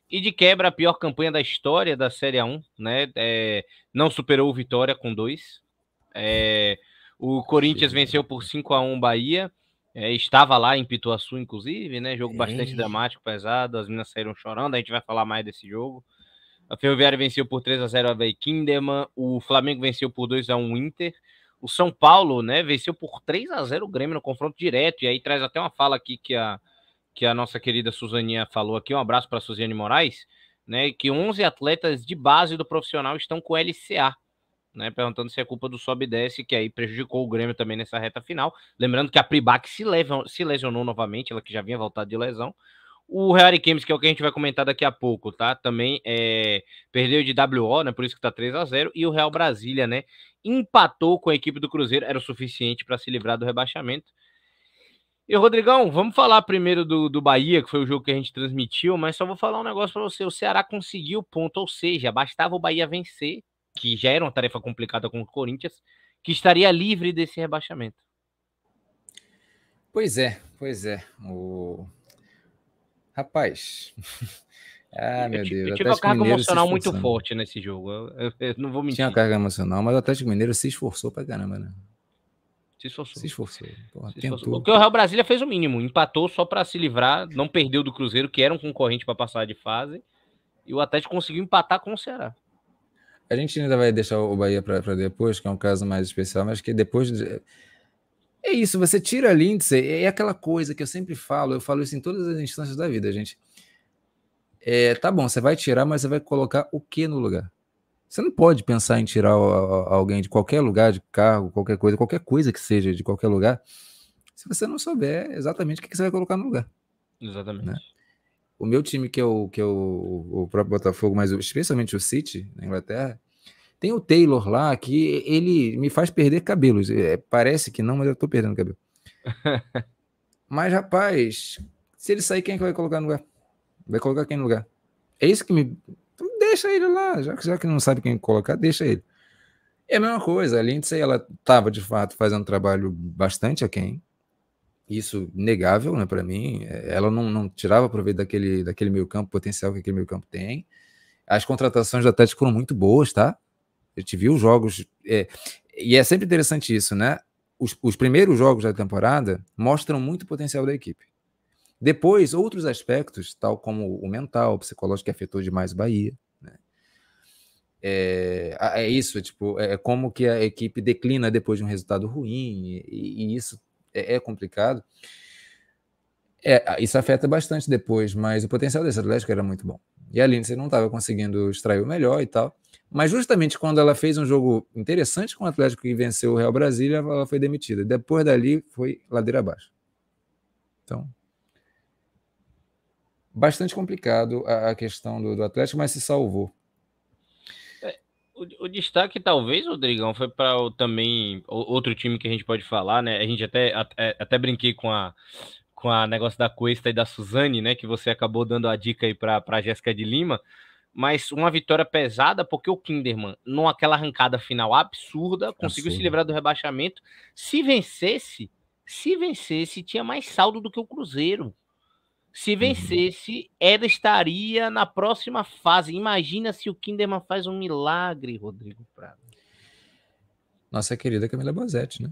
e de quebra a pior campanha da história da Série 1, né? É, não superou o Vitória com 2. É, o Corinthians venceu por 5 a 1 Bahia. É, estava lá em Pituaçu, inclusive, né? Jogo bastante dramático, pesado. As meninas saíram chorando. A gente vai falar mais desse jogo. A Ferroviária venceu por 3 a 0 a Kinderman. O Flamengo venceu por 2 a 1 Inter o São Paulo, né, venceu por 3 a 0 o Grêmio no confronto direto. E aí traz até uma fala aqui que a, que a nossa querida Suzaninha falou aqui. Um abraço para Suzane Moraes, né, que 11 atletas de base do profissional estão com LCA. Né, perguntando se é culpa do sobe e desce, que aí prejudicou o Grêmio também nessa reta final. Lembrando que a Pribac se, se lesionou novamente, ela que já vinha voltado de lesão. O Harry Kempis, que é o que a gente vai comentar daqui a pouco, tá? Também é, perdeu de WO, né? Por isso que tá 3 a 0 E o Real Brasília, né? Empatou com a equipe do Cruzeiro, era o suficiente para se livrar do rebaixamento. E, Rodrigão, vamos falar primeiro do, do Bahia, que foi o jogo que a gente transmitiu, mas só vou falar um negócio para você. O Ceará conseguiu ponto, ou seja, bastava o Bahia vencer, que já era uma tarefa complicada com o Corinthians, que estaria livre desse rebaixamento. Pois é, pois é. O Rapaz. ah, meu Deus. Eu, eu tive uma carga Mineiro emocional muito forte nesse jogo. Eu, eu, eu, não vou mentir. Tinha uma carga emocional, mas o Atlético Mineiro se esforçou pra caramba, né? Se esforçou. Se esforçou. Porra, se esforçou. Porque o Real Brasília fez o mínimo, empatou só para se livrar, não perdeu do Cruzeiro, que era um concorrente para passar de fase, e o Atlético conseguiu empatar com o Ceará. A gente ainda vai deixar o Bahia para depois, que é um caso mais especial, mas que depois. De é isso, você tira ali, Lindsay, é, é aquela coisa que eu sempre falo, eu falo isso em todas as instâncias da vida, gente. É, tá bom, você vai tirar, mas você vai colocar o que no lugar? Você não pode pensar em tirar alguém de qualquer lugar, de cargo, qualquer coisa, qualquer coisa que seja, de qualquer lugar, se você não souber exatamente o que você vai colocar no lugar. Né? Exatamente. Né? O meu time, que é o, que é o, o próprio Botafogo, mas especialmente o City, na Inglaterra, tem o Taylor lá, que ele me faz perder cabelos. É, parece que não, mas eu tô perdendo cabelo. mas, rapaz, se ele sair, quem é que vai colocar no lugar? Vai colocar quem no lugar? É isso que me. Deixa ele lá, já que, já que não sabe quem colocar, deixa ele. É a mesma coisa, a Lindsay, ela estava de fato fazendo um trabalho bastante aquém, isso negável, né, para mim. Ela não, não tirava proveito daquele, daquele meio campo, potencial que aquele meio campo tem. As contratações do Atlético foram muito boas, tá? A gente viu jogos. É, e é sempre interessante isso, né? Os, os primeiros jogos da temporada mostram muito o potencial da equipe. Depois, outros aspectos, tal como o mental, o psicológico, que afetou demais o Bahia. Né? É, é, isso, é tipo, é, é como que a equipe declina depois de um resultado ruim, e, e isso é, é complicado. É, isso afeta bastante depois, mas o potencial desse Atlético era muito bom. E a Lindsay não estava conseguindo extrair o melhor e tal. Mas justamente quando ela fez um jogo interessante com o Atlético e venceu o Real Brasília, ela foi demitida. Depois dali foi ladeira abaixo. Então, bastante complicado a, questão do, do Atlético, mas se salvou. É, o, o, destaque, talvez, Rodrigão, foi para também outro time que a gente pode falar, né? A gente até, até, até brinquei com a, com a negócio da Cuesta e da Suzane, né? Que você acabou dando a dica aí para a Jéssica de Lima mas uma vitória pesada, porque o Kinderman, naquela arrancada final absurda, conseguiu se livrar do rebaixamento. Se vencesse, se vencesse, tinha mais saldo do que o Cruzeiro. Se uhum. vencesse, ela estaria na próxima fase. Imagina se o Kinderman faz um milagre, Rodrigo Prado. Nossa querida Camila Bozetti, né?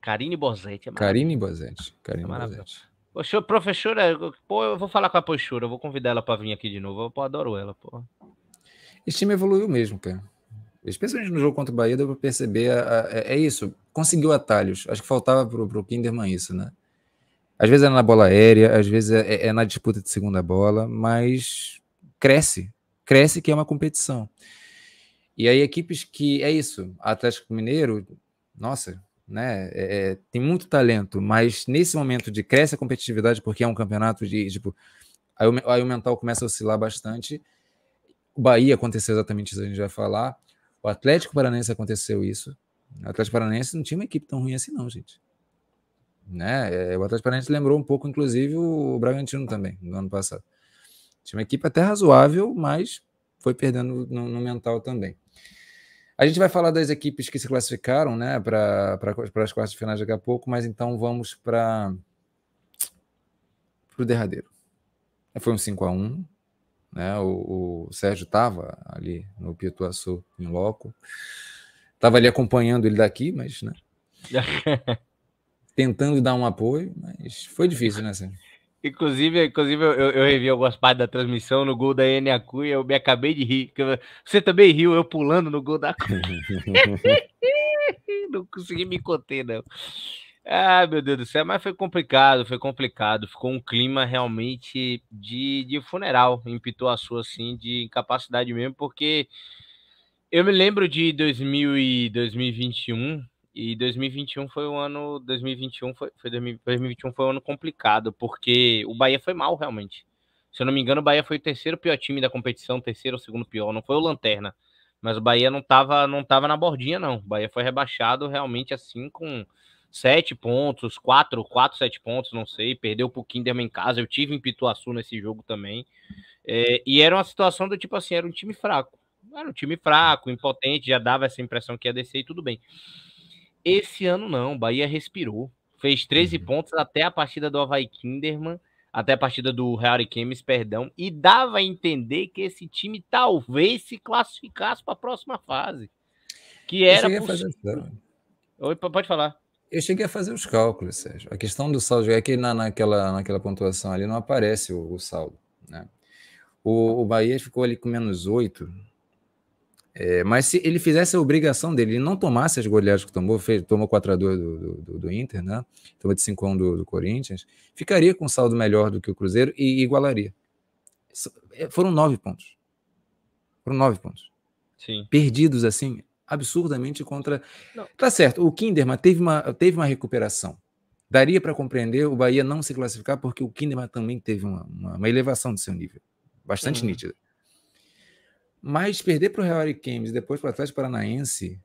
Carine Bozetti. É Karine Bozetti. Carine é Bozetti. Poxa, professora, é, pô, eu vou falar com a postura, eu vou convidar ela para vir aqui de novo. Eu pô, adoro ela, pô. Esse time evoluiu mesmo, cara. Especialmente no jogo contra o Bahia, deu para perceber. A, a, é, é isso, conseguiu atalhos. Acho que faltava pro, pro Kinderman isso, né? Às vezes é na bola aérea, às vezes é, é, é na disputa de segunda bola, mas cresce. Cresce que é uma competição. E aí, equipes que. É isso, Atlético Mineiro, nossa, né? É, é, tem muito talento, mas nesse momento de cresce a competitividade, porque é um campeonato de tipo, aí o, aí o mental começa a oscilar bastante. O Bahia aconteceu exatamente isso, a gente vai falar. O Atlético Paranaense aconteceu isso. O Atlético Paranaense não tinha uma equipe tão ruim assim, não, gente. Né? É, o Atlético Paranaense lembrou um pouco, inclusive, o Bragantino também, no ano passado. Tinha uma equipe até razoável, mas foi perdendo no, no mental também. A gente vai falar das equipes que se classificaram né, para as quartas de finais daqui a pouco, mas então vamos para o derradeiro. Foi um 5 a 1 né? O, o Sérgio estava ali no Pituaçu, em loco. Estava ali acompanhando ele daqui, mas né, tentando dar um apoio, mas foi difícil, né, Sérgio? Inclusive, inclusive eu, eu revi algumas partes da transmissão no gol da Enia e eu me acabei de rir. Você também riu, eu pulando no gol da não consegui me conter, não. Ah, meu Deus do céu, mas foi complicado, foi complicado. Ficou um clima realmente de, de funeral em Pituaçu, assim, de incapacidade mesmo, porque eu me lembro de 2000 e 2021, e 2021 foi um ano. 2021 foi, foi 2021 foi um ano complicado, porque o Bahia foi mal, realmente. Se eu não me engano, o Bahia foi o terceiro pior time da competição, terceiro ou segundo pior, não foi o Lanterna. Mas o Bahia não estava não tava na bordinha, não. O Bahia foi rebaixado realmente assim com sete pontos, quatro, quatro, sete pontos, não sei. Perdeu pro Kinderman em casa. Eu tive em Pituaçu nesse jogo também. É, e era uma situação do tipo assim, era um time fraco. Era um time fraco, impotente, já dava essa impressão que ia descer e tudo bem. Esse ano não, Bahia respirou. Fez 13 uhum. pontos até a partida do Havaí Kinderman, até a partida do Harry Kemes, perdão, e dava a entender que esse time talvez se classificasse para a próxima fase. Que era Fazer... Oi, pode falar. Eu cheguei a fazer os cálculos, Sérgio. A questão do saldo é que na, naquela, naquela pontuação ali não aparece o, o saldo. Né? O, o Bahia ficou ali com menos 8 é, mas se ele fizesse a obrigação dele, ele não tomasse as goleadas que tomou, fez, tomou 4x2 do, do, do, do, Inter, né? tomou de 5x1 do, do, Corinthians, ficaria com um saldo melhor do que o Cruzeiro e igualaria. É, foram nove pontos. Foram nove pontos. Sim. Perdidos, assim, absurdamente contra. Não. Tá certo, o Kinderman teve uma, teve uma recuperação. Daria para compreender o Bahia não se classificar, porque o Kinderman também teve uma, uma, uma elevação do seu nível, bastante uhum. nítida. Mas perder para o Real Games e depois para o Atlético Paranaense.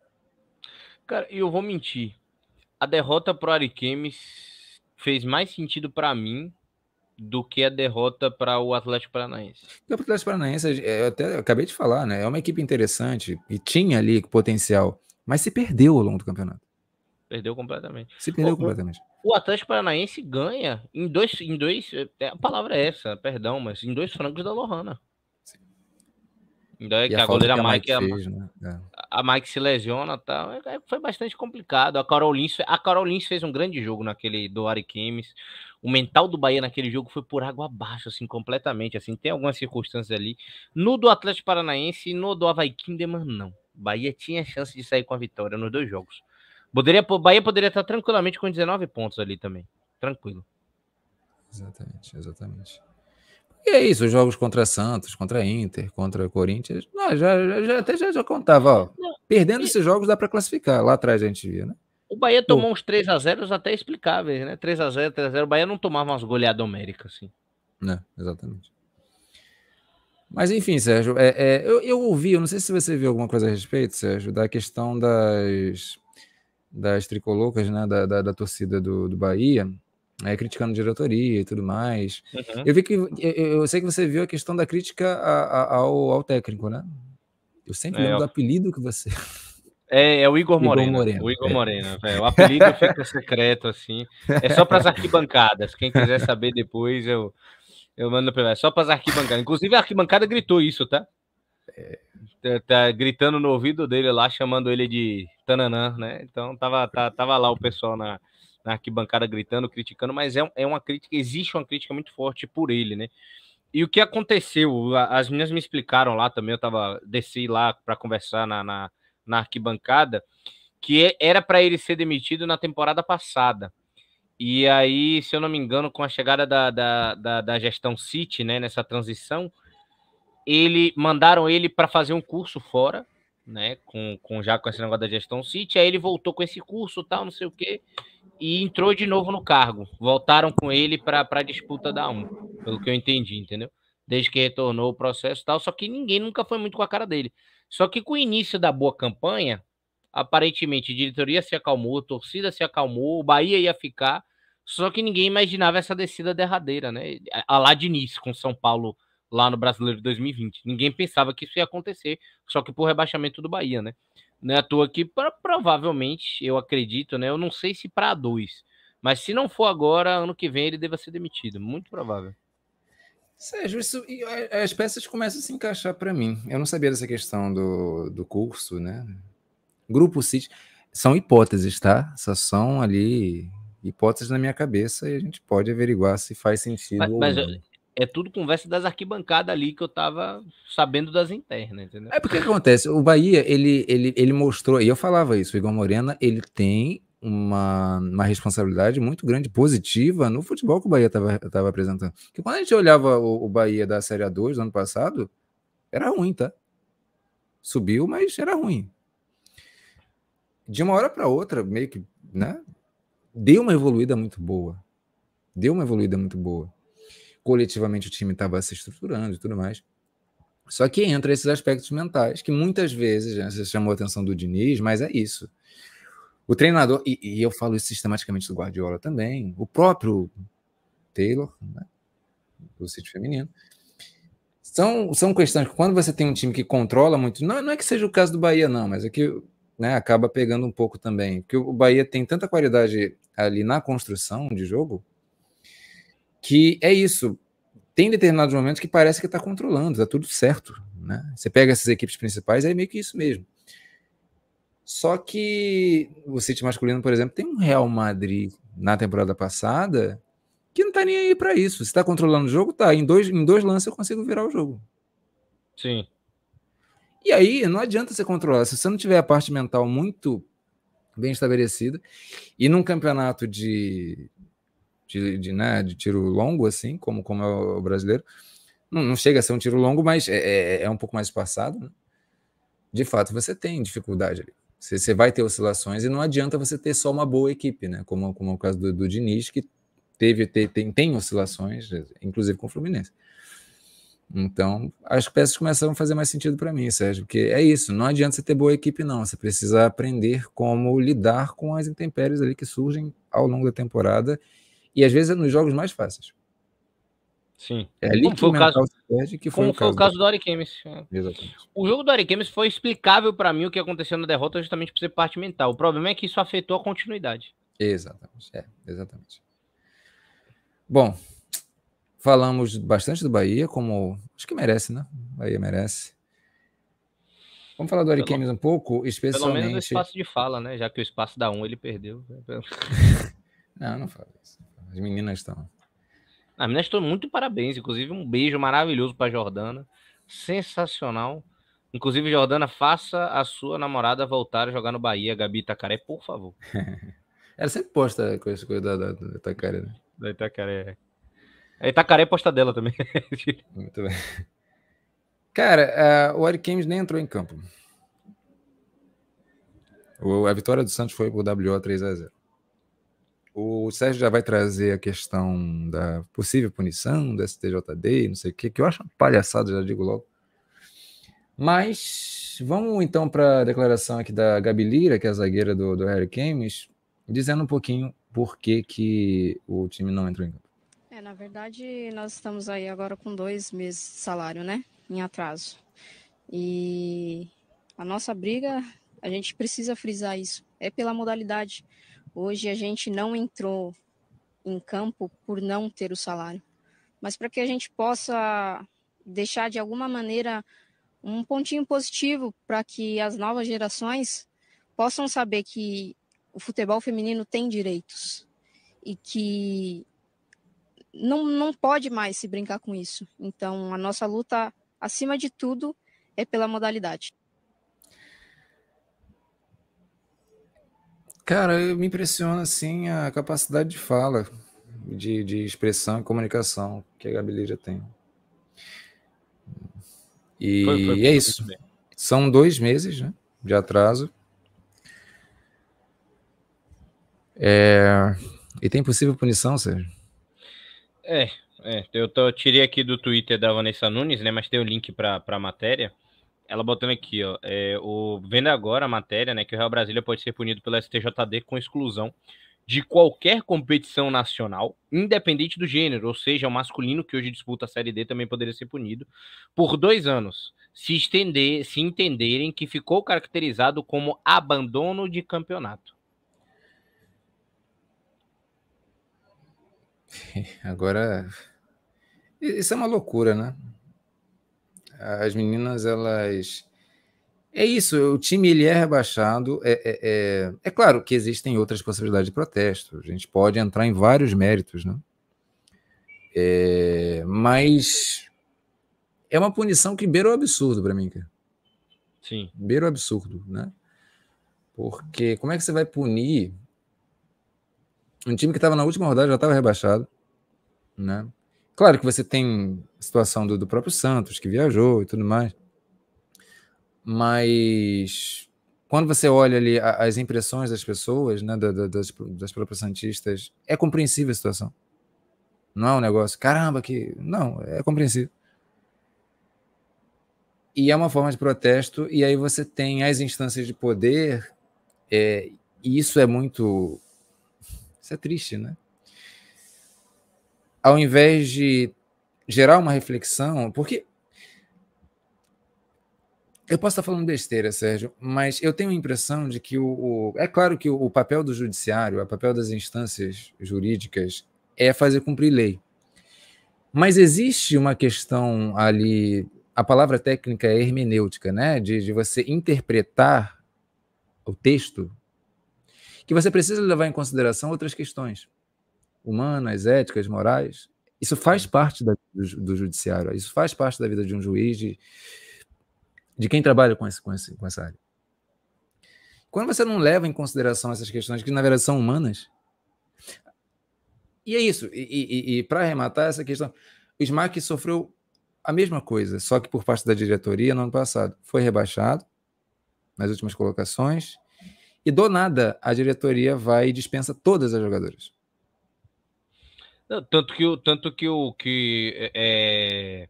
Cara, eu vou mentir. A derrota para o Ariquemes fez mais sentido para mim do que a derrota para o Atlético Paranaense. O Atlético Paranaense, é, eu até eu acabei de falar, né? É uma equipe interessante e tinha ali potencial, mas se perdeu ao longo do campeonato. Perdeu completamente. Se perdeu o, completamente. O Atlético Paranaense ganha em dois, em dois, é, a palavra é essa, perdão, mas em dois francos da Lohana. Então é, que a, a goleira que a Mike, Mike é fez, a, né? É. a, Mike se lesiona tá? foi bastante complicado. A Carol Lins, a Carol Lins fez um grande jogo naquele do Ariquemes. O mental do Bahia naquele jogo foi por água abaixo, assim, completamente. Assim, tem algumas circunstâncias ali. No do Atlético Paranaense e no do Havaí Kinderman, não. Bahia tinha chance de sair com a vitória nos dois jogos. Poderia, o Bahia poderia estar tranquilamente com 19 pontos ali também. Tranquilo. Exatamente, exatamente. E é isso, os jogos contra Santos, contra Inter, contra Corinthians, não, já, já, até já, já contava, ó, não, perdendo e... esses jogos dá para classificar, lá atrás a gente via, né? O Bahia tomou uns 3 a 0 até explicáveis, né? 3 a 0 3 a 0 O Bahia não tomava umas goleadas homéricas, assim. Né, exatamente. Mas enfim, Sérgio, é, é, eu, eu ouvi, eu não sei se você viu alguma coisa a respeito, Sérgio, da questão das, das tricolocas, né? Da, da, da torcida do, do Bahia é criticando diretoria e tudo mais. Uhum. Eu vi que eu, eu, sei que você viu a questão da crítica a, a, ao, ao, técnico, né? Eu sempre é, lembro eu... do apelido que você. É, é o Igor Moreno. Igor Moreno o Igor é. Moreno, velho. O apelido fica secreto, assim. É só para as arquibancadas. Quem quiser saber depois, eu, eu mando pelo. É só para as arquibancadas. Inclusive, a arquibancada gritou isso, tá? Tá, tá, gritando no ouvido dele lá, chamando ele de Tananã, né? Então tava, tá, tava lá o pessoal na, na arquibancada gritando, criticando, mas é, é uma crítica, existe uma crítica muito forte por ele, né? E o que aconteceu? As meninas me explicaram lá também, eu tava, desci lá para conversar na, na, na arquibancada, que é, era para ele ser demitido na temporada passada. E aí, se eu não me engano, com a chegada da, da, da, da gestão City, né, nessa transição, ele mandaram ele para fazer um curso fora, né, com, com já com esse negócio da gestão City, aí ele voltou com esse curso, tal, não sei o quê e entrou de novo no cargo. Voltaram com ele para a disputa da 1, pelo que eu entendi, entendeu? Desde que retornou o processo e tal, só que ninguém nunca foi muito com a cara dele. Só que com o início da boa campanha, aparentemente a diretoria se acalmou, a torcida se acalmou, o Bahia ia ficar, só que ninguém imaginava essa descida derradeira, né? A lá de início com São Paulo lá no Brasileiro de 2020. Ninguém pensava que isso ia acontecer, só que por rebaixamento do Bahia, né? Não é à toa provavelmente, eu acredito, né? Eu não sei se para dois. Mas se não for agora, ano que vem ele deva ser demitido. Muito provável. Sérgio, isso, as peças começam a se encaixar para mim. Eu não sabia dessa questão do, do curso, né? Grupo City. São hipóteses, tá? Só são ali hipóteses na minha cabeça e a gente pode averiguar se faz sentido. Mas, mas é tudo conversa das arquibancadas ali que eu tava sabendo das internas, entendeu? É porque acontece, o Bahia, ele, ele, ele mostrou, e eu falava isso, o Igor Morena, ele tem uma, uma responsabilidade muito grande, positiva, no futebol que o Bahia estava apresentando. Porque quando a gente olhava o, o Bahia da Série A2 do ano passado, era ruim, tá? Subiu, mas era ruim. De uma hora para outra, meio que, né? Deu uma evoluída muito boa. Deu uma evoluída muito boa coletivamente o time estava se estruturando e tudo mais. Só que entra esses aspectos mentais, que muitas vezes, né, você chamou a atenção do Diniz, mas é isso. O treinador, e, e eu falo isso sistematicamente do Guardiola também, o próprio Taylor, né, do sítio feminino, são, são questões que quando você tem um time que controla muito, não, não é que seja o caso do Bahia, não, mas é que né, acaba pegando um pouco também, porque o Bahia tem tanta qualidade ali na construção de jogo, que é isso. Tem determinados momentos que parece que está controlando, está tudo certo. Né? Você pega essas equipes principais, é meio que isso mesmo. Só que o City masculino, por exemplo, tem um Real Madrid na temporada passada que não está nem aí para isso. você está controlando o jogo, tá. Em dois, em dois lances eu consigo virar o jogo. Sim. E aí não adianta você controlar. Se você não tiver a parte mental muito bem estabelecida, e num campeonato de de, de, né, de tiro longo, assim, como, como é o brasileiro. Não, não chega a ser um tiro longo, mas é, é, é um pouco mais espaçado. Né? De fato, você tem dificuldade ali. Você, você, vai ter oscilações e não adianta você ter só uma boa equipe, né? Como, como é o caso do, do Diniz, que teve, te, tem, tem oscilações, inclusive com o Fluminense. Então, as peças começam a fazer mais sentido para mim, Sérgio, porque é isso, não adianta você ter boa equipe, não. Você precisa aprender como lidar com as intempéries ali que surgem ao longo da temporada e às vezes é nos jogos mais fáceis. Sim. É ali como que foi o caso, perde, que foi como o caso, foi o caso do, do Ariquemes. É. O jogo do Ariquemes foi explicável para mim o que aconteceu na derrota justamente por ser parte mental. O problema é que isso afetou a continuidade. Exatamente. É, exatamente. Bom, falamos bastante do Bahia, como acho que merece, né? Bahia merece. Vamos falar do Ariquemes um pouco, especialmente. Pelo menos o espaço de fala, né? Já que o espaço da 1 um ele perdeu. Né? não, não fala isso. As meninas estão. As meninas estão muito parabéns. Inclusive, um beijo maravilhoso para Jordana. Sensacional. Inclusive, Jordana, faça a sua namorada voltar a jogar no Bahia, Gabi Itacaré, por favor. Ela sempre posta com esse coisa da, Itacaré, né? Da Itacaré. A Itacaré posta dela também. muito bem. Cara, uh, o Eric James nem entrou em campo. O, a vitória do Santos foi por WO 3 a 0 o Sérgio já vai trazer a questão da possível punição do STJD, não sei o que, que eu acho uma palhaçada, já digo logo. Mas vamos então para a declaração aqui da Gabi Lira, que é a zagueira do, do Harry Kames, dizendo um pouquinho por que, que o time não entrou em campo. É, na verdade, nós estamos aí agora com dois meses de salário, né? Em atraso. E a nossa briga, a gente precisa frisar isso, é pela modalidade. Hoje a gente não entrou em campo por não ter o salário, mas para que a gente possa deixar de alguma maneira um pontinho positivo para que as novas gerações possam saber que o futebol feminino tem direitos e que não, não pode mais se brincar com isso. Então, a nossa luta, acima de tudo, é pela modalidade. Cara, me impressiona assim a capacidade de fala, de, de expressão e comunicação que a Gabi tem. E foi, foi, é isso. São dois meses né, de atraso. É... E tem possível punição, Sérgio? É, é eu, eu tirei aqui do Twitter da Vanessa Nunes, né? Mas tem o link para a matéria ela botando aqui, ó, é, o, vendo agora a matéria, né, que o Real Brasília pode ser punido pelo STJD com exclusão de qualquer competição nacional, independente do gênero, ou seja, o masculino que hoje disputa a Série D também poderia ser punido por dois anos, se estender, se entenderem que ficou caracterizado como abandono de campeonato. Agora, isso é uma loucura, né? As meninas, elas. É isso, o time ele é rebaixado. É, é, é, é claro que existem outras possibilidades de protesto. A gente pode entrar em vários méritos, né? É, mas é uma punição que beira o absurdo para mim, cara. Sim. Beira o absurdo, né? Porque como é que você vai punir um time que estava na última rodada já estava rebaixado, né? Claro que você tem a situação do, do próprio Santos, que viajou e tudo mais. Mas quando você olha ali as impressões das pessoas, né, das, das próprias Santistas, é compreensível a situação. Não é um negócio, caramba, que. Não, é compreensível. E é uma forma de protesto, e aí você tem as instâncias de poder, é, e isso é muito. Isso é triste, né? ao invés de gerar uma reflexão, porque eu posso estar falando besteira, Sérgio, mas eu tenho a impressão de que o, o é claro que o, o, papel do judiciário, o papel das instâncias jurídicas é fazer cumprir lei. Mas existe uma questão ali, a palavra técnica é hermenêutica, né, de, de você interpretar o texto, que você precisa levar em consideração outras questões humanas, éticas, morais. Isso faz parte da, do, do, judiciário, isso faz parte da vida de um juiz, de, de quem trabalha com, esse, com, esse, com essa área. Quando você não leva em consideração essas questões, que na verdade são humanas. E é isso. E, e, e para arrematar essa questão, o SMAC sofreu a mesma coisa, só que por parte da diretoria no ano passado. Foi rebaixado nas últimas colocações. E do nada, a diretoria vai e dispensa todas as jogadoras tanto que o tanto que o que é, é,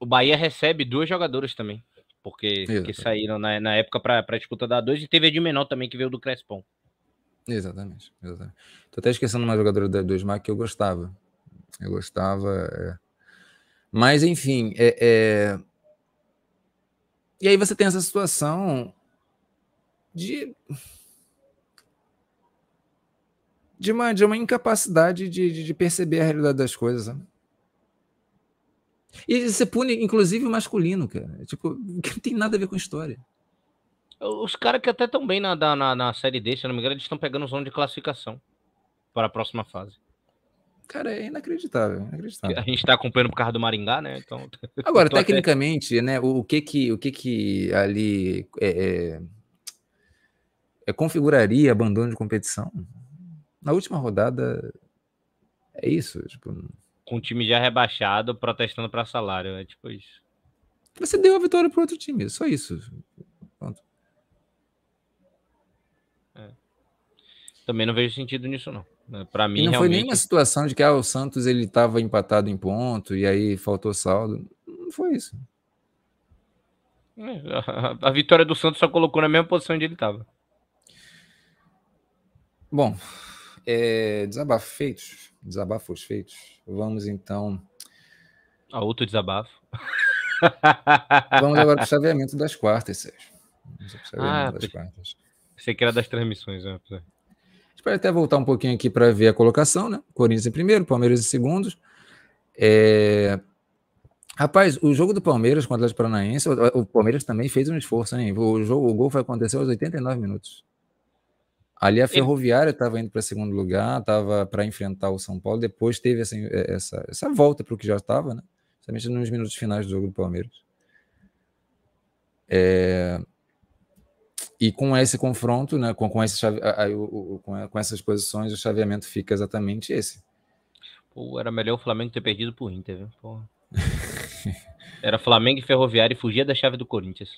o Bahia recebe duas jogadoras também, porque que saíram na, na época para a disputa da 2 e teve a de menor também que veio do Crespon. Exatamente, exatamente. Tô até esquecendo uma jogadora da 2 que eu gostava. Eu gostava. É... Mas, enfim, é, é, E aí você tem essa situação de de uma, de uma incapacidade de, de, de perceber a realidade das coisas. E você pune, inclusive, o masculino, cara. É tipo, que não tem nada a ver com história. Os caras que até estão bem na, na, na série D, se não me engano, eles estão pegando zona de classificação para a próxima fase. Cara, é inacreditável, inacreditável. A gente está acompanhando por causa do Maringá, né? Então, Agora, tecnicamente, até... né? O, o, que que, o que que ali é, é, é configuraria abandono de competição? na última rodada é isso. Tipo... Com o time já rebaixado, protestando para salário. É tipo isso. Você deu a vitória para outro time, só isso. Pronto. É. Também não vejo sentido nisso, não. É, para mim, e não realmente... foi nenhuma situação de que ah, o Santos ele estava empatado em ponto e aí faltou saldo. Não foi isso. É, a vitória do Santos só colocou na mesma posição onde ele estava. Bom, é, desabafos feitos. Desabafos feitos. Vamos então. A ah, outro desabafo. Vamos agora para o chaveamento das quartas, Sérgio. Vamos para o chaveamento ah, das quartas. Você que era das transmissões, né? pode é. até voltar um pouquinho aqui para ver a colocação, né? Corinthians em primeiro, Palmeiras em segundo. É... Rapaz, o jogo do Palmeiras contra o Atlético Paranaense, o Palmeiras também fez um esforço, hein? O, jogo, o gol foi acontecer aos 89 minutos. Ali a Ferroviária estava indo para segundo lugar, estava para enfrentar o São Paulo, depois teve essa, eh, essa, essa volta para o que já estava, né? Principalmente nos minutos finais do jogo do Palmeiras. É... E com esse confronto, né, com, com, esse chave, aí, o, o, com essas posições, o chaveamento fica exatamente esse. Pô, era melhor o Flamengo ter perdido pro Inter, viu? Porra. era Flamengo e Ferroviária e fugia da chave do Corinthians.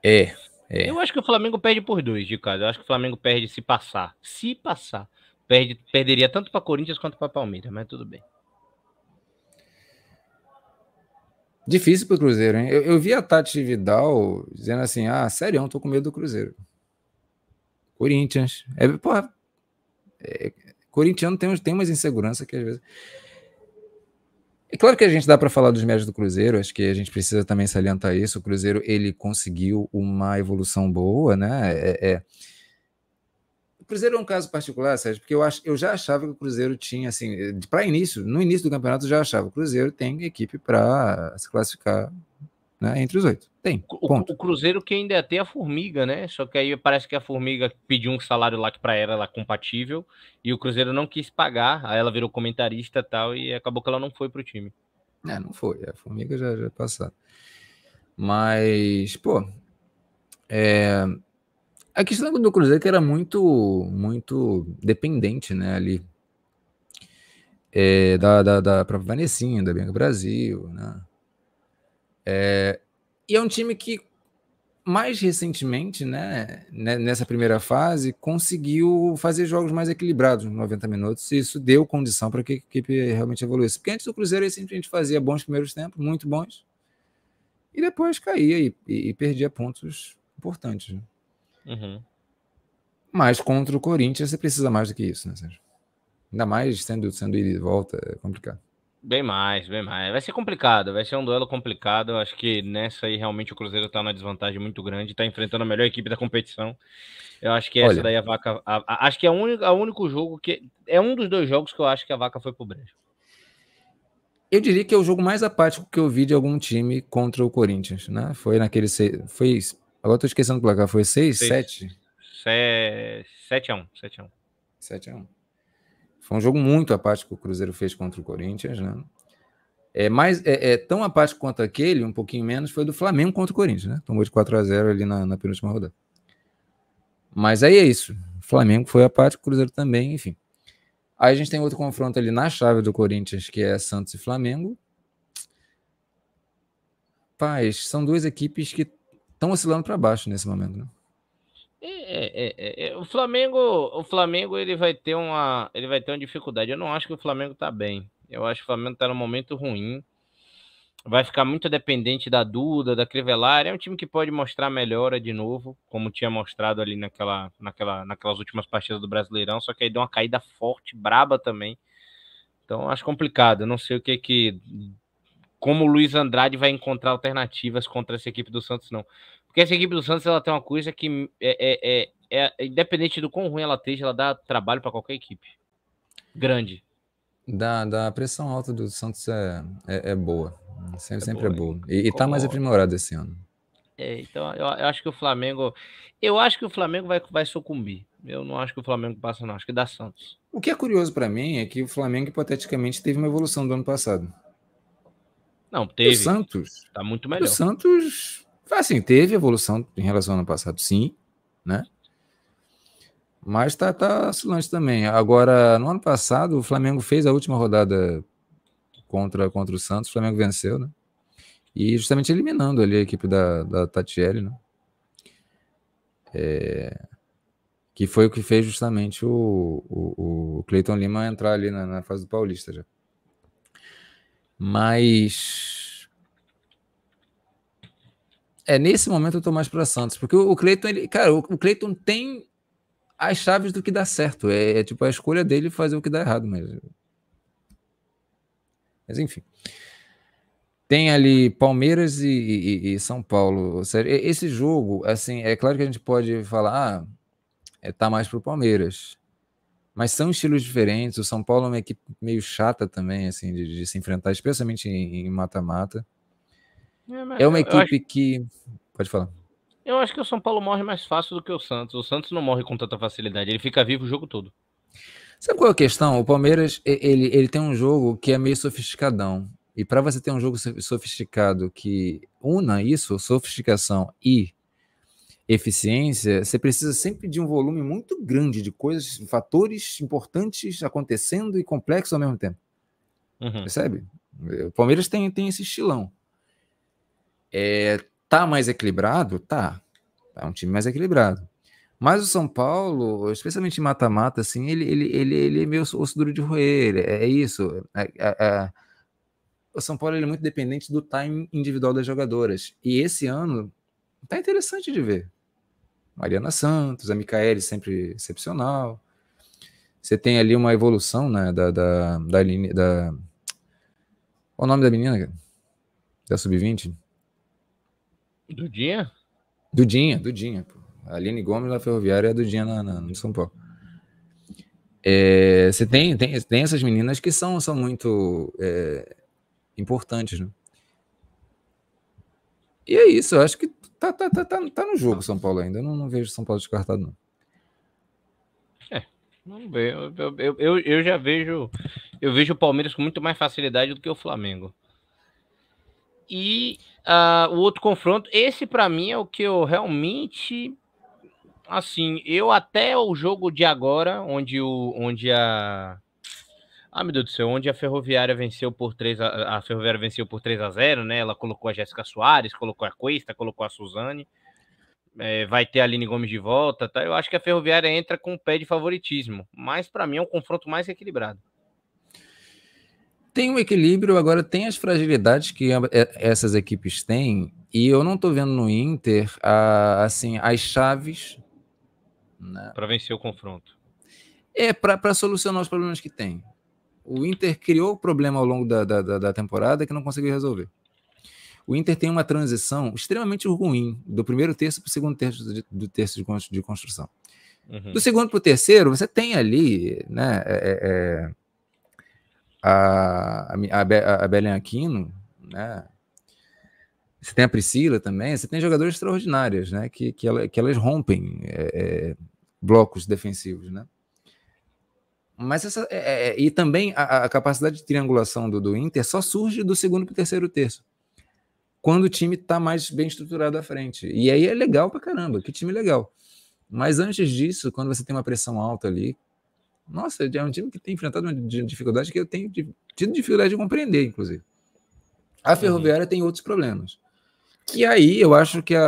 É. É. Eu acho que o Flamengo perde por dois, de casa. Eu acho que o Flamengo perde se passar. Se passar. Perde, perderia tanto para Corinthians quanto para Palmeiras, mas tudo bem. Difícil pro Cruzeiro, hein? Eu, eu, vi a Tati Vidal dizendo assim: ah, sério, eu tô com medo do Cruzeiro. Corinthians. É, porra. É, corintiano tem, tem umas inseguranças que às vezes. É claro que a gente dá para falar dos méritos do Cruzeiro, acho que a gente precisa também salientar isso. O Cruzeiro ele conseguiu uma evolução boa, né? É, é... é. O Cruzeiro é um caso particular, Sérgio, porque eu, ach... eu já achava que o Cruzeiro tinha, assim, para início, no início do campeonato, eu já achava que o Cruzeiro tem equipe para se classificar né? Entre os oito. Tem. Ponto. O, o Cruzeiro que ainda tem a Formiga, né? Só que aí parece que a Formiga pediu um salário lá que para ela era compatível e o Cruzeiro não quis pagar. Aí ela virou comentarista tal e acabou que ela não foi pro time. É, não foi. A Formiga já, já Mas, pô, é, a questão do Cruzeiro que era muito muito dependente, né, ali é, da, da, da própria Vanessinha, da Bianca Brasil, né, é, e é um time que, mais recentemente, né, né, nessa primeira fase, conseguiu fazer jogos mais equilibrados nos 90 minutos, e isso deu condição para que a equipe realmente evoluísse. Porque antes do Cruzeiro, sempre a gente fazia bons primeiros tempos, muito bons, e depois caía e, e, e perdia pontos importantes. Né? Uhum. Mas contra o Corinthians, você precisa mais do que isso, né, Sérgio? Ainda mais sendo, sendo ida e volta, é complicado. Bem mais, bem mais. Vai ser complicado, vai ser um duelo complicado. Eu acho que nessa aí realmente o Cruzeiro tá numa desvantagem muito grande, tá enfrentando a melhor equipe da competição. Eu acho que essa Olha, daí a vaca. A, a, acho que é o único, a é único jogo que. É um dos dois jogos que eu acho que a vaca foi pro brejo. Eu diria que é o jogo mais apático que eu vi de algum time contra o Corinthians, né? Foi naquele. Seis, foi. Agora tô esquecendo o placar, foi 6, 7? 7 a 1, 7 a 1. 7 a 1. Foi um jogo muito apático que o Cruzeiro fez contra o Corinthians, né? É, mais, é, é tão apático quanto aquele, um pouquinho menos, foi do Flamengo contra o Corinthians, né? Tomou de 4 a 0 ali na, na penúltima rodada. Mas aí é isso. O Flamengo foi apático, o Cruzeiro também, enfim. Aí a gente tem outro confronto ali na chave do Corinthians, que é Santos e Flamengo. Paz, são duas equipes que estão oscilando para baixo nesse momento, né? É é, é, é, é, o Flamengo, o Flamengo ele vai ter uma, ele vai ter uma dificuldade. Eu não acho que o Flamengo tá bem. Eu acho que o Flamengo tá num momento ruim. Vai ficar muito dependente da Duda, da Crivellari. É um time que pode mostrar melhora de novo, como tinha mostrado ali naquela, naquela, naquelas últimas partidas do Brasileirão. Só que aí deu uma caída forte, braba também. Então acho complicado. não sei o que que como o Luiz Andrade vai encontrar alternativas contra essa equipe do Santos, não. Porque essa equipe do Santos ela tem uma coisa que é, é, é, é independente do quão ruim ela esteja, ela dá trabalho para qualquer equipe. Grande. Da, da pressão alta do Santos é, é, é boa. Sempre, é sempre é boa. E, e tá mais aprimorada esse ano. É, então, eu, eu, acho que o Flamengo. Eu acho que o Flamengo vai, vai sucumbir. Eu não acho que o Flamengo passa, não. Acho que dá Santos. O que é curioso para mim é que o Flamengo, hipoteticamente, teve uma evolução do ano passado. Não, teve. O Santos. Tá muito melhor. O Santos Assim, teve evolução em relação ao ano passado, sim, né? Mas tá, tá oscilante também. Agora, no ano passado, o Flamengo fez a última rodada contra, contra o Santos, o Flamengo venceu, né? E justamente eliminando ali a equipe da, da Tatiele, né? É... Que foi o que fez justamente o, o, o Cleiton Lima entrar ali na, na fase do Paulista já. Mas é, nesse momento eu tô mais para Santos, porque o, Cleiton, ele, cara, o, Cleiton tem as chaves do que dá certo. É, é, tipo a escolha dele fazer o que dá errado mesmo. Mas enfim. Tem ali Palmeiras e, e, e São Paulo. esse jogo, assim, é claro que a gente pode falar, ah, é, tá mais pro Palmeiras. Mas são estilos diferentes. O São Paulo é uma equipe meio chata também, assim, de, de se enfrentar, especialmente em mata-mata. É, é uma equipe acho... que. Pode falar. Eu acho que o São Paulo morre mais fácil do que o Santos. O Santos não morre com tanta facilidade, ele fica vivo o jogo todo. Sabe qual é a questão? O Palmeiras ele, ele tem um jogo que é meio sofisticadão. E para você ter um jogo sofisticado que una isso, sofisticação e eficiência, você precisa sempre de um volume muito grande de coisas, fatores importantes acontecendo e complexos ao mesmo tempo. Uhum. Percebe? O Palmeiras tem, tem esse estilão. É, tá mais equilibrado? Tá. é um time mais equilibrado. Mas o São Paulo, especialmente mata-mata, assim, ele, ele, ele, ele é meio osso duro de roer. É, é isso. É, é, é, o São Paulo ele é muito dependente do time individual das jogadoras. E esse ano tá interessante de ver. Mariana Santos, a Micaeli sempre excepcional. Você tem ali uma evolução né, da, da, da, da... Qual o nome da menina? Da Sub-20? Dudinha? Dudinha, Dudinha. Pô. A Aline Gomes na Ferroviária e é a Dudinha na, na, no São Paulo. É, você tem, tem, tem essas meninas que são, são muito é, importantes, né? E é isso, eu acho que tá, tá, tá, tá, tá no jogo São Paulo ainda. Eu não, não vejo São Paulo descartado, não. É, vamos Eu, eu, eu, eu já vejo. Eu vejo o Palmeiras com muito mais facilidade do que o Flamengo. E uh, o outro confronto, esse para mim é o que eu realmente. Assim, eu até o jogo de agora, onde, o, onde a. Ah, meu Deus do céu, onde a Ferroviária venceu por 3 a, a Ferroviária venceu por 3 a 0, né? Ela colocou a Jéssica Soares, colocou a Cuesta, colocou a Suzane. É, vai ter a Aline Gomes de volta, tá? Eu acho que a Ferroviária entra com um pé de favoritismo, mas para mim é um confronto mais equilibrado tem um equilíbrio, agora tem as fragilidades que é, essas equipes têm, e eu não estou vendo no Inter a, assim as chaves né? para vencer o confronto. É, para solucionar os problemas que tem. O Inter criou o problema ao longo da, da, da temporada que não conseguiu resolver. O Inter tem uma transição extremamente ruim do primeiro terço para o segundo terço de, do terço de construção. Uhum. Do segundo para o terceiro, você tem ali né, é, é, é a, a, a, a Belém Aquino, né? Você tem a Priscila também, você tem jogadoras extraordinárias, né? Que, que, ela, que elas rompem é, é, blocos defensivos, né? Mas essa, é, é, é e também a, a, capacidade de triangulação do, do Inter só surge do segundo para o terceiro terço, quando o time está mais bem estruturado à frente. E aí é legal para caramba, que time legal. Mas antes disso, quando você tem uma pressão alta ali, nossa, é um time que tem enfrentado uma dificuldade que eu tenho tido dificuldade de compreender, inclusive. A uhum. Ferroviária uhum. tem outros problemas. Que aí eu acho que a,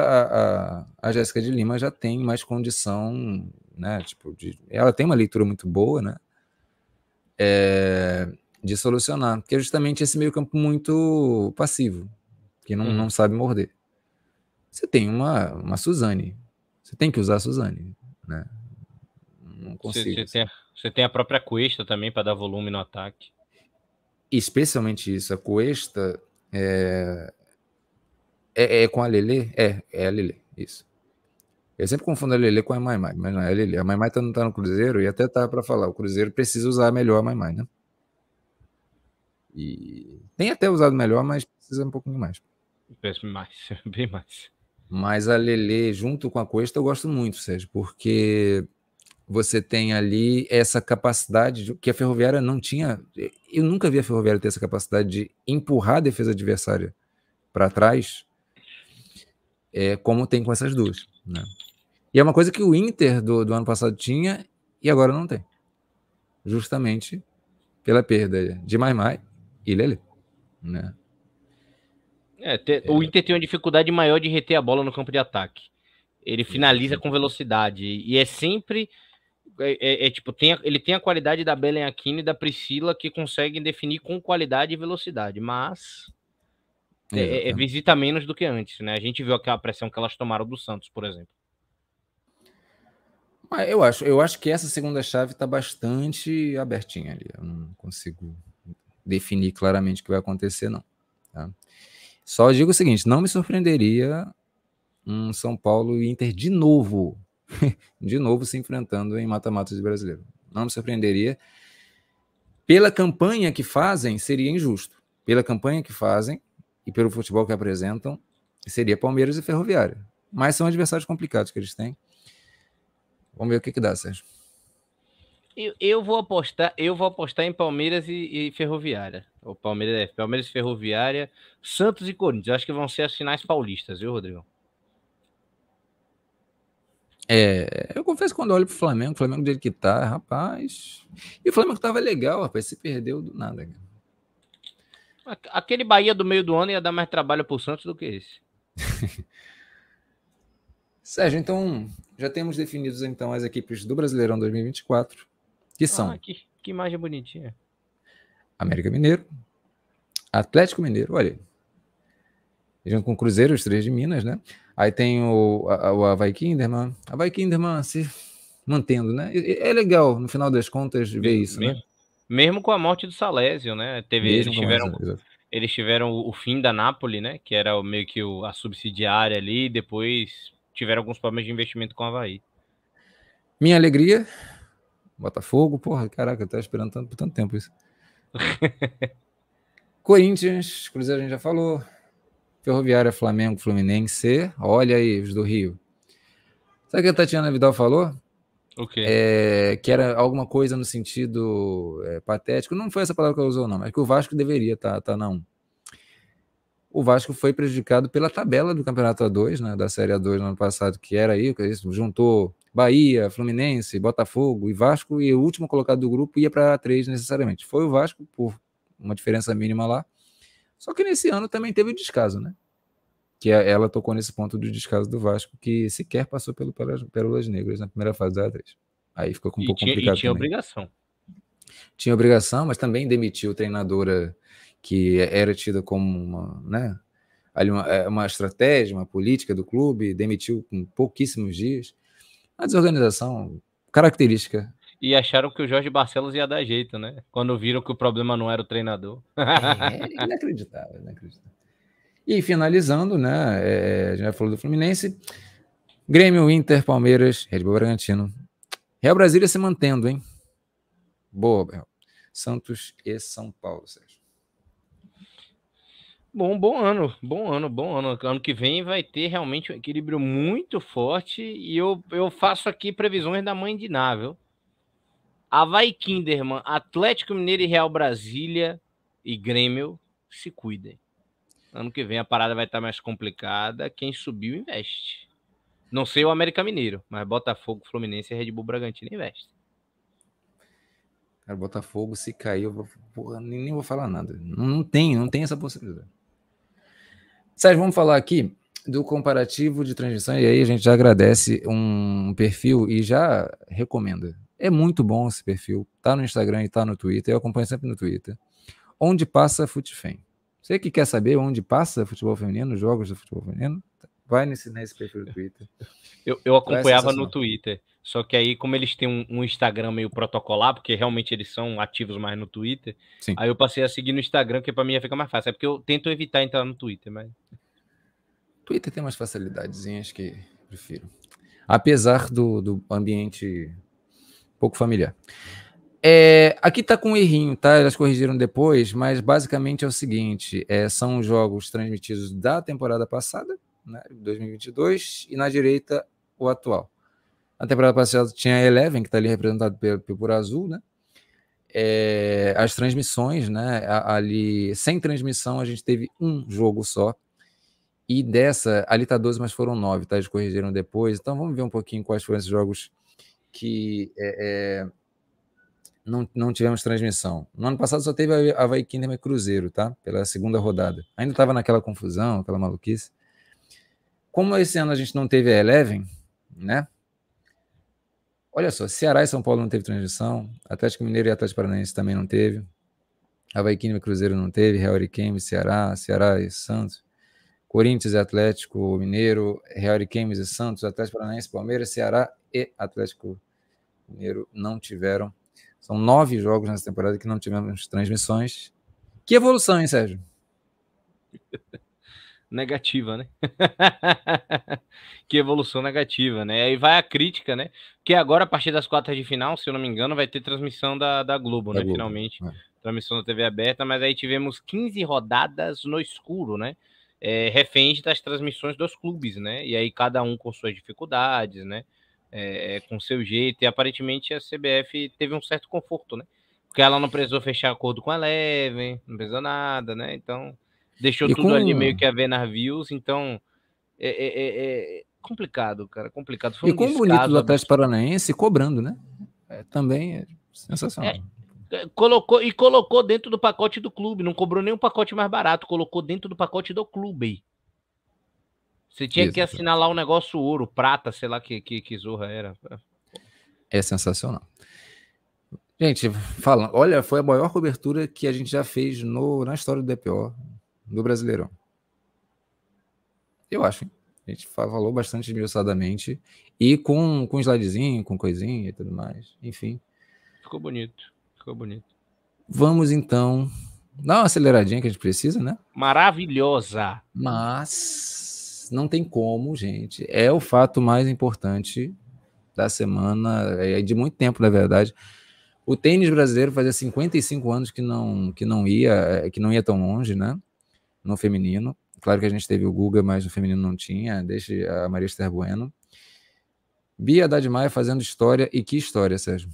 a, a Jéssica de Lima já tem mais condição, né? Tipo, de, ela tem uma leitura muito boa, né? É, de solucionar, que é justamente esse meio-campo muito passivo, que não, uhum. não sabe morder. Você tem uma, uma Suzane, você tem que usar a Suzane, né? Não consigo. Você, você tem, você tem a própria Cuesta também para dar volume no ataque. Especialmente isso, a Cuesta é... é, é, com a Lele? É, é a Lele, isso. Eu sempre confundo a Lele com a Maimai, mas não é a Lele. A Maimai está não tá no Cruzeiro e até tá para falar, o Cruzeiro precisa usar melhor a Maimai, né? E tem até usado melhor, mas precisa um pouquinho mais. Mais, bem mais. Mas a Lele junto com a Cuesta eu gosto muito, Sérgio, porque você tem ali essa capacidade que a Ferroviária não tinha. Eu nunca vi a Ferroviária ter essa capacidade de empurrar a defesa adversária para trás, é, como tem com essas duas. Né? E é uma coisa que o Inter do, do ano passado tinha e agora não tem. Justamente pela perda de Maimai e Lele. Né? É, te, é. O Inter tem uma dificuldade maior de reter a bola no campo de ataque. Ele finaliza uhum. com velocidade. E é sempre é, é, é, tipo, tem a, ele tem a qualidade da Belen Aquino e da Priscila que conseguem definir com qualidade e velocidade, mas é, é, é visita menos do que antes, né? A gente viu aquela pressão que elas tomaram do Santos, por exemplo. Ah, eu acho, eu acho que essa segunda chave está bastante abertinha ali. Eu não consigo definir claramente o que vai acontecer, não. Tá? Só digo o seguinte: não me surpreenderia um São Paulo e Inter de novo de novo se enfrentando em mata-mata de brasileiro. Não me surpreenderia. Pela campanha que fazem, seria injusto. Pela campanha que fazem e pelo futebol que apresentam, seria Palmeiras e Ferroviária. Mas são adversários complicados que eles têm. Vamos ver o que, que dá, Sérgio. Eu, eu, vou apostar, eu vou apostar em Palmeiras e, e Ferroviária. O Palmeiras, é, Palmeiras e Ferroviária, Santos e Corinthians. acho que vão ser as finais paulistas, viu, Rodrigo? É, eu confesso que quando olho pro Flamengo, o Flamengo dele que tá, rapaz. E o Flamengo tava legal, rapaz, se perdeu do nada. Cara. Aquele Bahia do meio do ano ia dar mais trabalho pro Santos do que esse. Sérgio, então já temos definidos então as equipes do Brasileirão 2024, que ah, são. Ah, que, que imagem bonitinha. América Mineiro, Atlético Mineiro, olha. Junto com o Cruzeiro, os três de Minas, né? Aí tem o, a, o Avai Kinderman. Avai Kinderman se mantendo, né? E, é legal, no final das contas, ver mesmo, isso, né? mesmo, né? Mesmo com a morte do Salésio, né? Teve, eles tiveram... eles tiveram o fim da Napoli, né? Que era meio que o, a subsidiária ali, depois tiveram alguns problemas de investimento com o Havaí. Minha alegria, Botafogo, porra, caraca, eu tava esperando tanto, por tanto tempo isso. Corinthians, Cruzeiro a gente já falou. Ferroviária, Flamengo, Fluminense. Olha aí, os do Rio. Sabe o que a Tatiana Vidal falou? Okay. É, que era alguma coisa no sentido é, patético. Não foi essa palavra que ela usou, não, mas que o Vasco deveria estar tá, tá na 1. O Vasco foi prejudicado pela tabela do Campeonato A2, né, da Série A2 no ano passado, que era aí, que juntou Bahia, Fluminense, Botafogo e Vasco, e o último colocado do grupo ia para A3 necessariamente. Foi o Vasco, por uma diferença mínima lá. Só que nesse ano também teve o descaso, né? Que é, ela tocou nesse ponto do descaso do Vasco, que sequer passou pelo Pérolas Negras na primeira fase da A3. Aí ficou um e pouco tinha, complicado. E tinha também. obrigação. Tinha obrigação, mas também demitiu treinadora que era tida como uma, né, ali uma, é, uma estratégia, uma política do clube, demitiu com pouquíssimos dias. A desorganização característica e acharam que o Jorge Barcelos ia dar jeito, né? Quando viram que o problema não era o treinador. É, é inacreditável, é inacreditável. E finalizando, né? É, é já falou do Fluminense. Grêmio, Inter, Palmeiras, Red Bull Bragantino. Real Brasília se mantendo, hein? Boa, Bel. Santos e São Paulo, Sérgio. Bom, bom ano, bom ano, bom ano. Ano que vem vai ter realmente um equilíbrio muito forte e eu, eu faço aqui previsões da mãe de Ná, viu? Havaí Kinderman, Atlético Mineiro e Real Brasília e Grêmio se cuidem. Ano que vem a parada vai estar tá mais complicada. Quem subiu investe. Não sei o América Mineiro, mas Botafogo, Fluminense e Red Bull Bragantino investem. Cara, Botafogo, se cair, eu vou, porra, nem vou falar nada. Não, não tem, não tem essa possibilidade. Sérgio, vamos falar aqui do comparativo de transmissão, e aí a gente já agradece um perfil e já recomenda é muito bom esse perfil. Tá no Instagram e tá no Twitter. Eu acompanho sempre no Twitter. Onde passa Futefem? Você que quer saber onde passa futebol feminino, jogos de futebol feminino, vai nesse, nesse perfil do Twitter. Eu, eu acompanhava é no Twitter. Só que aí, como eles têm um, um, Instagram meio protocolar, porque realmente eles são ativos mais no Twitter, Sim. aí eu passei a seguir no Instagram, que para mim fica mais fácil. É porque eu tento evitar entrar no Twitter, mas. Twitter tem umas facilidadezinhas que prefiro. Apesar do, do ambiente pouco familiar. É, aqui tá com um errinho, tá? Elas corrigiram depois, mas basicamente é o seguinte: é, são jogos transmitidos da temporada passada, né, 2022, e na direita o atual. Na temporada passada tinha a Eleven, que está ali representado pelo, por azul, né? É, as transmissões, né? Ali, sem transmissão, a gente teve um jogo só. E dessa, ali tá 12, mas foram 9, tá? Eles corrigiram depois. Então vamos ver um pouquinho quais foram esses jogos que é, é, não, não tivemos transmissão. No ano passado só teve a Havaí Kinderman Cruzeiro, tá? Pela segunda rodada. Ainda estava naquela confusão, aquela maluquice. Como esse ano a gente não teve a Eleven, né? Olha só, Ceará e São Paulo não teve transmissão, Atlético Mineiro e Atlético Paranaense também não teve, Havaí Kinderman Cruzeiro não teve, Real Ariquemes, Ceará, Ceará e Santos, Corinthians e Atlético Mineiro, Real Ariquemes e Santos, Atlético Paranaense, Palmeiras, Ceará e Atlético Mineiro não tiveram. São nove jogos nessa temporada que não tivemos transmissões. Que evolução, hein, Sérgio? negativa, né? que evolução negativa, né? Aí vai a crítica, né? Que agora, a partir das quartas de final, se eu não me engano, vai ter transmissão da, da Globo, da né? Globo, Finalmente. É. Transmissão da TV aberta, mas aí tivemos 15 rodadas no escuro, né? É, reféns das transmissões dos clubes, né? E aí cada um com suas dificuldades, né? É, é, com seu jeito, e aparentemente a CBF teve um certo conforto, né? Porque ela não precisou fechar acordo com a Eleven, não precisou nada, né? Então, deixou e tudo com... ali meio que a ver nas views, então é, é, é, é complicado, cara, complicado. Foi e com descaso, bonito do Atlético Paranaense cobrando, né? É, também é sensacional. colocou e colocou dentro do pacote do clube, não cobrou nenhum pacote mais barato, colocou dentro do pacote do clube. Você tinha Isso. que assinalar um negócio ouro, prata, sei lá que, que, que zorra era. É sensacional. Gente, fala, olha, foi a maior cobertura que a gente já fez no, na história do DPO, do Brasileirão. Eu acho, hein? A gente falou bastante esmiuçadamente e com, com slidezinho, com coisinha e tudo mais. Enfim. Ficou bonito. Ficou bonito. Vamos então. Dá uma aceleradinha que a gente precisa, né? Maravilhosa. Mas não tem como, gente. É o fato mais importante da semana, é, é de muito tempo, na verdade. O tênis brasileiro fazia 55 anos que não, que não ia, é, que não ia tão longe, né? No feminino. Claro que a gente teve o Guga, mas no feminino não tinha, desde a Maria Esther Bueno. Bia Dadmaia fazendo história, e que história, Sérgio?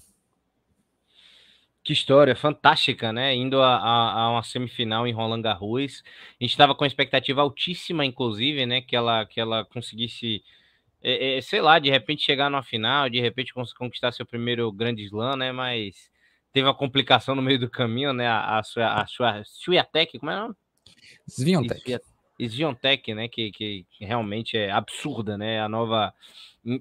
Que história fantástica, né? Indo a, a, a uma semifinal em Roland Garros. A gente estava com expectativa altíssima, inclusive, né? Que ela, que ela conseguisse, é, é, sei lá, de repente chegar numa final, de repente conquistar seu primeiro grande slam, né? Mas teve uma complicação no meio do caminho, né? A, a sua, a sua Swiatek, como é o nome? Sviontek. Sviontek, né? Que, que realmente é absurda, né? A nova,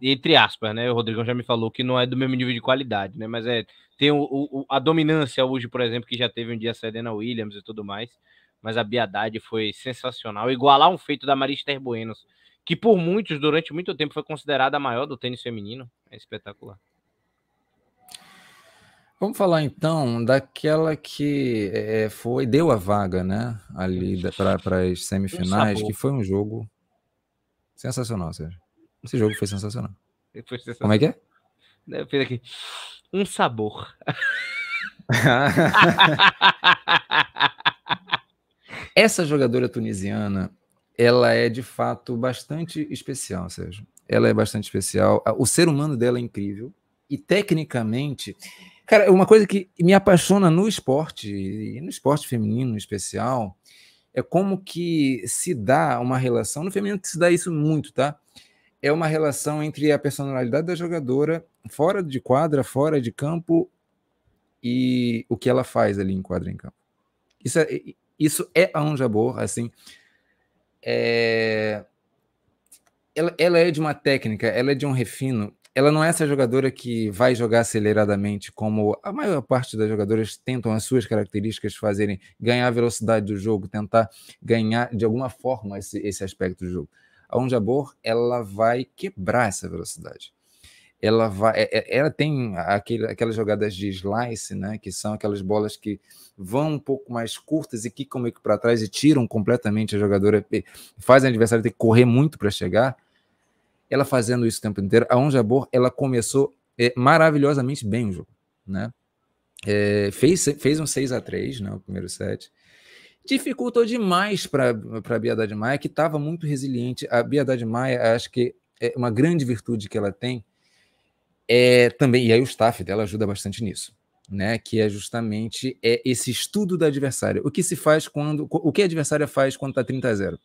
entre aspas, né? O Rodrigão já me falou que não é do mesmo nível de qualidade, né? Mas é tem o, o, a dominância hoje, por exemplo, que já teve um dia cedendo a Williams e tudo mais. Mas a Biadade foi sensacional. Igualar um feito da Marister Buenos, que por muitos, durante muito tempo, foi considerada a maior do tênis feminino. É espetacular. Vamos falar então daquela que é, foi deu a vaga, né, ali para as semifinais, um que foi um jogo sensacional, Sérgio. Esse jogo foi sensacional. foi sensacional. Como é que é? Eu fiz aqui um sabor. Essa jogadora tunisiana, ela é de fato bastante especial, Sérgio. Ela é bastante especial. O ser humano dela é incrível e tecnicamente, cara, uma coisa que me apaixona no esporte e no esporte feminino em especial é como que se dá uma relação no feminino se dá isso muito, tá? é uma relação entre a personalidade da jogadora fora de quadra, fora de campo e o que ela faz ali em quadra em campo. Isso é, isso é a Anjabor, assim. É... Ela, ela é de uma técnica, ela é de um refino. Ela não é essa jogadora que vai jogar aceleradamente, como a maior parte das jogadoras tentam as suas características fazerem, ganhar a velocidade do jogo, tentar ganhar de alguma forma esse, esse aspecto do jogo a onde a ela vai quebrar essa velocidade. Ela, vai, é, é, ela tem aquele, aquelas jogadas de slice, né, que são aquelas bolas que vão um pouco mais curtas e quicam meio que para trás e tiram completamente a jogadora, fazem a adversária ter que correr muito para chegar. Ela fazendo isso o tempo inteiro, a Onja Bor, ela começou é, maravilhosamente bem o jogo, né? É, fez, fez um 6 a 3 né, o primeiro set, dificultou demais para a Biedade Maia, que estava muito resiliente. A Biedade Maia, acho que é uma grande virtude que ela tem é também, e aí o staff dela ajuda bastante nisso, né? Que é justamente é esse estudo da adversária. O que se faz quando. O que a adversária faz quando está 30 a 0?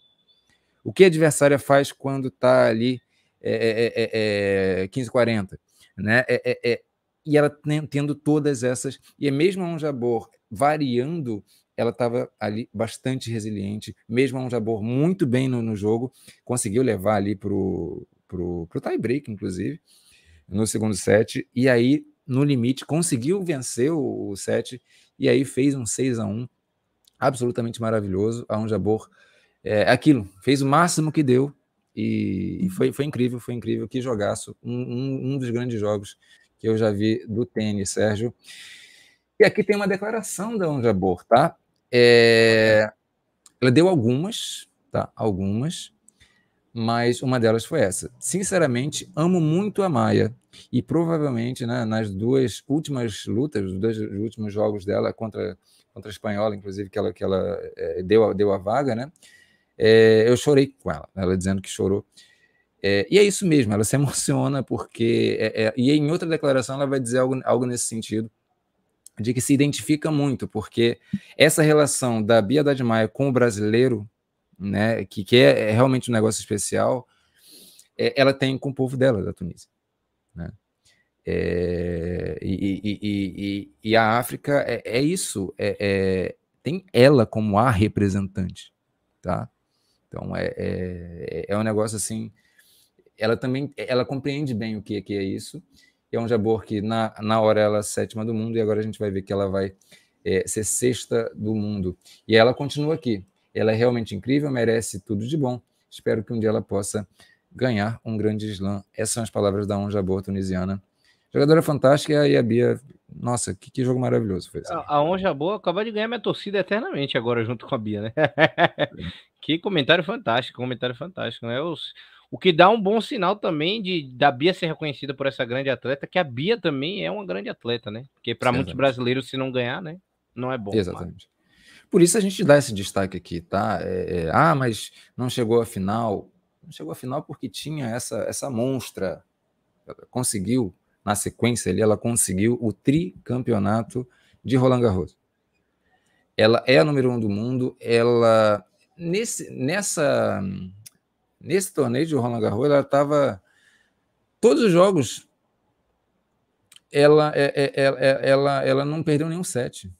O que a adversária faz quando está ali é, é, é 15 é, 40? É, né? É, e ela tendo todas essas. E mesmo a um Jabor variando ela estava ali bastante resiliente, mesmo a um Jabor muito bem no, no jogo, conseguiu levar ali para o tie break, inclusive, no segundo set, e aí no limite conseguiu vencer o, o set, e aí fez um 6 a 1 absolutamente maravilhoso. A um Jabor, é, aquilo, fez o máximo que deu, e, e, uhum. foi, foi incrível, foi incrível, que jogaço, um, um, um dos grandes jogos que eu já vi do tênis, Sérgio. E aqui tem uma declaração da Onjabor, tá? É, ela deu algumas, tá? Algumas, mas uma delas foi essa. Sinceramente, amo muito a Maia e provavelmente, né, nas duas últimas lutas, os dois últimos jogos dela contra contra a espanhola, inclusive que ela que ela é, deu deu a vaga, né? É, eu chorei com ela, ela dizendo que chorou. É, e é isso mesmo, ela se emociona porque. É, é, e em outra declaração ela vai dizer algo, algo nesse sentido de que se identifica muito, porque essa relação da Bia Haddad Maia com o brasileiro, né, que, que é, é, realmente um negócio especial, é, ela tem com o povo dela, da Tunísia. Né? É, e, e, e, e, a África é, é isso, é, é, tem ela como a representante, tá? Então é, é, é, um negócio assim, ela também, ela compreende bem o que, que é isso, e é um Jabor que na, na hora ela é sétima do mundo, e agora a gente vai ver que ela vai é, ser sexta do mundo. E ela continua aqui. Ela é realmente incrível, merece tudo de bom. Espero que um dia ela possa ganhar um grande slam. Essas são as palavras da Onjabor tunisiana. Jogadora fantástica e a Bia. Nossa, que, que jogo maravilhoso foi esse. A, Onjabor Onja Boa acaba de ganhar minha torcida eternamente agora, junto com a Bia, né? que comentário fantástico, comentário fantástico, né? Os, o que dá um bom sinal também de da Bia ser reconhecida por essa grande atleta, que a Bia também é uma grande atleta, né? Porque para muitos brasileiros, se não ganhar, né, não é bom. Exatamente. Mas. Por isso a gente dá esse destaque aqui, tá? É, é, ah, mas não chegou à final. Não chegou à final porque tinha essa, essa monstra. Ela conseguiu, na sequência ali, ela conseguiu o tricampeonato de Roland Garros. Ela é a número um do mundo, ela nesse, nessa Nesse torneio de Roland Garros, ela estava. Todos os jogos, ela, ela, é, é, é, ela, ela não perdeu nenhum set.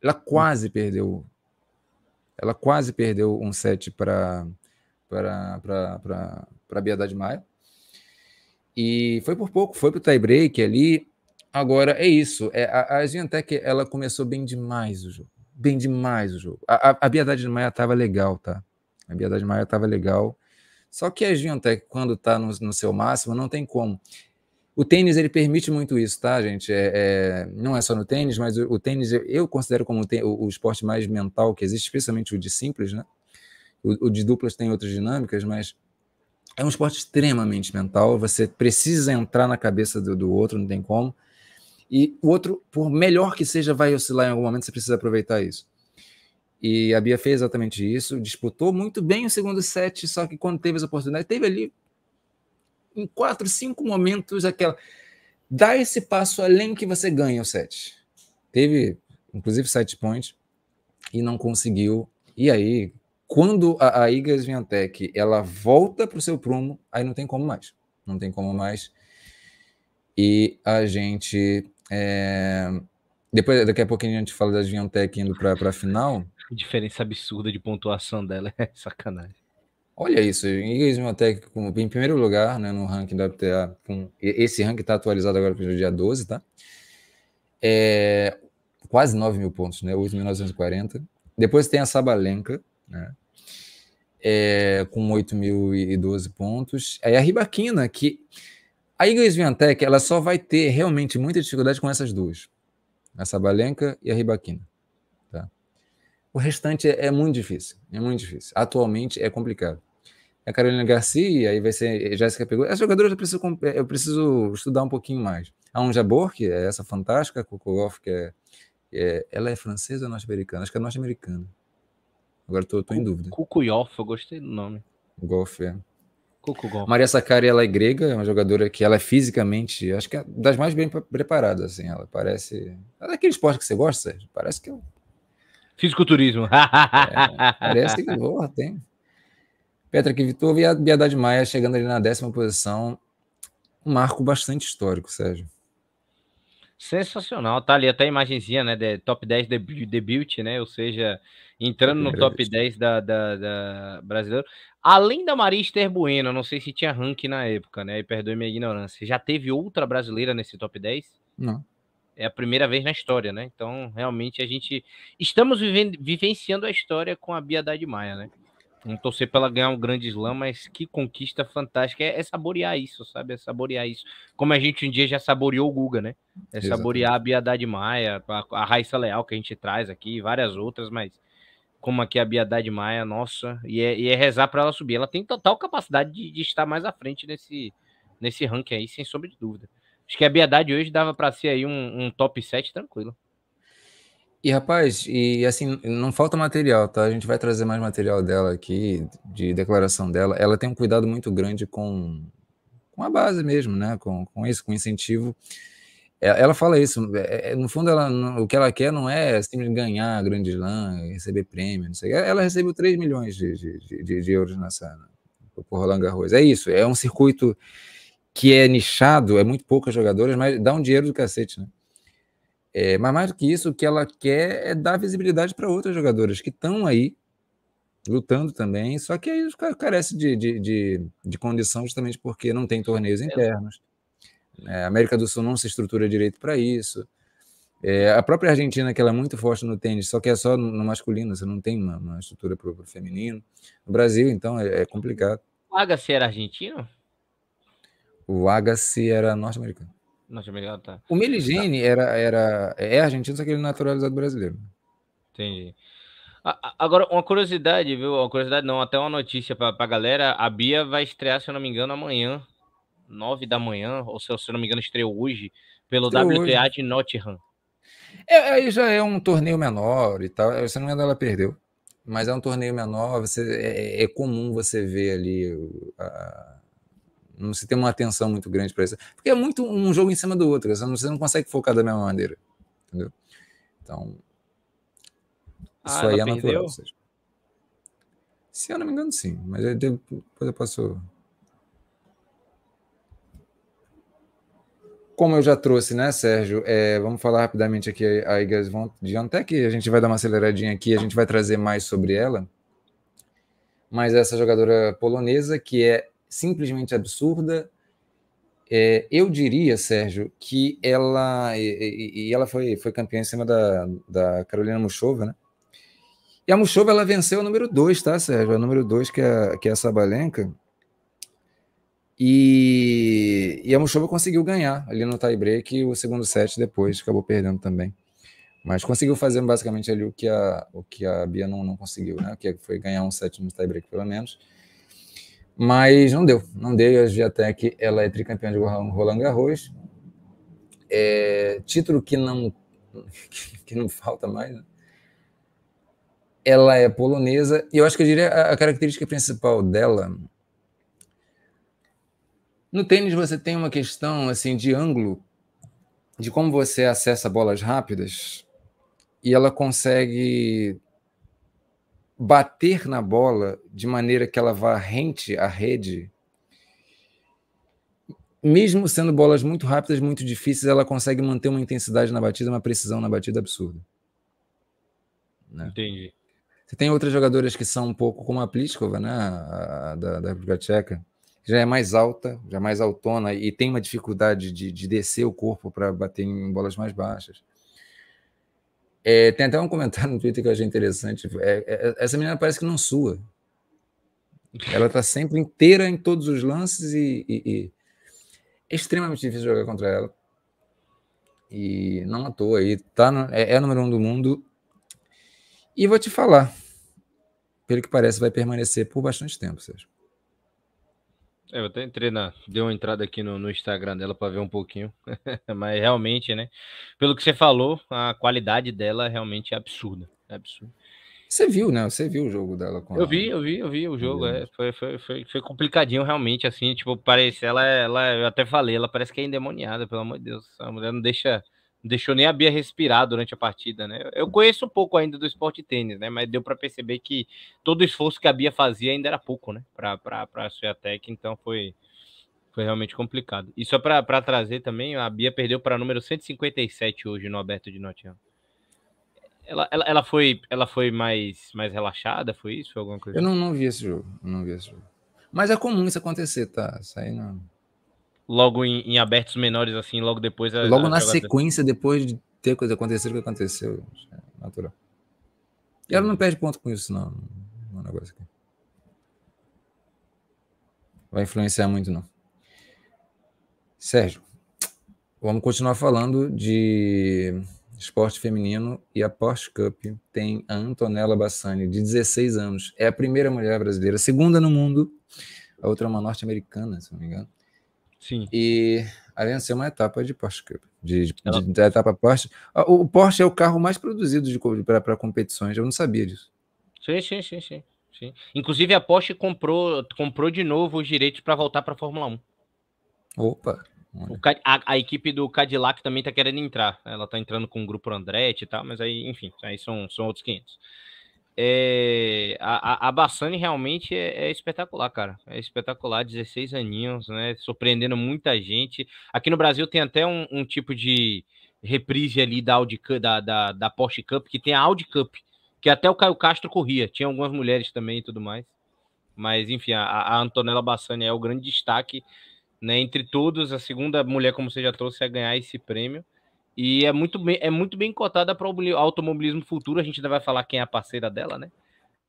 Ela quase perdeu. Ela quase perdeu um set para a Biedade Maia. E foi por pouco, foi para o tie-break ali. Agora, é isso. É, a, a Giantec, ela começou bem demais o jogo. Bem demais o jogo. A, a, a Biedade Maia estava legal, tá? A Bia das Maia estava legal. Só que é, a até quando está no, no, seu máximo, não tem como. O tênis ele permite muito isso, tá, gente? É, é não é só no tênis, mas o, o tênis eu considero como o, o, esporte mais mental que existe, especialmente o de simples, né? O, o de duplas tem outras dinâmicas, mas é um esporte extremamente mental. Você precisa entrar na cabeça do, do outro, não tem como. E o outro, por melhor que seja, vai oscilar em algum momento, você precisa aproveitar isso. E a Bia fez exatamente isso, disputou muito bem o segundo set, só que quando teve as oportunidades, teve ali em quatro, cinco momentos aquela. Dá esse passo além que você ganha o set. Teve, inclusive, sete points e não conseguiu. E aí, quando a, a Iga Swiatek ela volta para o seu prumo, aí não tem como mais. Não tem como mais. E a gente. É... Depois, daqui a pouquinho a gente fala da Swiatek indo para a final diferença absurda de pontuação dela é sacanagem. Olha isso, Ingrid em primeiro lugar né, no ranking da WTA, com, esse ranking está atualizado agora para o dia 12, tá? É, quase 9 mil pontos, né? 8.940. Depois tem a Sabalenka, né? É, com 8.012 pontos. Aí a Ribaquina, que a Iglesias Sviantec, ela só vai ter realmente muita dificuldade com essas duas, a Sabalenka e a Ribaquina. O restante é, é muito difícil, é muito difícil. Atualmente é complicado. A Carolina Garcia, aí vai ser Jéssica Pegou. Essas jogadoras eu preciso, é, eu preciso estudar um pouquinho mais. A Anja que é essa fantástica, Kokolov, que é, é, Ela é francesa ou norte-americana? Acho que é norte-americana. Agora estou em dúvida. Kukuyov, eu gostei do nome. Golf, é. Cucu, Maria Sakari, ela é grega, é uma jogadora que ela é fisicamente, acho que é das mais bem preparadas, assim, ela parece... É daquele esporte que você gosta, Sérgio? Parece que é um Fisiculturismo. É, parece que voa, tem. Petra que Vitor e Biedade Maia chegando ali na décima posição. Um marco bastante histórico, Sérgio. Sensacional, tá ali até a imagenzinha, né? De top 10 de debut, né? Ou seja, entrando no top 10 da, da, da brasileira. Além da Maria Esther Bueno, não sei se tinha ranking na época, né? E perdoe minha ignorância. Já teve outra brasileira nesse top 10? Não é a primeira vez na história, né? Então, realmente, a gente estamos vivendo, vivenciando a história com a Bia De Maia, né? Não torcer para ela ganhar um grande slam, mas que conquista fantástica. É, é, saborear isso, sabe? É saborear isso. Como a gente um dia já saboreou o Guga, né? É Exatamente. saborear a Bia Maia, a, a Raíssa Leal que a gente traz aqui, várias outras, mas como aqui a Bia Maia, nossa, e é, e é rezar para ela subir. Ela tem total capacidade de, de estar mais à frente nesse, nesse ranking aí, sem sombra de dúvida. Acho que a Biedade hoje dava para ser aí um, um top 7 tranquilo. E rapaz, e assim, não falta material, tá? A gente vai trazer mais material dela aqui, de declaração dela. Ela tem um cuidado muito grande com, com a base mesmo, né? Com, com isso, com incentivo. É, ela fala isso, é, é, no fundo, ela, o que ela quer não é simplesmente ganhar grande lã, receber prêmio, não sei. Ela recebeu 3 milhões de, de, de, de euros nessa, por Roland Garros. É isso, é um circuito que é nichado, é muito poucas jogadoras, mas dá um dinheiro do cacete, né? É, mas mais do que isso, o que ela quer é dar visibilidade para outras jogadoras que estão aí lutando também, só que aí carece de, de, de, de condição justamente porque não tem torneios é. internos. É, a América do Sul não se estrutura direito para isso. É, a própria Argentina, que ela é muito forte no tênis, só que é só no masculino, você não tem uma, uma estrutura para o feminino. No Brasil, então, é, é complicado. Paga era argentino? O Agassi era norte-americano. Norte-americano, tá. O Meligeni tá. era, era, é argentino, só que ele é naturalizado brasileiro. Entendi. Agora, uma curiosidade, viu? Uma curiosidade não, até uma notícia pra, pra galera. A Bia vai estrear, se eu não me engano, amanhã, nove da manhã, ou se, se eu não me engano, estreou hoje, pelo estreou WTA hoje. de Nottingham. É, é, aí já é um torneio menor e tal. você é, não me engano, ela perdeu. Mas é um torneio menor, você, é, é, é comum você ver ali a você tem uma atenção muito grande para isso. Porque é muito um jogo em cima do outro. Você não, consegue focar da mesma maneira. Entendeu? Então. Ah, isso aí é perdeu? natural. Seja. Se eu não me engano, sim. Mas eu, depois eu posso. Como eu já trouxe, né, Sérgio? É, vamos falar rapidamente aqui a Igas von que A gente vai dar uma aceleradinha aqui, a gente vai trazer mais sobre ela. Mas essa jogadora polonesa, que é simplesmente absurda. É, eu diria, Sérgio, que ela e, e, ela foi, foi campeã em cima da, da Carolina Muchova, né? E a Muchova ela venceu o número 2, tá, Sérgio? A é número 2 que é que é a Sabalenka. E, e a Muchova conseguiu ganhar ali no tie-break o segundo set depois, acabou perdendo também. Mas conseguiu fazer basicamente ali o que a, o que a Bia não, não conseguiu, né? É que foi ganhar um set no tie-break, pelo menos. Mas não deu, não deu. A Giatec ela é tricampeã de Roland Garros. É, título que não, que não falta mais. Né? Ela é polonesa e eu acho que eu diria a, a característica principal dela. No tênis você tem uma questão assim de ângulo, de como você acessa bolas rápidas e ela consegue bater na bola de maneira que ela vá rente à rede, mesmo sendo bolas muito rápidas, muito difíceis, ela consegue manter uma intensidade na batida, uma precisão na batida absurda. Né? Entendi. Você tem outras jogadoras que são um pouco como a Pliskova, né? A, a, da, República Tcheca, já é mais alta, já é mais autona e tem uma dificuldade de, de descer o corpo para bater em bolas mais baixas. É, tem até um comentário no Twitter que eu achei interessante. É, é essa menina parece que não sua. Ela está sempre inteira em todos os lances e, e, e, é extremamente difícil jogar contra ela. E não à toa. aí tá no, é, é a número um do mundo. E vou te falar. Pelo que parece, vai permanecer por bastante tempo, Sérgio. É, eu até entrei na. deu uma entrada aqui no, no Instagram dela para ver um pouquinho. Mas realmente, né? Pelo que você falou, a qualidade dela realmente é absurda. É absurda. Você viu, né? Você viu o jogo dela com Eu vi, eu vi, eu vi o jogo. É, foi, foi, foi, foi, complicadinho realmente, assim, tipo, parece, ela, é, ela, é, eu até falei, ela parece que é endemoniada, pelo amor de Deus. A mulher não deixa deixou nem a Bia respirar durante a partida, né? Eu conheço um pouco ainda do esporte tênis, né? Mas deu para perceber que todo o esforço que a Bia fazia ainda era pouco, né? Para a Suiatec, então foi, foi realmente complicado. E só para trazer também, a Bia perdeu para número 157 hoje no Aberto de Nottingham. Ela, ela, ela, foi, ela foi mais, mais relaxada, foi isso? Foi alguma coisa? Eu não, assim? não vi esse jogo, não vi esse jogo. Mas é comum isso acontecer, tá? Isso aí não logo em, em abertos menores, assim, logo depois. A, logo a na sequência, depois de ter coisa acontecido, que aconteceu. É, natural. E ela não perde ponto com isso, não. No é negócio aqui. Vai influenciar muito, não. Sérgio, vamos continuar falando de esporte feminino e a Porsche Cup tem a Antonella Bassani, de 16 anos. É a primeira mulher brasileira, segunda no mundo. A outra é uma norte-americana, se não me engano. Sim. E de ser uma etapa de Porsche Cup, de, de, de, etapa Porsche. O, o Porsche é o carro mais produzido para competições, eu não sabia disso. Sim, sim, sim, sim. sim. Inclusive a Porsche comprou, comprou de novo os direitos para voltar para a Fórmula 1. Opa! A, a, equipe do Cadillac também está querendo entrar. Ela está entrando com o grupo Andretti e tal, mas aí, enfim, aí são, são outros 500. É, a, a Bassani realmente é, é, espetacular, cara. É espetacular, 16 aninhos, né? Surpreendendo muita gente. Aqui no Brasil tem até um, um tipo de reprise ali da, Audi, da, da, da Porsche Cup, que tem a Audi Cup, que até o Caio Castro corria. Tinha algumas mulheres também e tudo mais. Mas, enfim, a, a Antonella Bassani é o grande destaque, né? Entre todos, a segunda mulher, como você já trouxe, a ganhar esse prêmio. E é muito bem, é muito bem cotada para o automobilismo futuro. A gente ainda vai falar quem é a parceira dela, né?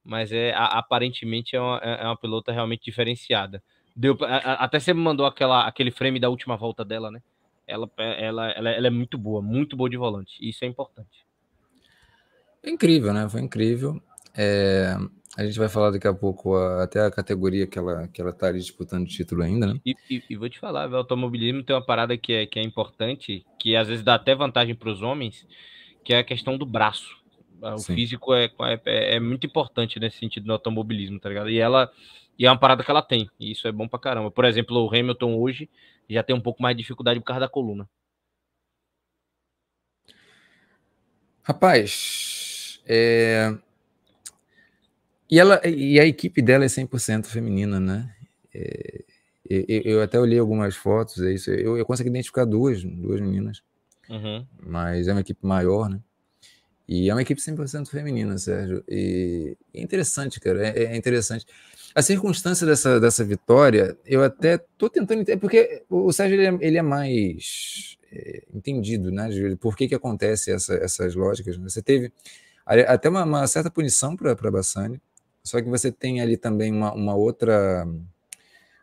Mas é a, aparentemente é uma, é, é uma pilota realmente diferenciada. Deu, a, a, até você me mandou aquela, aquele frame da última volta dela, né? Ela, é, ela, ela, ela é muito boa, muito boa de volante. Isso é importante. Incrível, né? Foi incrível. É, a gente vai falar daqui a pouco a, até a categoria que ela, que ela tá ali disputando o título ainda, né? E, e, e vou te falar, o automobilismo tem uma parada que é, que é importante, que às vezes dá até vantagem para os homens, que é a questão do braço. Ah, o Sim. físico é, é, é, é, muito importante nesse sentido no automobilismo, tá ligado? E ela e é uma parada que ela tem, e isso é bom pra caramba. Por exemplo, o Hamilton hoje já tem um pouco mais de dificuldade por causa da coluna. Rapaz, é, e, ela, e a equipe dela é 100% feminina, né? É, eu, eu, até olhei algumas fotos, é isso. Eu, eu consegui identificar duas, duas meninas. Uhum. Mas é uma equipe maior, né? E é uma equipe 100% feminina, Sérgio. E é interessante, cara. É, é, interessante. A circunstância dessa, dessa vitória, eu até tô tentando entender, porque o Sérgio ele é, ele é mais é, entendido, né, De Por que, que acontece essa, essas lógicas? Né? Você teve até uma, uma certa punição para Bassani, só que você tem ali também uma, uma outra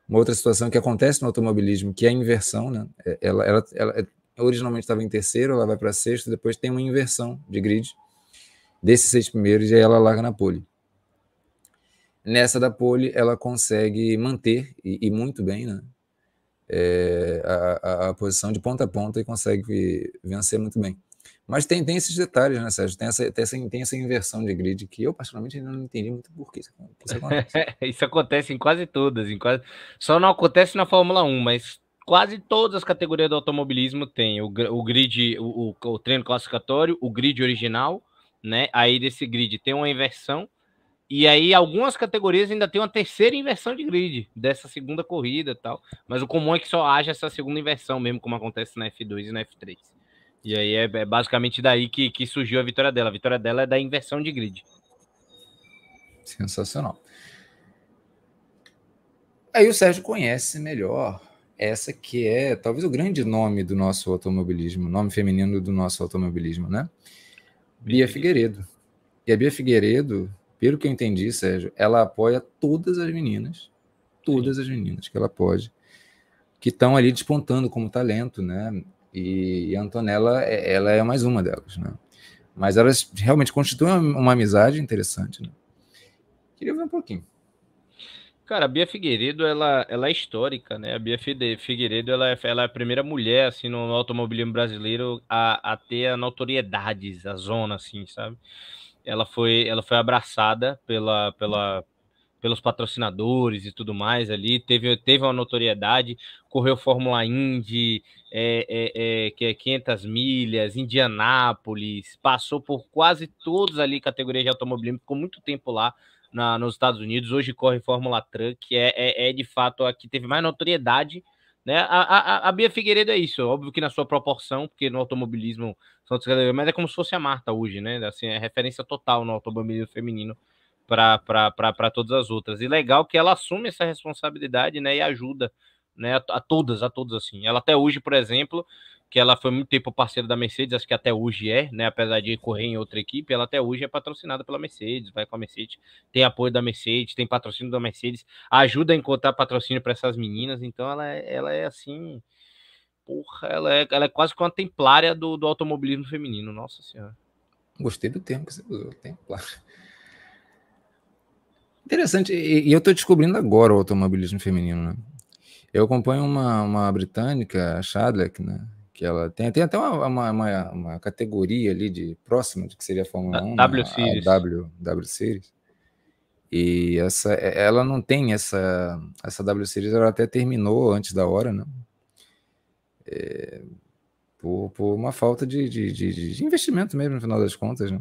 uma outra situação que acontece no automobilismo, que é a inversão, né? É, ela, ela, ela é, originalmente estava em terceiro, ela vai para sexto, depois tem uma inversão de grid desses seis primeiros e aí ela larga na pole. Nessa da pole, ela consegue manter, e, e muito bem, né? É, a, a, a posição de ponta a ponta e consegue vencer muito bem. Mas tem, tem esses detalhes, né, Sérgio? Tem essa, tem, essa, tem essa inversão de grid que eu, particularmente, ainda não entendi muito por que isso, acontece. isso acontece em quase todas. Em quase... Só não acontece na Fórmula 1, mas quase todas as categorias do automobilismo têm o, o grid, o, o, o, treino classificatório, o grid original, né? Aí desse grid tem uma inversão, e aí algumas categorias ainda tem uma terceira inversão de grid, dessa segunda corrida e tal. Mas o comum é que só haja essa segunda inversão mesmo, como acontece na F2 e na F3. E aí é, é basicamente daí que, que surgiu a vitória dela. A vitória dela é da inversão de grid. Sensacional. Aí o Sérgio conhece melhor essa que é talvez o grande nome do nosso automobilismo, nome feminino do nosso automobilismo, né? Bia Figueiredo. E a Bia Figueiredo, pelo que eu entendi, Sérgio, ela apoia todas as meninas, todas as meninas que ela pode, que estão ali despontando como talento, né? E a Antonella, é, ela é mais uma delas, né? Mas elas realmente constituem uma, uma amizade interessante, né? Queria ver um pouquinho. Cara, a Bia Figueiredo, ela, ela é histórica, né? A Bia Figueiredo, ela é, ela é a primeira mulher, assim, no automobilismo brasileiro a, a ter a notoriedade, a zona, assim, sabe? Ela foi, ela foi abraçada pela, pela, pelos patrocinadores e tudo mais ali, teve, teve uma notoriedade correu Fórmula Indy, é, é, é que é 500 milhas, Indianápolis, passou por quase todos ali categorias de automobilismo, ficou muito tempo lá na, nos Estados Unidos. Hoje corre Fórmula Truck, que é, é, é, de fato a que teve mais notoriedade. Né? A, a, a, Bia Figueiredo é isso, óbvio que na sua proporção, porque no automobilismo são outras categorias, mas é como se fosse a Marta hoje, né? Assim, é referência total no automobilismo feminino para todas as outras. E legal que ela assume essa responsabilidade né, e ajuda né? A, a todas, a todas, assim. Ela até hoje, por exemplo, que ela foi muito tempo parceira da Mercedes, acho que até hoje é, né? Apesar de correr em outra equipe, ela até hoje é patrocinada pela Mercedes, vai com a Mercedes, tem apoio da Mercedes, tem patrocínio da Mercedes, ajuda a encontrar patrocínio para essas meninas, então ela, é, ela é assim. Porra, ela é, ela é quase que uma templária do, do automobilismo feminino, nossa senhora. Gostei do tempo que você usou, templária. Interessante, e, e eu estou descobrindo agora o automobilismo feminino, né? Eu acompanho uma, uma britânica, a Shadleck, né? Que ela tem, tem até uma, uma, uma, uma categoria ali de próxima de que seria a Fórmula a 1. Né, w Series. A w, w Series. E essa, ela não tem essa, essa W Series, ela até terminou antes da hora, né? É, por, por uma falta de, de, de, de investimento mesmo, no final das contas, né?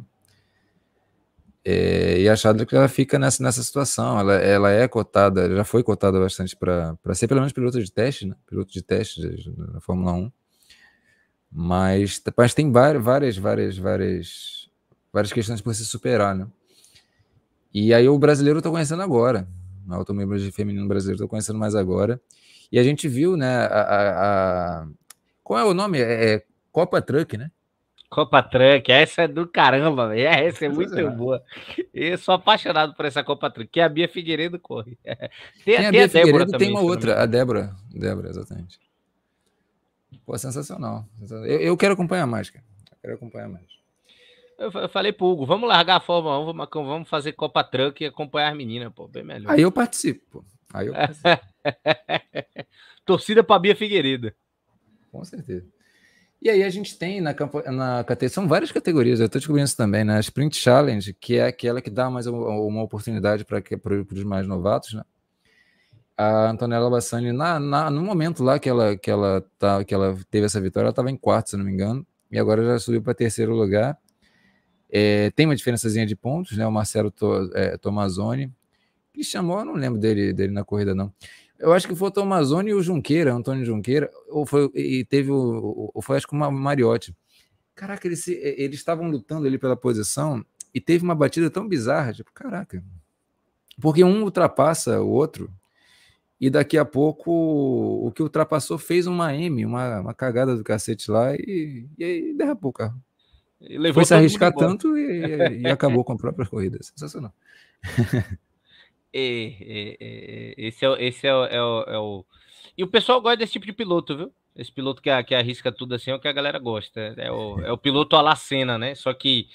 É, e a Chadwick ela fica nessa, nessa situação, ela, ela é cotada, já foi cotada bastante para ser pelo menos piloto de teste, né? piloto de teste na Fórmula 1. Mas, mas tem várias, várias, várias, várias questões para se superar, né? E aí o brasileiro estou tá conhecendo agora, o automobilismo feminino brasileiro estou tá conhecendo mais agora. E a gente viu, né, a, a, a... qual é o nome? é, é Copa Truck, né? Copa Truck, essa é do caramba, velho. É, é essa é muito é. boa. Eu sou apaixonado por essa Copa Truck, que é a Bia Figueiredo corre. Tem, tem a, Bia a Figueiredo também, tem uma outra, a Débora. Débora, exatamente. Pô, sensacional. Eu, eu, quero acompanhar mais, cara. Eu quero acompanhar mais. Eu, eu falei pro Hugo, vamos largar a Fórmula 1, vamos, vamos fazer Copa Truck e acompanhar as meninas, pô, bem melhor. Aí eu participo, pô. Aí eu participo. Torcida pra Bia Figueiredo. Com certeza. E aí a gente tem na, na categoria, são várias categorias, eu estou descobrindo isso também, né? A Sprint Challenge, que é aquela que dá mais uma oportunidade para os mais novatos, né? A Antonella Bassani, na, na, no momento lá que ela, que, ela tá, que ela teve essa vitória, ela estava em quarto, se não me engano, e agora já subiu para terceiro lugar. É, tem uma diferençazinha de pontos, né? O Marcelo to, é, Tomazoni, que chamou, eu não lembro dele, dele na corrida, não. Eu acho que foi o Tomazone e o Junqueira, Antônio Junqueira, ou foi, e teve o, ou foi acho que o Mariotti. Caraca, eles, eles estavam lutando ali pela posição e teve uma batida tão bizarra, tipo, caraca. Porque um ultrapassa o outro e daqui a pouco o que ultrapassou fez uma M, uma, uma cagada do cacete lá e, e aí derrapou o carro. E levou Foi se arriscar tanto e, e, acabou com a própria corrida. Sensacional. esse é, é, é, é, esse é, é, o, é, o, E o pessoal gosta desse tipo de piloto, viu? Esse piloto que, que arrisca tudo assim é o que a galera gosta. É o, é o piloto à la Senna, né? Só que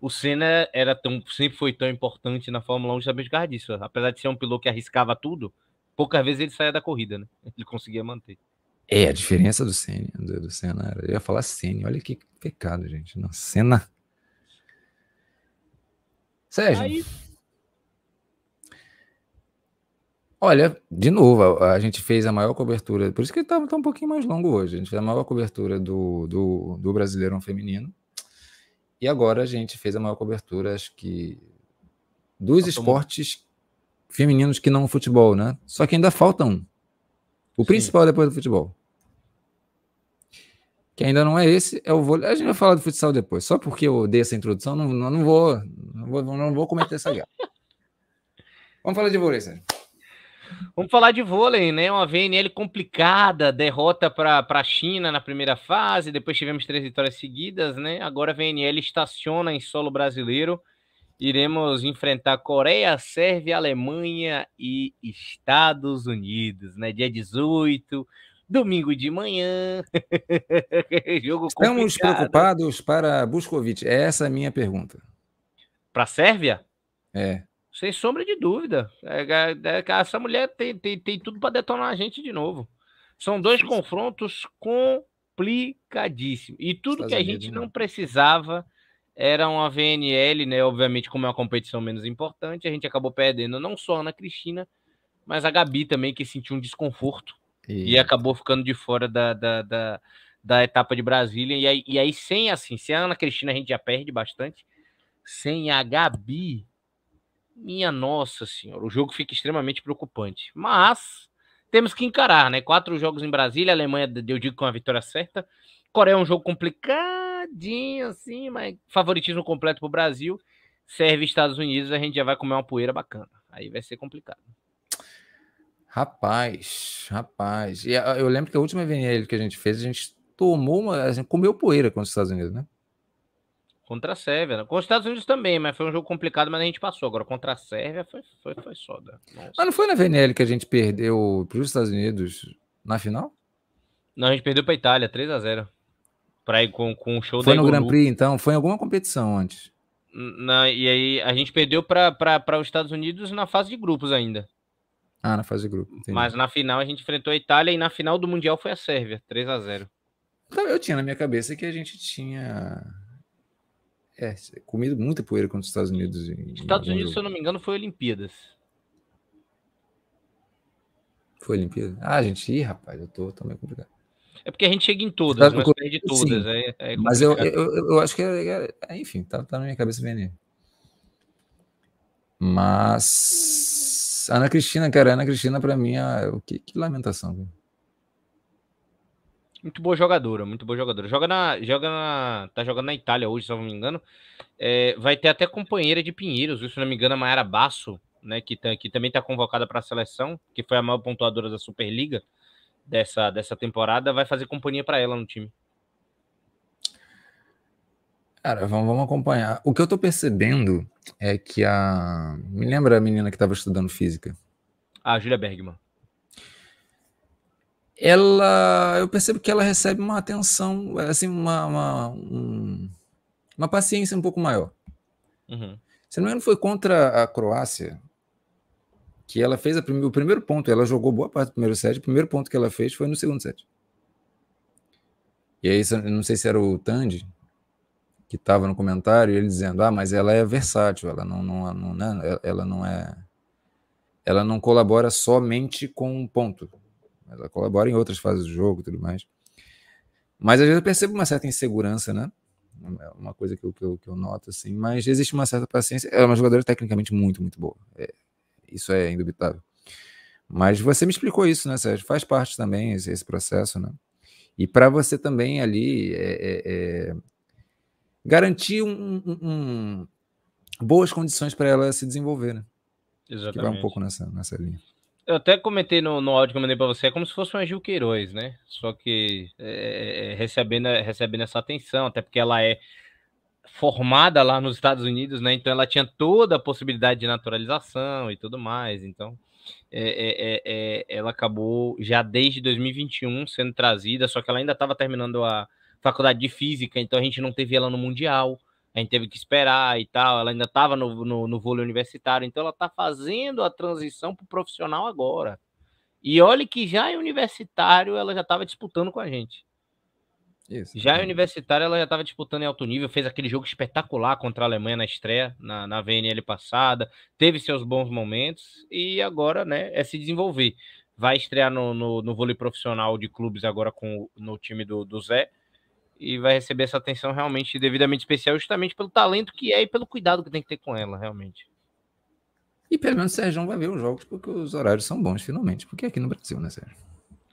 o Senna era tão, sempre foi tão importante na Fórmula 1 justamente por causa disso. Apesar de ser um piloto que arriscava tudo, poucas vezes ele saía da corrida, né? Ele conseguia manter. É, a diferença do Senna, do, do Senna era... Eu ia falar Senna, olha que pecado, gente. Não, Senna. Sérgio. Aí... Olha, de novo, a, a gente fez a maior cobertura, por isso que está tá um pouquinho mais longo hoje. A gente fez a maior cobertura do, do, do Brasileirão Feminino. E agora a gente fez a maior cobertura, acho que, dos esportes femininos que não o futebol, né? Só que ainda falta um. O Sim. principal depois do futebol. Que ainda não é esse, é o vôlei. A gente vai falar do futsal depois. Só porque eu dei essa introdução, não, não, não, vou, não, vou, não vou cometer essa guerra. Vamos falar de vôlei, Sérgio. Vamos falar de vôlei, né? Uma VNL complicada, derrota para a China na primeira fase, depois tivemos três vitórias seguidas, né? Agora a VNL estaciona em solo brasileiro. Iremos enfrentar Coreia, Sérvia, Alemanha e Estados Unidos, né? Dia 18, domingo de manhã. Jogo Estamos complicado. preocupados para Buscovic. Essa é a minha pergunta. Para a Sérvia? É. Sem sombra de dúvida. É, é, é, essa mulher tem, tem, tem tudo para detonar a gente de novo. São dois confrontos complicadíssimos. E tudo Estados que a Unidos, gente né? não precisava era uma VNL, né? Obviamente, como é uma competição menos importante, a gente acabou perdendo não só a Ana Cristina, mas a Gabi também, que sentiu um desconforto e, e acabou ficando de fora da, da, da, da etapa de Brasília. E aí, e aí, sem assim, sem a Ana Cristina a gente já perde bastante. Sem a Gabi, minha nossa senhora, o jogo fica extremamente preocupante. Mas temos que encarar, né? Quatro jogos em Brasília, a Alemanha, eu digo com a vitória certa. Coreia é um jogo complicadinho, assim, mas favoritismo completo para o Brasil. Serve Estados Unidos, a gente já vai comer uma poeira bacana. Aí vai ser complicado. Rapaz, rapaz. E ah, eu lembro que a última VNL que a gente fez, a gente tomou uma. A assim, gente comeu poeira com os Estados Unidos, né? Contra a Sérvia. Né? Com os Estados Unidos também, mas foi um jogo complicado, mas a gente passou. Agora, contra a Sérvia foi, foi, foi soda. Nossa. Mas não foi na VNL que a gente perdeu para os Estados Unidos na final? Não, a gente perdeu para a Itália, 3 a 0 para ir com, com o show Foi no Grand Prix, então? Foi em alguma competição antes? Na, e aí, a gente perdeu para os Estados Unidos na fase de grupos ainda. Ah, na fase de grupo. Entendi. Mas na final a gente enfrentou a Itália e na final do Mundial foi a Sérvia, 3 a 0 então, Eu tinha na minha cabeça que a gente tinha é, comido muita poeira contra os Estados Unidos. Estados Unidos, jogo. se eu não me engano, foi Olimpíadas. Foi Olimpíadas? Ah, gente, ih, rapaz, eu tô também complicado. É porque a gente chega em todas, né? mas perde assim, todas. É, é mas eu, eu, eu, acho que, é, é, é, enfim, tá, tá, na minha cabeça bem Mas. Ana Cristina, cara, Ana Cristina, pra mim, é... que, que lamentação. Viu? Muito boa jogadora, muito boa jogadora. Joga na, joga na, tá jogando na Itália hoje, se não me engano. É, vai ter até companheira de Pinheiros, se não me engano, a Mayara Basso, né, que, tá, que também está convocada para a seleção, que foi a maior pontuadora da Superliga dessa, dessa temporada, vai fazer companhia para ela no time. Cara, vamos, vamos acompanhar. O que eu estou percebendo é que a. Me lembra a menina que estava estudando física? A Julia Bergman ela eu percebo que ela recebe uma atenção assim uma uma, um, uma paciência um pouco maior uhum. se não me engano foi contra a Croácia que ela fez prime, o primeiro ponto ela jogou boa parte do primeiro set o primeiro ponto que ela fez foi no segundo set e aí não sei se era o Tandy que estava no comentário ele dizendo ah mas ela é versátil ela não não, não né? ela não é ela não colabora somente com um ponto ela colabora em outras fases do jogo e tudo mais. Mas às vezes eu percebo uma certa insegurança, né? É uma coisa que eu, que eu, que eu noto, assim, mas existe uma certa paciência. Ela é uma jogadora tecnicamente muito, muito boa. É, isso é indubitável. Mas você me explicou isso, né, Sérgio? Faz parte também esse, esse processo, né? E para você também ali é, é, é, garantir um, um, um, boas condições para ela se desenvolver, né? Exatamente. Que vai um pouco nessa, nessa linha eu até comentei no, no áudio que eu mandei para você, é como se fosse uma Gil Queiroz, né? Só que é, é, é recebendo, é, recebendo essa atenção, até porque ela é formada lá nos Estados Unidos, né? Então ela tinha toda a possibilidade de naturalização e tudo mais. Então é, é, é, ela acabou já desde 2021 sendo trazida, só que ela ainda estava terminando a faculdade de física, então a gente não teve ela no Mundial a gente teve que esperar e tal. Ela ainda estava no, no, no, vôlei universitário, então ela está fazendo a transição para o profissional agora. E olhe que já em universitário ela já estava disputando com a gente. Isso. Já em é. universitário ela já estava disputando em alto nível, fez aquele jogo espetacular contra a Alemanha na estreia, na, na VNL passada, teve seus bons momentos e agora né, é se desenvolver. Vai estrear no, no, no vôlei profissional de clubes agora com no time do, do Zé e vai receber essa atenção realmente devidamente especial, justamente pelo talento que é e pelo cuidado que tem que ter com ela, realmente. E pelo menos o Sérgio vai ver os jogos, porque os horários são bons, finalmente. Porque é aqui no Brasil, né, Sérgio?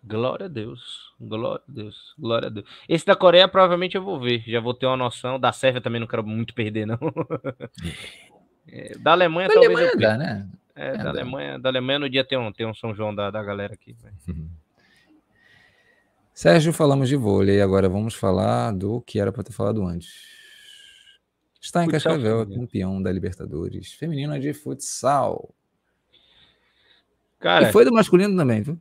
Glória a Deus. Glória a Deus. Glória a Deus. Esse da Coreia provavelmente eu vou ver. Já vou ter uma noção. Da Sérvia também não quero muito perder, não. É, da Alemanha da talvez. Alemanha dá, né? É, é da, da Alemanha, da Alemanha no dia tem um, tem um São João da, da galera aqui. Uhum. Sérgio, falamos de vôlei, agora vamos falar do que era para ter falado antes. Está em futsal Cascavel, é feminino. campeão da Libertadores feminina de futsal. Cara, e foi do masculino também, viu?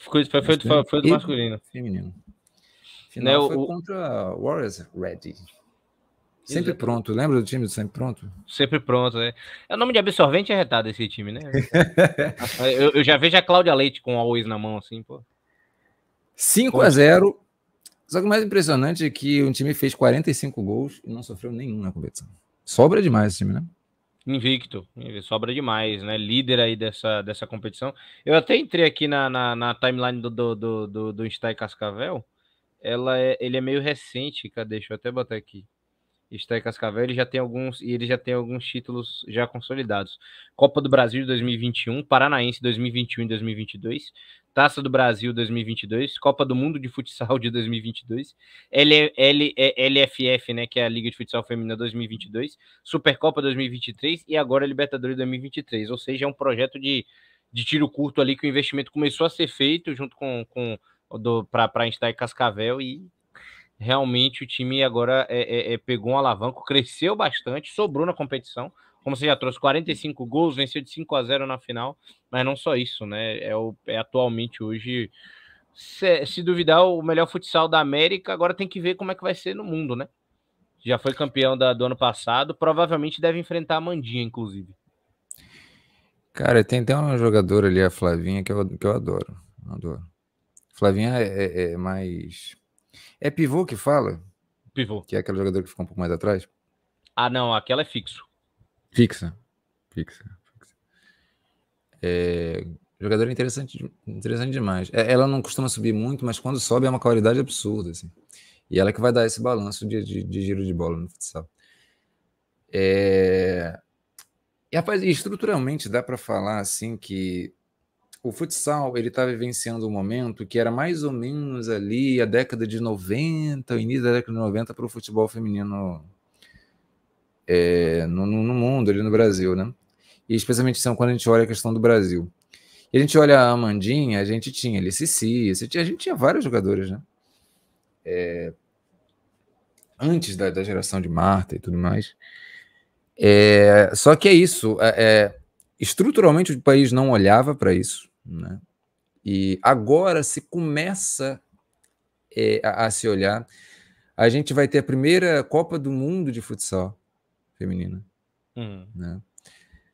Foi, foi, foi, foi, do masculino. Feminino. Final né, foi o... contra Warriors Ready. Sempre Exato. pronto, lembra do time do Sempre Pronto? Sempre pronto, né? É o nome de absorvente é retado esse time, né? eu, eu, já vejo a Cláudia Leite com a Ois na mão, assim, pô. 5 a 0 Só que o mais impressionante é que um time fez 45 gols e não sofreu nenhum na competição. Sobra demais esse time, né? Invicto, sobra demais, né? Líder aí dessa, dessa competição. Eu até entrei aqui na, na, na timeline do, do, do, do, Insta e Cascavel. Ela é, ele é meio recente, cadê? Deixa eu até botar aqui está Cascavel, ele já tem alguns e ele já tem alguns títulos já consolidados. Copa do Brasil de 2021, Paranaense 2021 e 2022, Taça do Brasil 2022, Copa do Mundo de Futsal de 2022, LFF, né, que é a Liga de Futsal Feminina 2022, Supercopa 2023 e agora Libertadores 2023. Ou seja, é um projeto de, de tiro curto ali que o investimento começou a ser feito junto com, com para a Einstein Cascavel e realmente o time agora é, é, é, pegou um alavanco, cresceu bastante, sobrou na competição. Como você já trouxe, 45 gols, venceu de 5 a 0 na final, mas não só isso, né? É, o, é atualmente hoje, se, se, duvidar, o melhor futsal da América. Agora tem que ver como é que vai ser no mundo, né? Já foi campeão da, do ano passado, provavelmente deve enfrentar a Mandinha, inclusive. Cara, tem até uma jogadora ali, a Flavinha, que eu, que eu adoro. Adoro. Flavinha é, é, é mais é pivô que fala? Pivô. Que é aquele jogador que fica um pouco mais atrás? Ah, não, aquela é fixo. Fixa. Fixa. Fixa. É... Jogador é interessante, interessante demais. É, ela não costuma subir muito, mas quando sobe é uma qualidade absurda. Assim. E ela é que vai dar esse balanço de, de, de giro de bola no futsal. É... E, rapaz, estruturalmente dá para falar assim que o futsal ele está vivenciando um momento que era mais ou menos ali a década de 90, o início da década de 90 para o futebol feminino é, no, no, mundo, ali no Brasil, né? E especialmente são quando a gente olha a questão do Brasil. E a gente olha a Amandinha, a gente tinha ali Cici, a gente tinha vários jogadores, né? É, antes da, da, geração de Marta e tudo mais. É, só que é isso. É, é estruturalmente o país não olhava para isso, né? E agora se começa é, a, a, se olhar. A gente vai ter a primeira Copa do Mundo de futsal feminina, hum. né?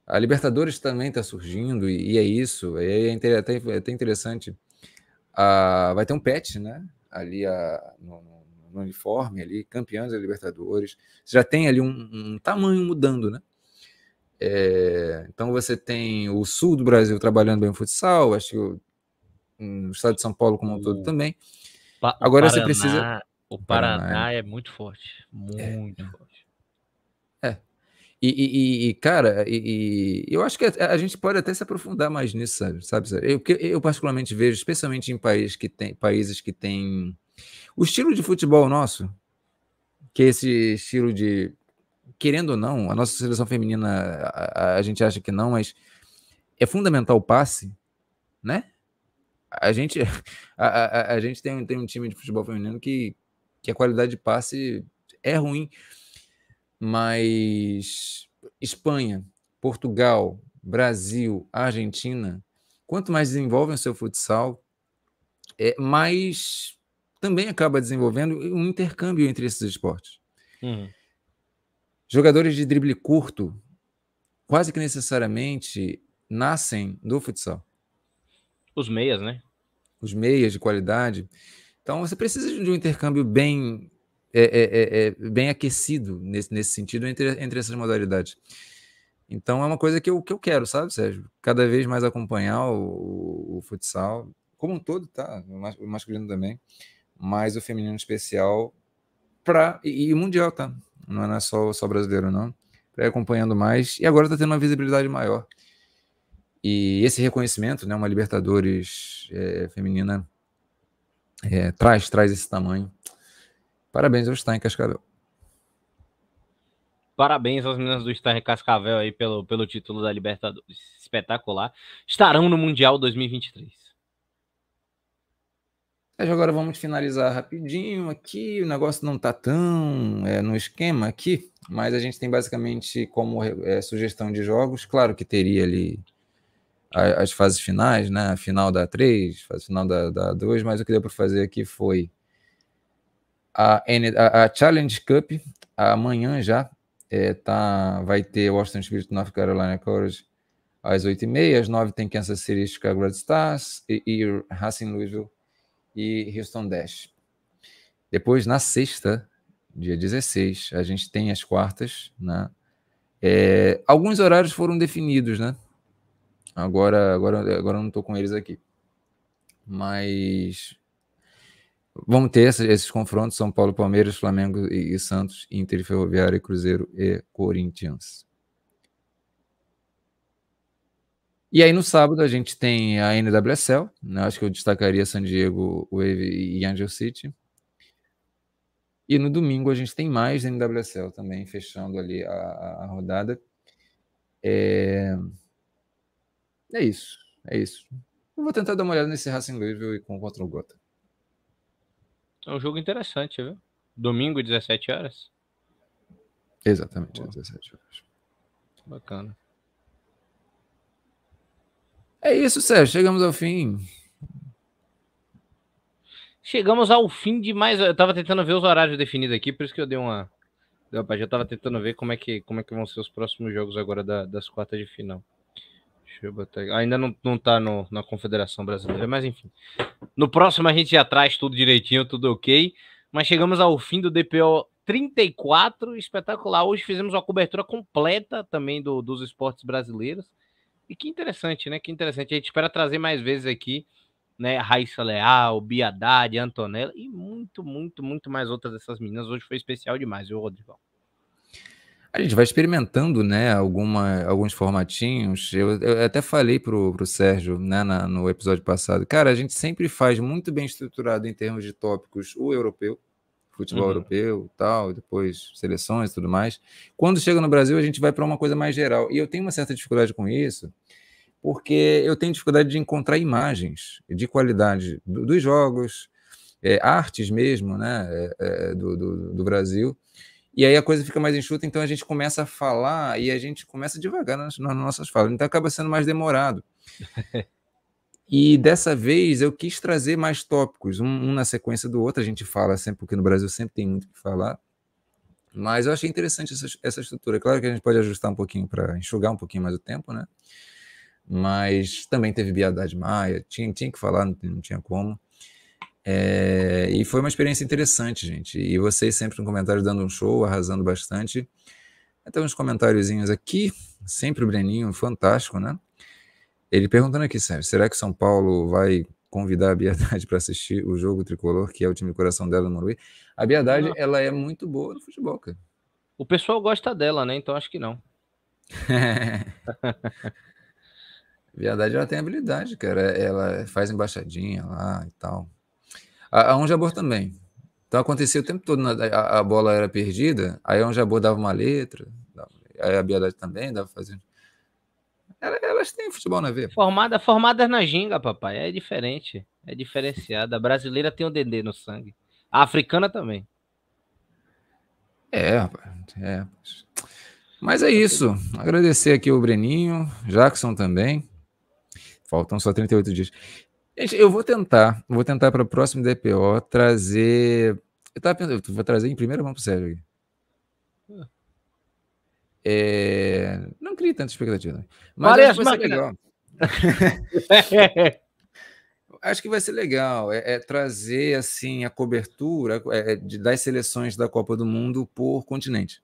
A Libertadores também está surgindo e, e, é isso. É, é, até, é até interessante. Ah, vai ter um pet, né? Ali a, no, no, no, uniforme, ali, campeãs da Libertadores. já tem ali um, um tamanho mudando, né? É, então você tem o sul do Brasil trabalhando bem no futsal, acho que o, hum, o estado de São Paulo como um todo também. Pa Agora Paraná, você precisa. O Paraná, Paraná é. é muito forte. É. Muito é. forte. É. E, e, e cara, e, e, eu acho que a, a, gente pode até se aprofundar mais nisso, sabe? sabe? Eu, eu particularmente vejo, especialmente em países que tem, países que têm o estilo de futebol nosso, que é esse estilo de querendo ou não, a nossa seleção feminina, a, a, a gente acha que não, mas é fundamental o passe, né? A gente, a, a, a, gente tem, tem um time de futebol feminino que, que a qualidade de passe é ruim, mas Espanha, Portugal, Brasil, Argentina, quanto mais desenvolvem o seu futsal, é, mais também acaba desenvolvendo um intercâmbio entre esses esportes. Uhum. Jogadores de drible curto quase que necessariamente nascem do futsal. Os meias, né? Os meias de qualidade. Então você precisa de um intercâmbio bem é, é, é, é, bem aquecido nesse, nesse sentido entre, entre essas modalidades. Então é uma coisa que eu, que eu quero, sabe, Sérgio? Cada vez mais acompanhar o, o, futsal, como um todo, tá? O masculino também, mas o feminino especial para e, o mundial, tá? Não é só, só brasileiro, não. Vai tá acompanhando mais. E agora está tendo uma visibilidade maior. E esse reconhecimento, né, uma Libertadores é, feminina, é, traz, traz esse tamanho. Parabéns ao Stein Cascavel. Parabéns às meninas do Stein Cascavel aí pelo, pelo título da Libertadores. Espetacular. Estarão no Mundial 2023. Mas agora vamos finalizar rapidinho aqui. O negócio não está tão é, no esquema aqui, mas a gente tem basicamente como é, sugestão de jogos. Claro que teria ali as fases finais, né? A final da 3, fase final da, 2, mas o que deu para fazer aqui foi a, a, a Challenge Cup amanhã já. É, tá, vai ter Washington Spirit North Carolina College às 8h30, às 9 tem Kansas City Chicago Red Stars e, e Racing Louisville e Houston Dash. Depois, na sexta, dia 16, a gente tem as quartas. Né? É, alguns horários foram definidos, né? Agora, agora, agora não estou com eles aqui. Mas vamos ter esses, esses confrontos: São Paulo, Palmeiras, Flamengo e, e Santos, Inter, Ferroviária, Cruzeiro e Corinthians. E aí no sábado a gente tem a NWSL, né? acho que eu destacaria San Diego Wave e Angel City. E no domingo a gente tem mais NWSL também, fechando ali a, a rodada. É... é isso, é isso. Eu vou tentar dar uma olhada nesse Racing Louisville e com o o Gota. É um jogo interessante, viu? Domingo, 17 horas? Exatamente, Boa. 17 horas. Bacana. É isso, Sérgio. Chegamos ao fim. Chegamos ao fim de mais. Eu tava tentando ver os horários definidos aqui, por isso que eu dei uma. Eu já tava tentando ver como é, que, como é que vão ser os próximos jogos agora da, das quartas de final. Deixa eu botar Ainda não, não tá no, na Confederação Brasileira, mas enfim. No próximo a gente já traz tudo direitinho, tudo ok. Mas chegamos ao fim do DPO 34, espetacular. Hoje fizemos uma cobertura completa também do, dos esportes brasileiros. E que interessante, né? Que interessante. A gente espera trazer mais vezes aqui, né? Raíssa Leal, Biadade, Antonella e muito, muito, muito mais outras dessas meninas. Hoje foi especial demais, viu, Rodrigo? A gente vai experimentando, né, alguma, alguns formatinhos. Eu, eu até falei pro, pro Sérgio, né, na, no episódio passado. Cara, a gente sempre faz muito bem estruturado em termos de tópicos o europeu, futebol uhum. europeu tal, e depois seleções e tudo mais. Quando chega no Brasil, a gente vai para uma coisa mais geral. E eu tenho uma certa dificuldade com isso, porque eu tenho dificuldade de encontrar imagens de qualidade do, dos jogos, é, artes mesmo, né, é, é, do, do, do, Brasil. E aí a coisa fica mais enxuta, então a gente começa a falar e a gente começa devagar nas, nas nossas falas. Então acaba sendo mais demorado. E dessa vez eu quis trazer mais tópicos, um, um, na sequência do outro. A gente fala sempre, porque no Brasil sempre tem muito o que falar. Mas eu achei interessante essa, essa estrutura. Claro que a gente pode ajustar um pouquinho para enxugar um pouquinho mais o tempo, né? Mas também teve Biadade Maia, tinha, tinha que falar, não, não tinha como. É, e foi uma experiência interessante, gente. E vocês sempre no comentário dando um show, arrasando bastante. Até uns comentáriozinhos aqui, sempre o Breninho, fantástico, né? Ele perguntando aqui, Sérgio, será que São Paulo vai convidar a Biedade para assistir o jogo tricolor, que é o time do coração dela no Uruguai? A Biedade, não. ela é muito boa no futebol, cara. O pessoal gosta dela, né? Então acho que não. Biedade, ela tem habilidade, cara. Ela faz embaixadinha lá e tal. A, a Onjabor também. Então acontecia o tempo todo, né? a, a bola era perdida, aí a Onjabor dava uma letra, aí a Biedade também dava fazendo. Elas têm futebol na veia. Formada, formadas na ginga, papai. É diferente. É diferenciada. A brasileira tem o um Dedê no sangue. A africana também. É, é. Mas é isso. Agradecer aqui o Breninho, Jackson também. Faltam só 38 dias. Gente, eu vou tentar, vou tentar para o próximo DPO trazer. Eu tava pensando, eu vou trazer em primeira mão para o Sérgio aqui. Ah. É... Não crie tanta expectativa. Mas Olha acho que vai ser legal. acho que vai ser legal. É, é trazer assim a cobertura é, é, de, das seleções da Copa do Mundo por continente,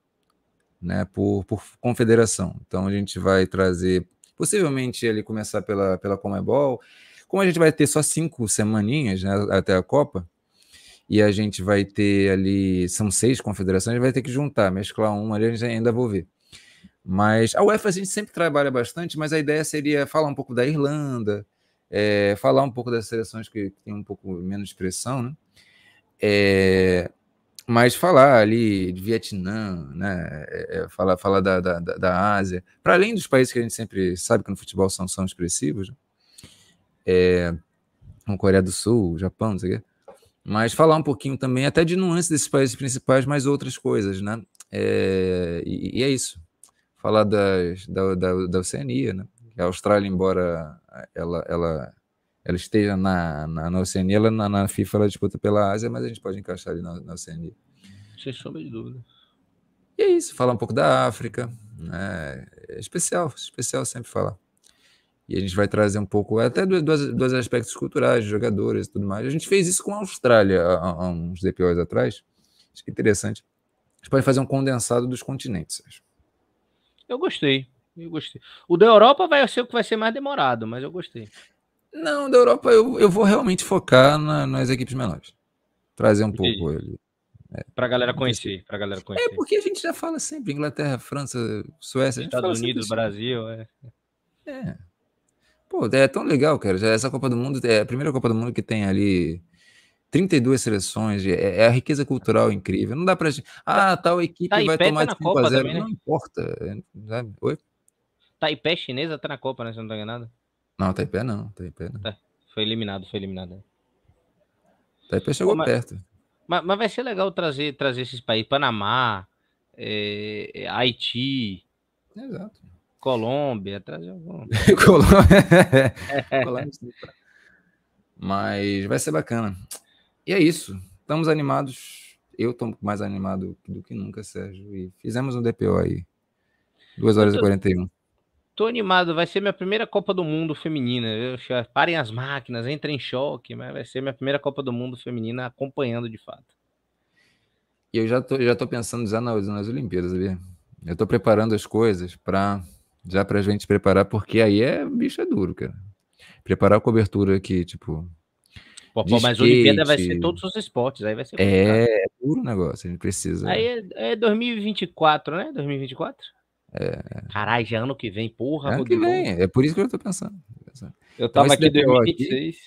né? Por, por confederação. Então a gente vai trazer, possivelmente ele começar pela pela Comebol. Como a gente vai ter só cinco semaninhas né, até a Copa, e a gente vai ter ali, são seis confederações, a gente vai ter que juntar, mesclar uma ali, a gente ainda vou ver. Mas a UEFA a gente sempre trabalha bastante, mas a ideia seria falar um pouco da Irlanda, é, falar um pouco das seleções que, têm tem um pouco menos expressão, né? É, mas falar ali de Vietnã, né? É, falar, falar da, da, da Ásia, para além dos países que a gente sempre sabe que no futebol são, são expressivos, né? é, como Coreia do Sul, Japão, não sei o quê. Mas falar um pouquinho também, até de nuances desses países principais, mas outras coisas, né? É, e, e, é isso falar das, da, da, da Oceania, né? A Austrália, embora ela, ela, ela esteja na, na, na Oceania, ela, na, na, FIFA ela disputa pela Ásia, mas a gente pode encaixar ali na, na Oceania. Sem sombra de dúvida. E é isso, falar um pouco da África, né? É especial, especial sempre falar. E a gente vai trazer um pouco, até dos, dos aspectos culturais, jogadores e tudo mais. A gente fez isso com a Austrália há, há uns DPOs atrás. Acho que é interessante. A gente pode fazer um condensado dos continentes, acho. Eu gostei. Eu gostei. O da Europa vai ser o que vai ser mais demorado, mas eu gostei. Não, da Europa eu, eu vou realmente focar na, nas equipes menores. Trazer um Entendi. pouco ele. É. Pra galera conhecer, pra galera é, conhecer. É porque a gente já fala sempre Inglaterra, França, Suécia, Estados Unidos, Brasil, é. É. Pô, é tão legal, cara. Já é essa Copa do Mundo é a primeira Copa do Mundo que tem ali 32 seleções, é, é a riqueza cultural incrível. Não dá pra gente. Tá, ah, tal equipe tá vai tomar tá 5 a 0 também, né? Não importa. Sabe? Né? Oi? Taipei tá chinesa tá na Copa, né? Se não tá enganado. Não, Taipei não. Taipé não. Tá. Foi eliminado, foi eliminado. Taipei chegou mas, perto. Mas, mas vai ser legal trazer, trazer esses países. Panamá, é, é Haiti. Exato. Colômbia, trazer algum. É. Colômbia. Mas vai ser bacana. E é isso. Estamos animados. Eu estou mais animado do que nunca, Sérgio. E fizemos um DPO aí. 2 horas tô, e 41. Tô animado. Vai ser minha primeira Copa do Mundo feminina. Parem as máquinas, entrem em choque. Mas vai ser minha primeira Copa do Mundo feminina acompanhando de fato. E eu já tô, já tô pensando já nas, nas Olimpíadas, sabia? Eu tô preparando as coisas para já pra gente preparar, porque aí é bicho é duro, cara. Preparar a cobertura aqui, tipo, Pô, pô, mas o Olimpíada vai ser todos os esportes, aí vai ser. É, complicado. é duro o negócio, a gente precisa. Aí é, é 2024, né? 2024? É, é. Caralho, já é ano que vem, porra. Ano que vem, é por isso que eu tô pensando. Eu então, aqui em 2026. Aqui,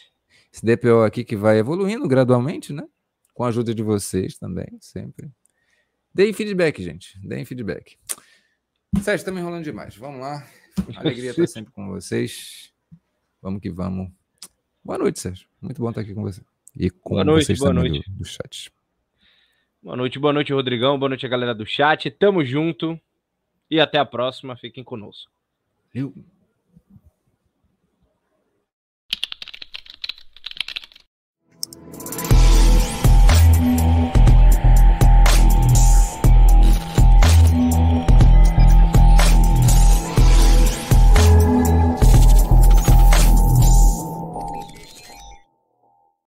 esse DPO aqui que vai evoluindo gradualmente, né? Com a ajuda de vocês também, sempre. Deem feedback, gente. Deem feedback. Sérgio, estamos enrolando demais. Vamos lá. alegria estar tá sempre com vocês. Vamos que vamos. Boa noite, Sérgio. Muito bom estar aqui com você. E com boa noite, vocês boa noite. Do, do chat. Boa noite, boa noite, Rodrigão. Boa noite galera do chat. Tamo junto. E até a próxima. Fiquem conosco. Valeu.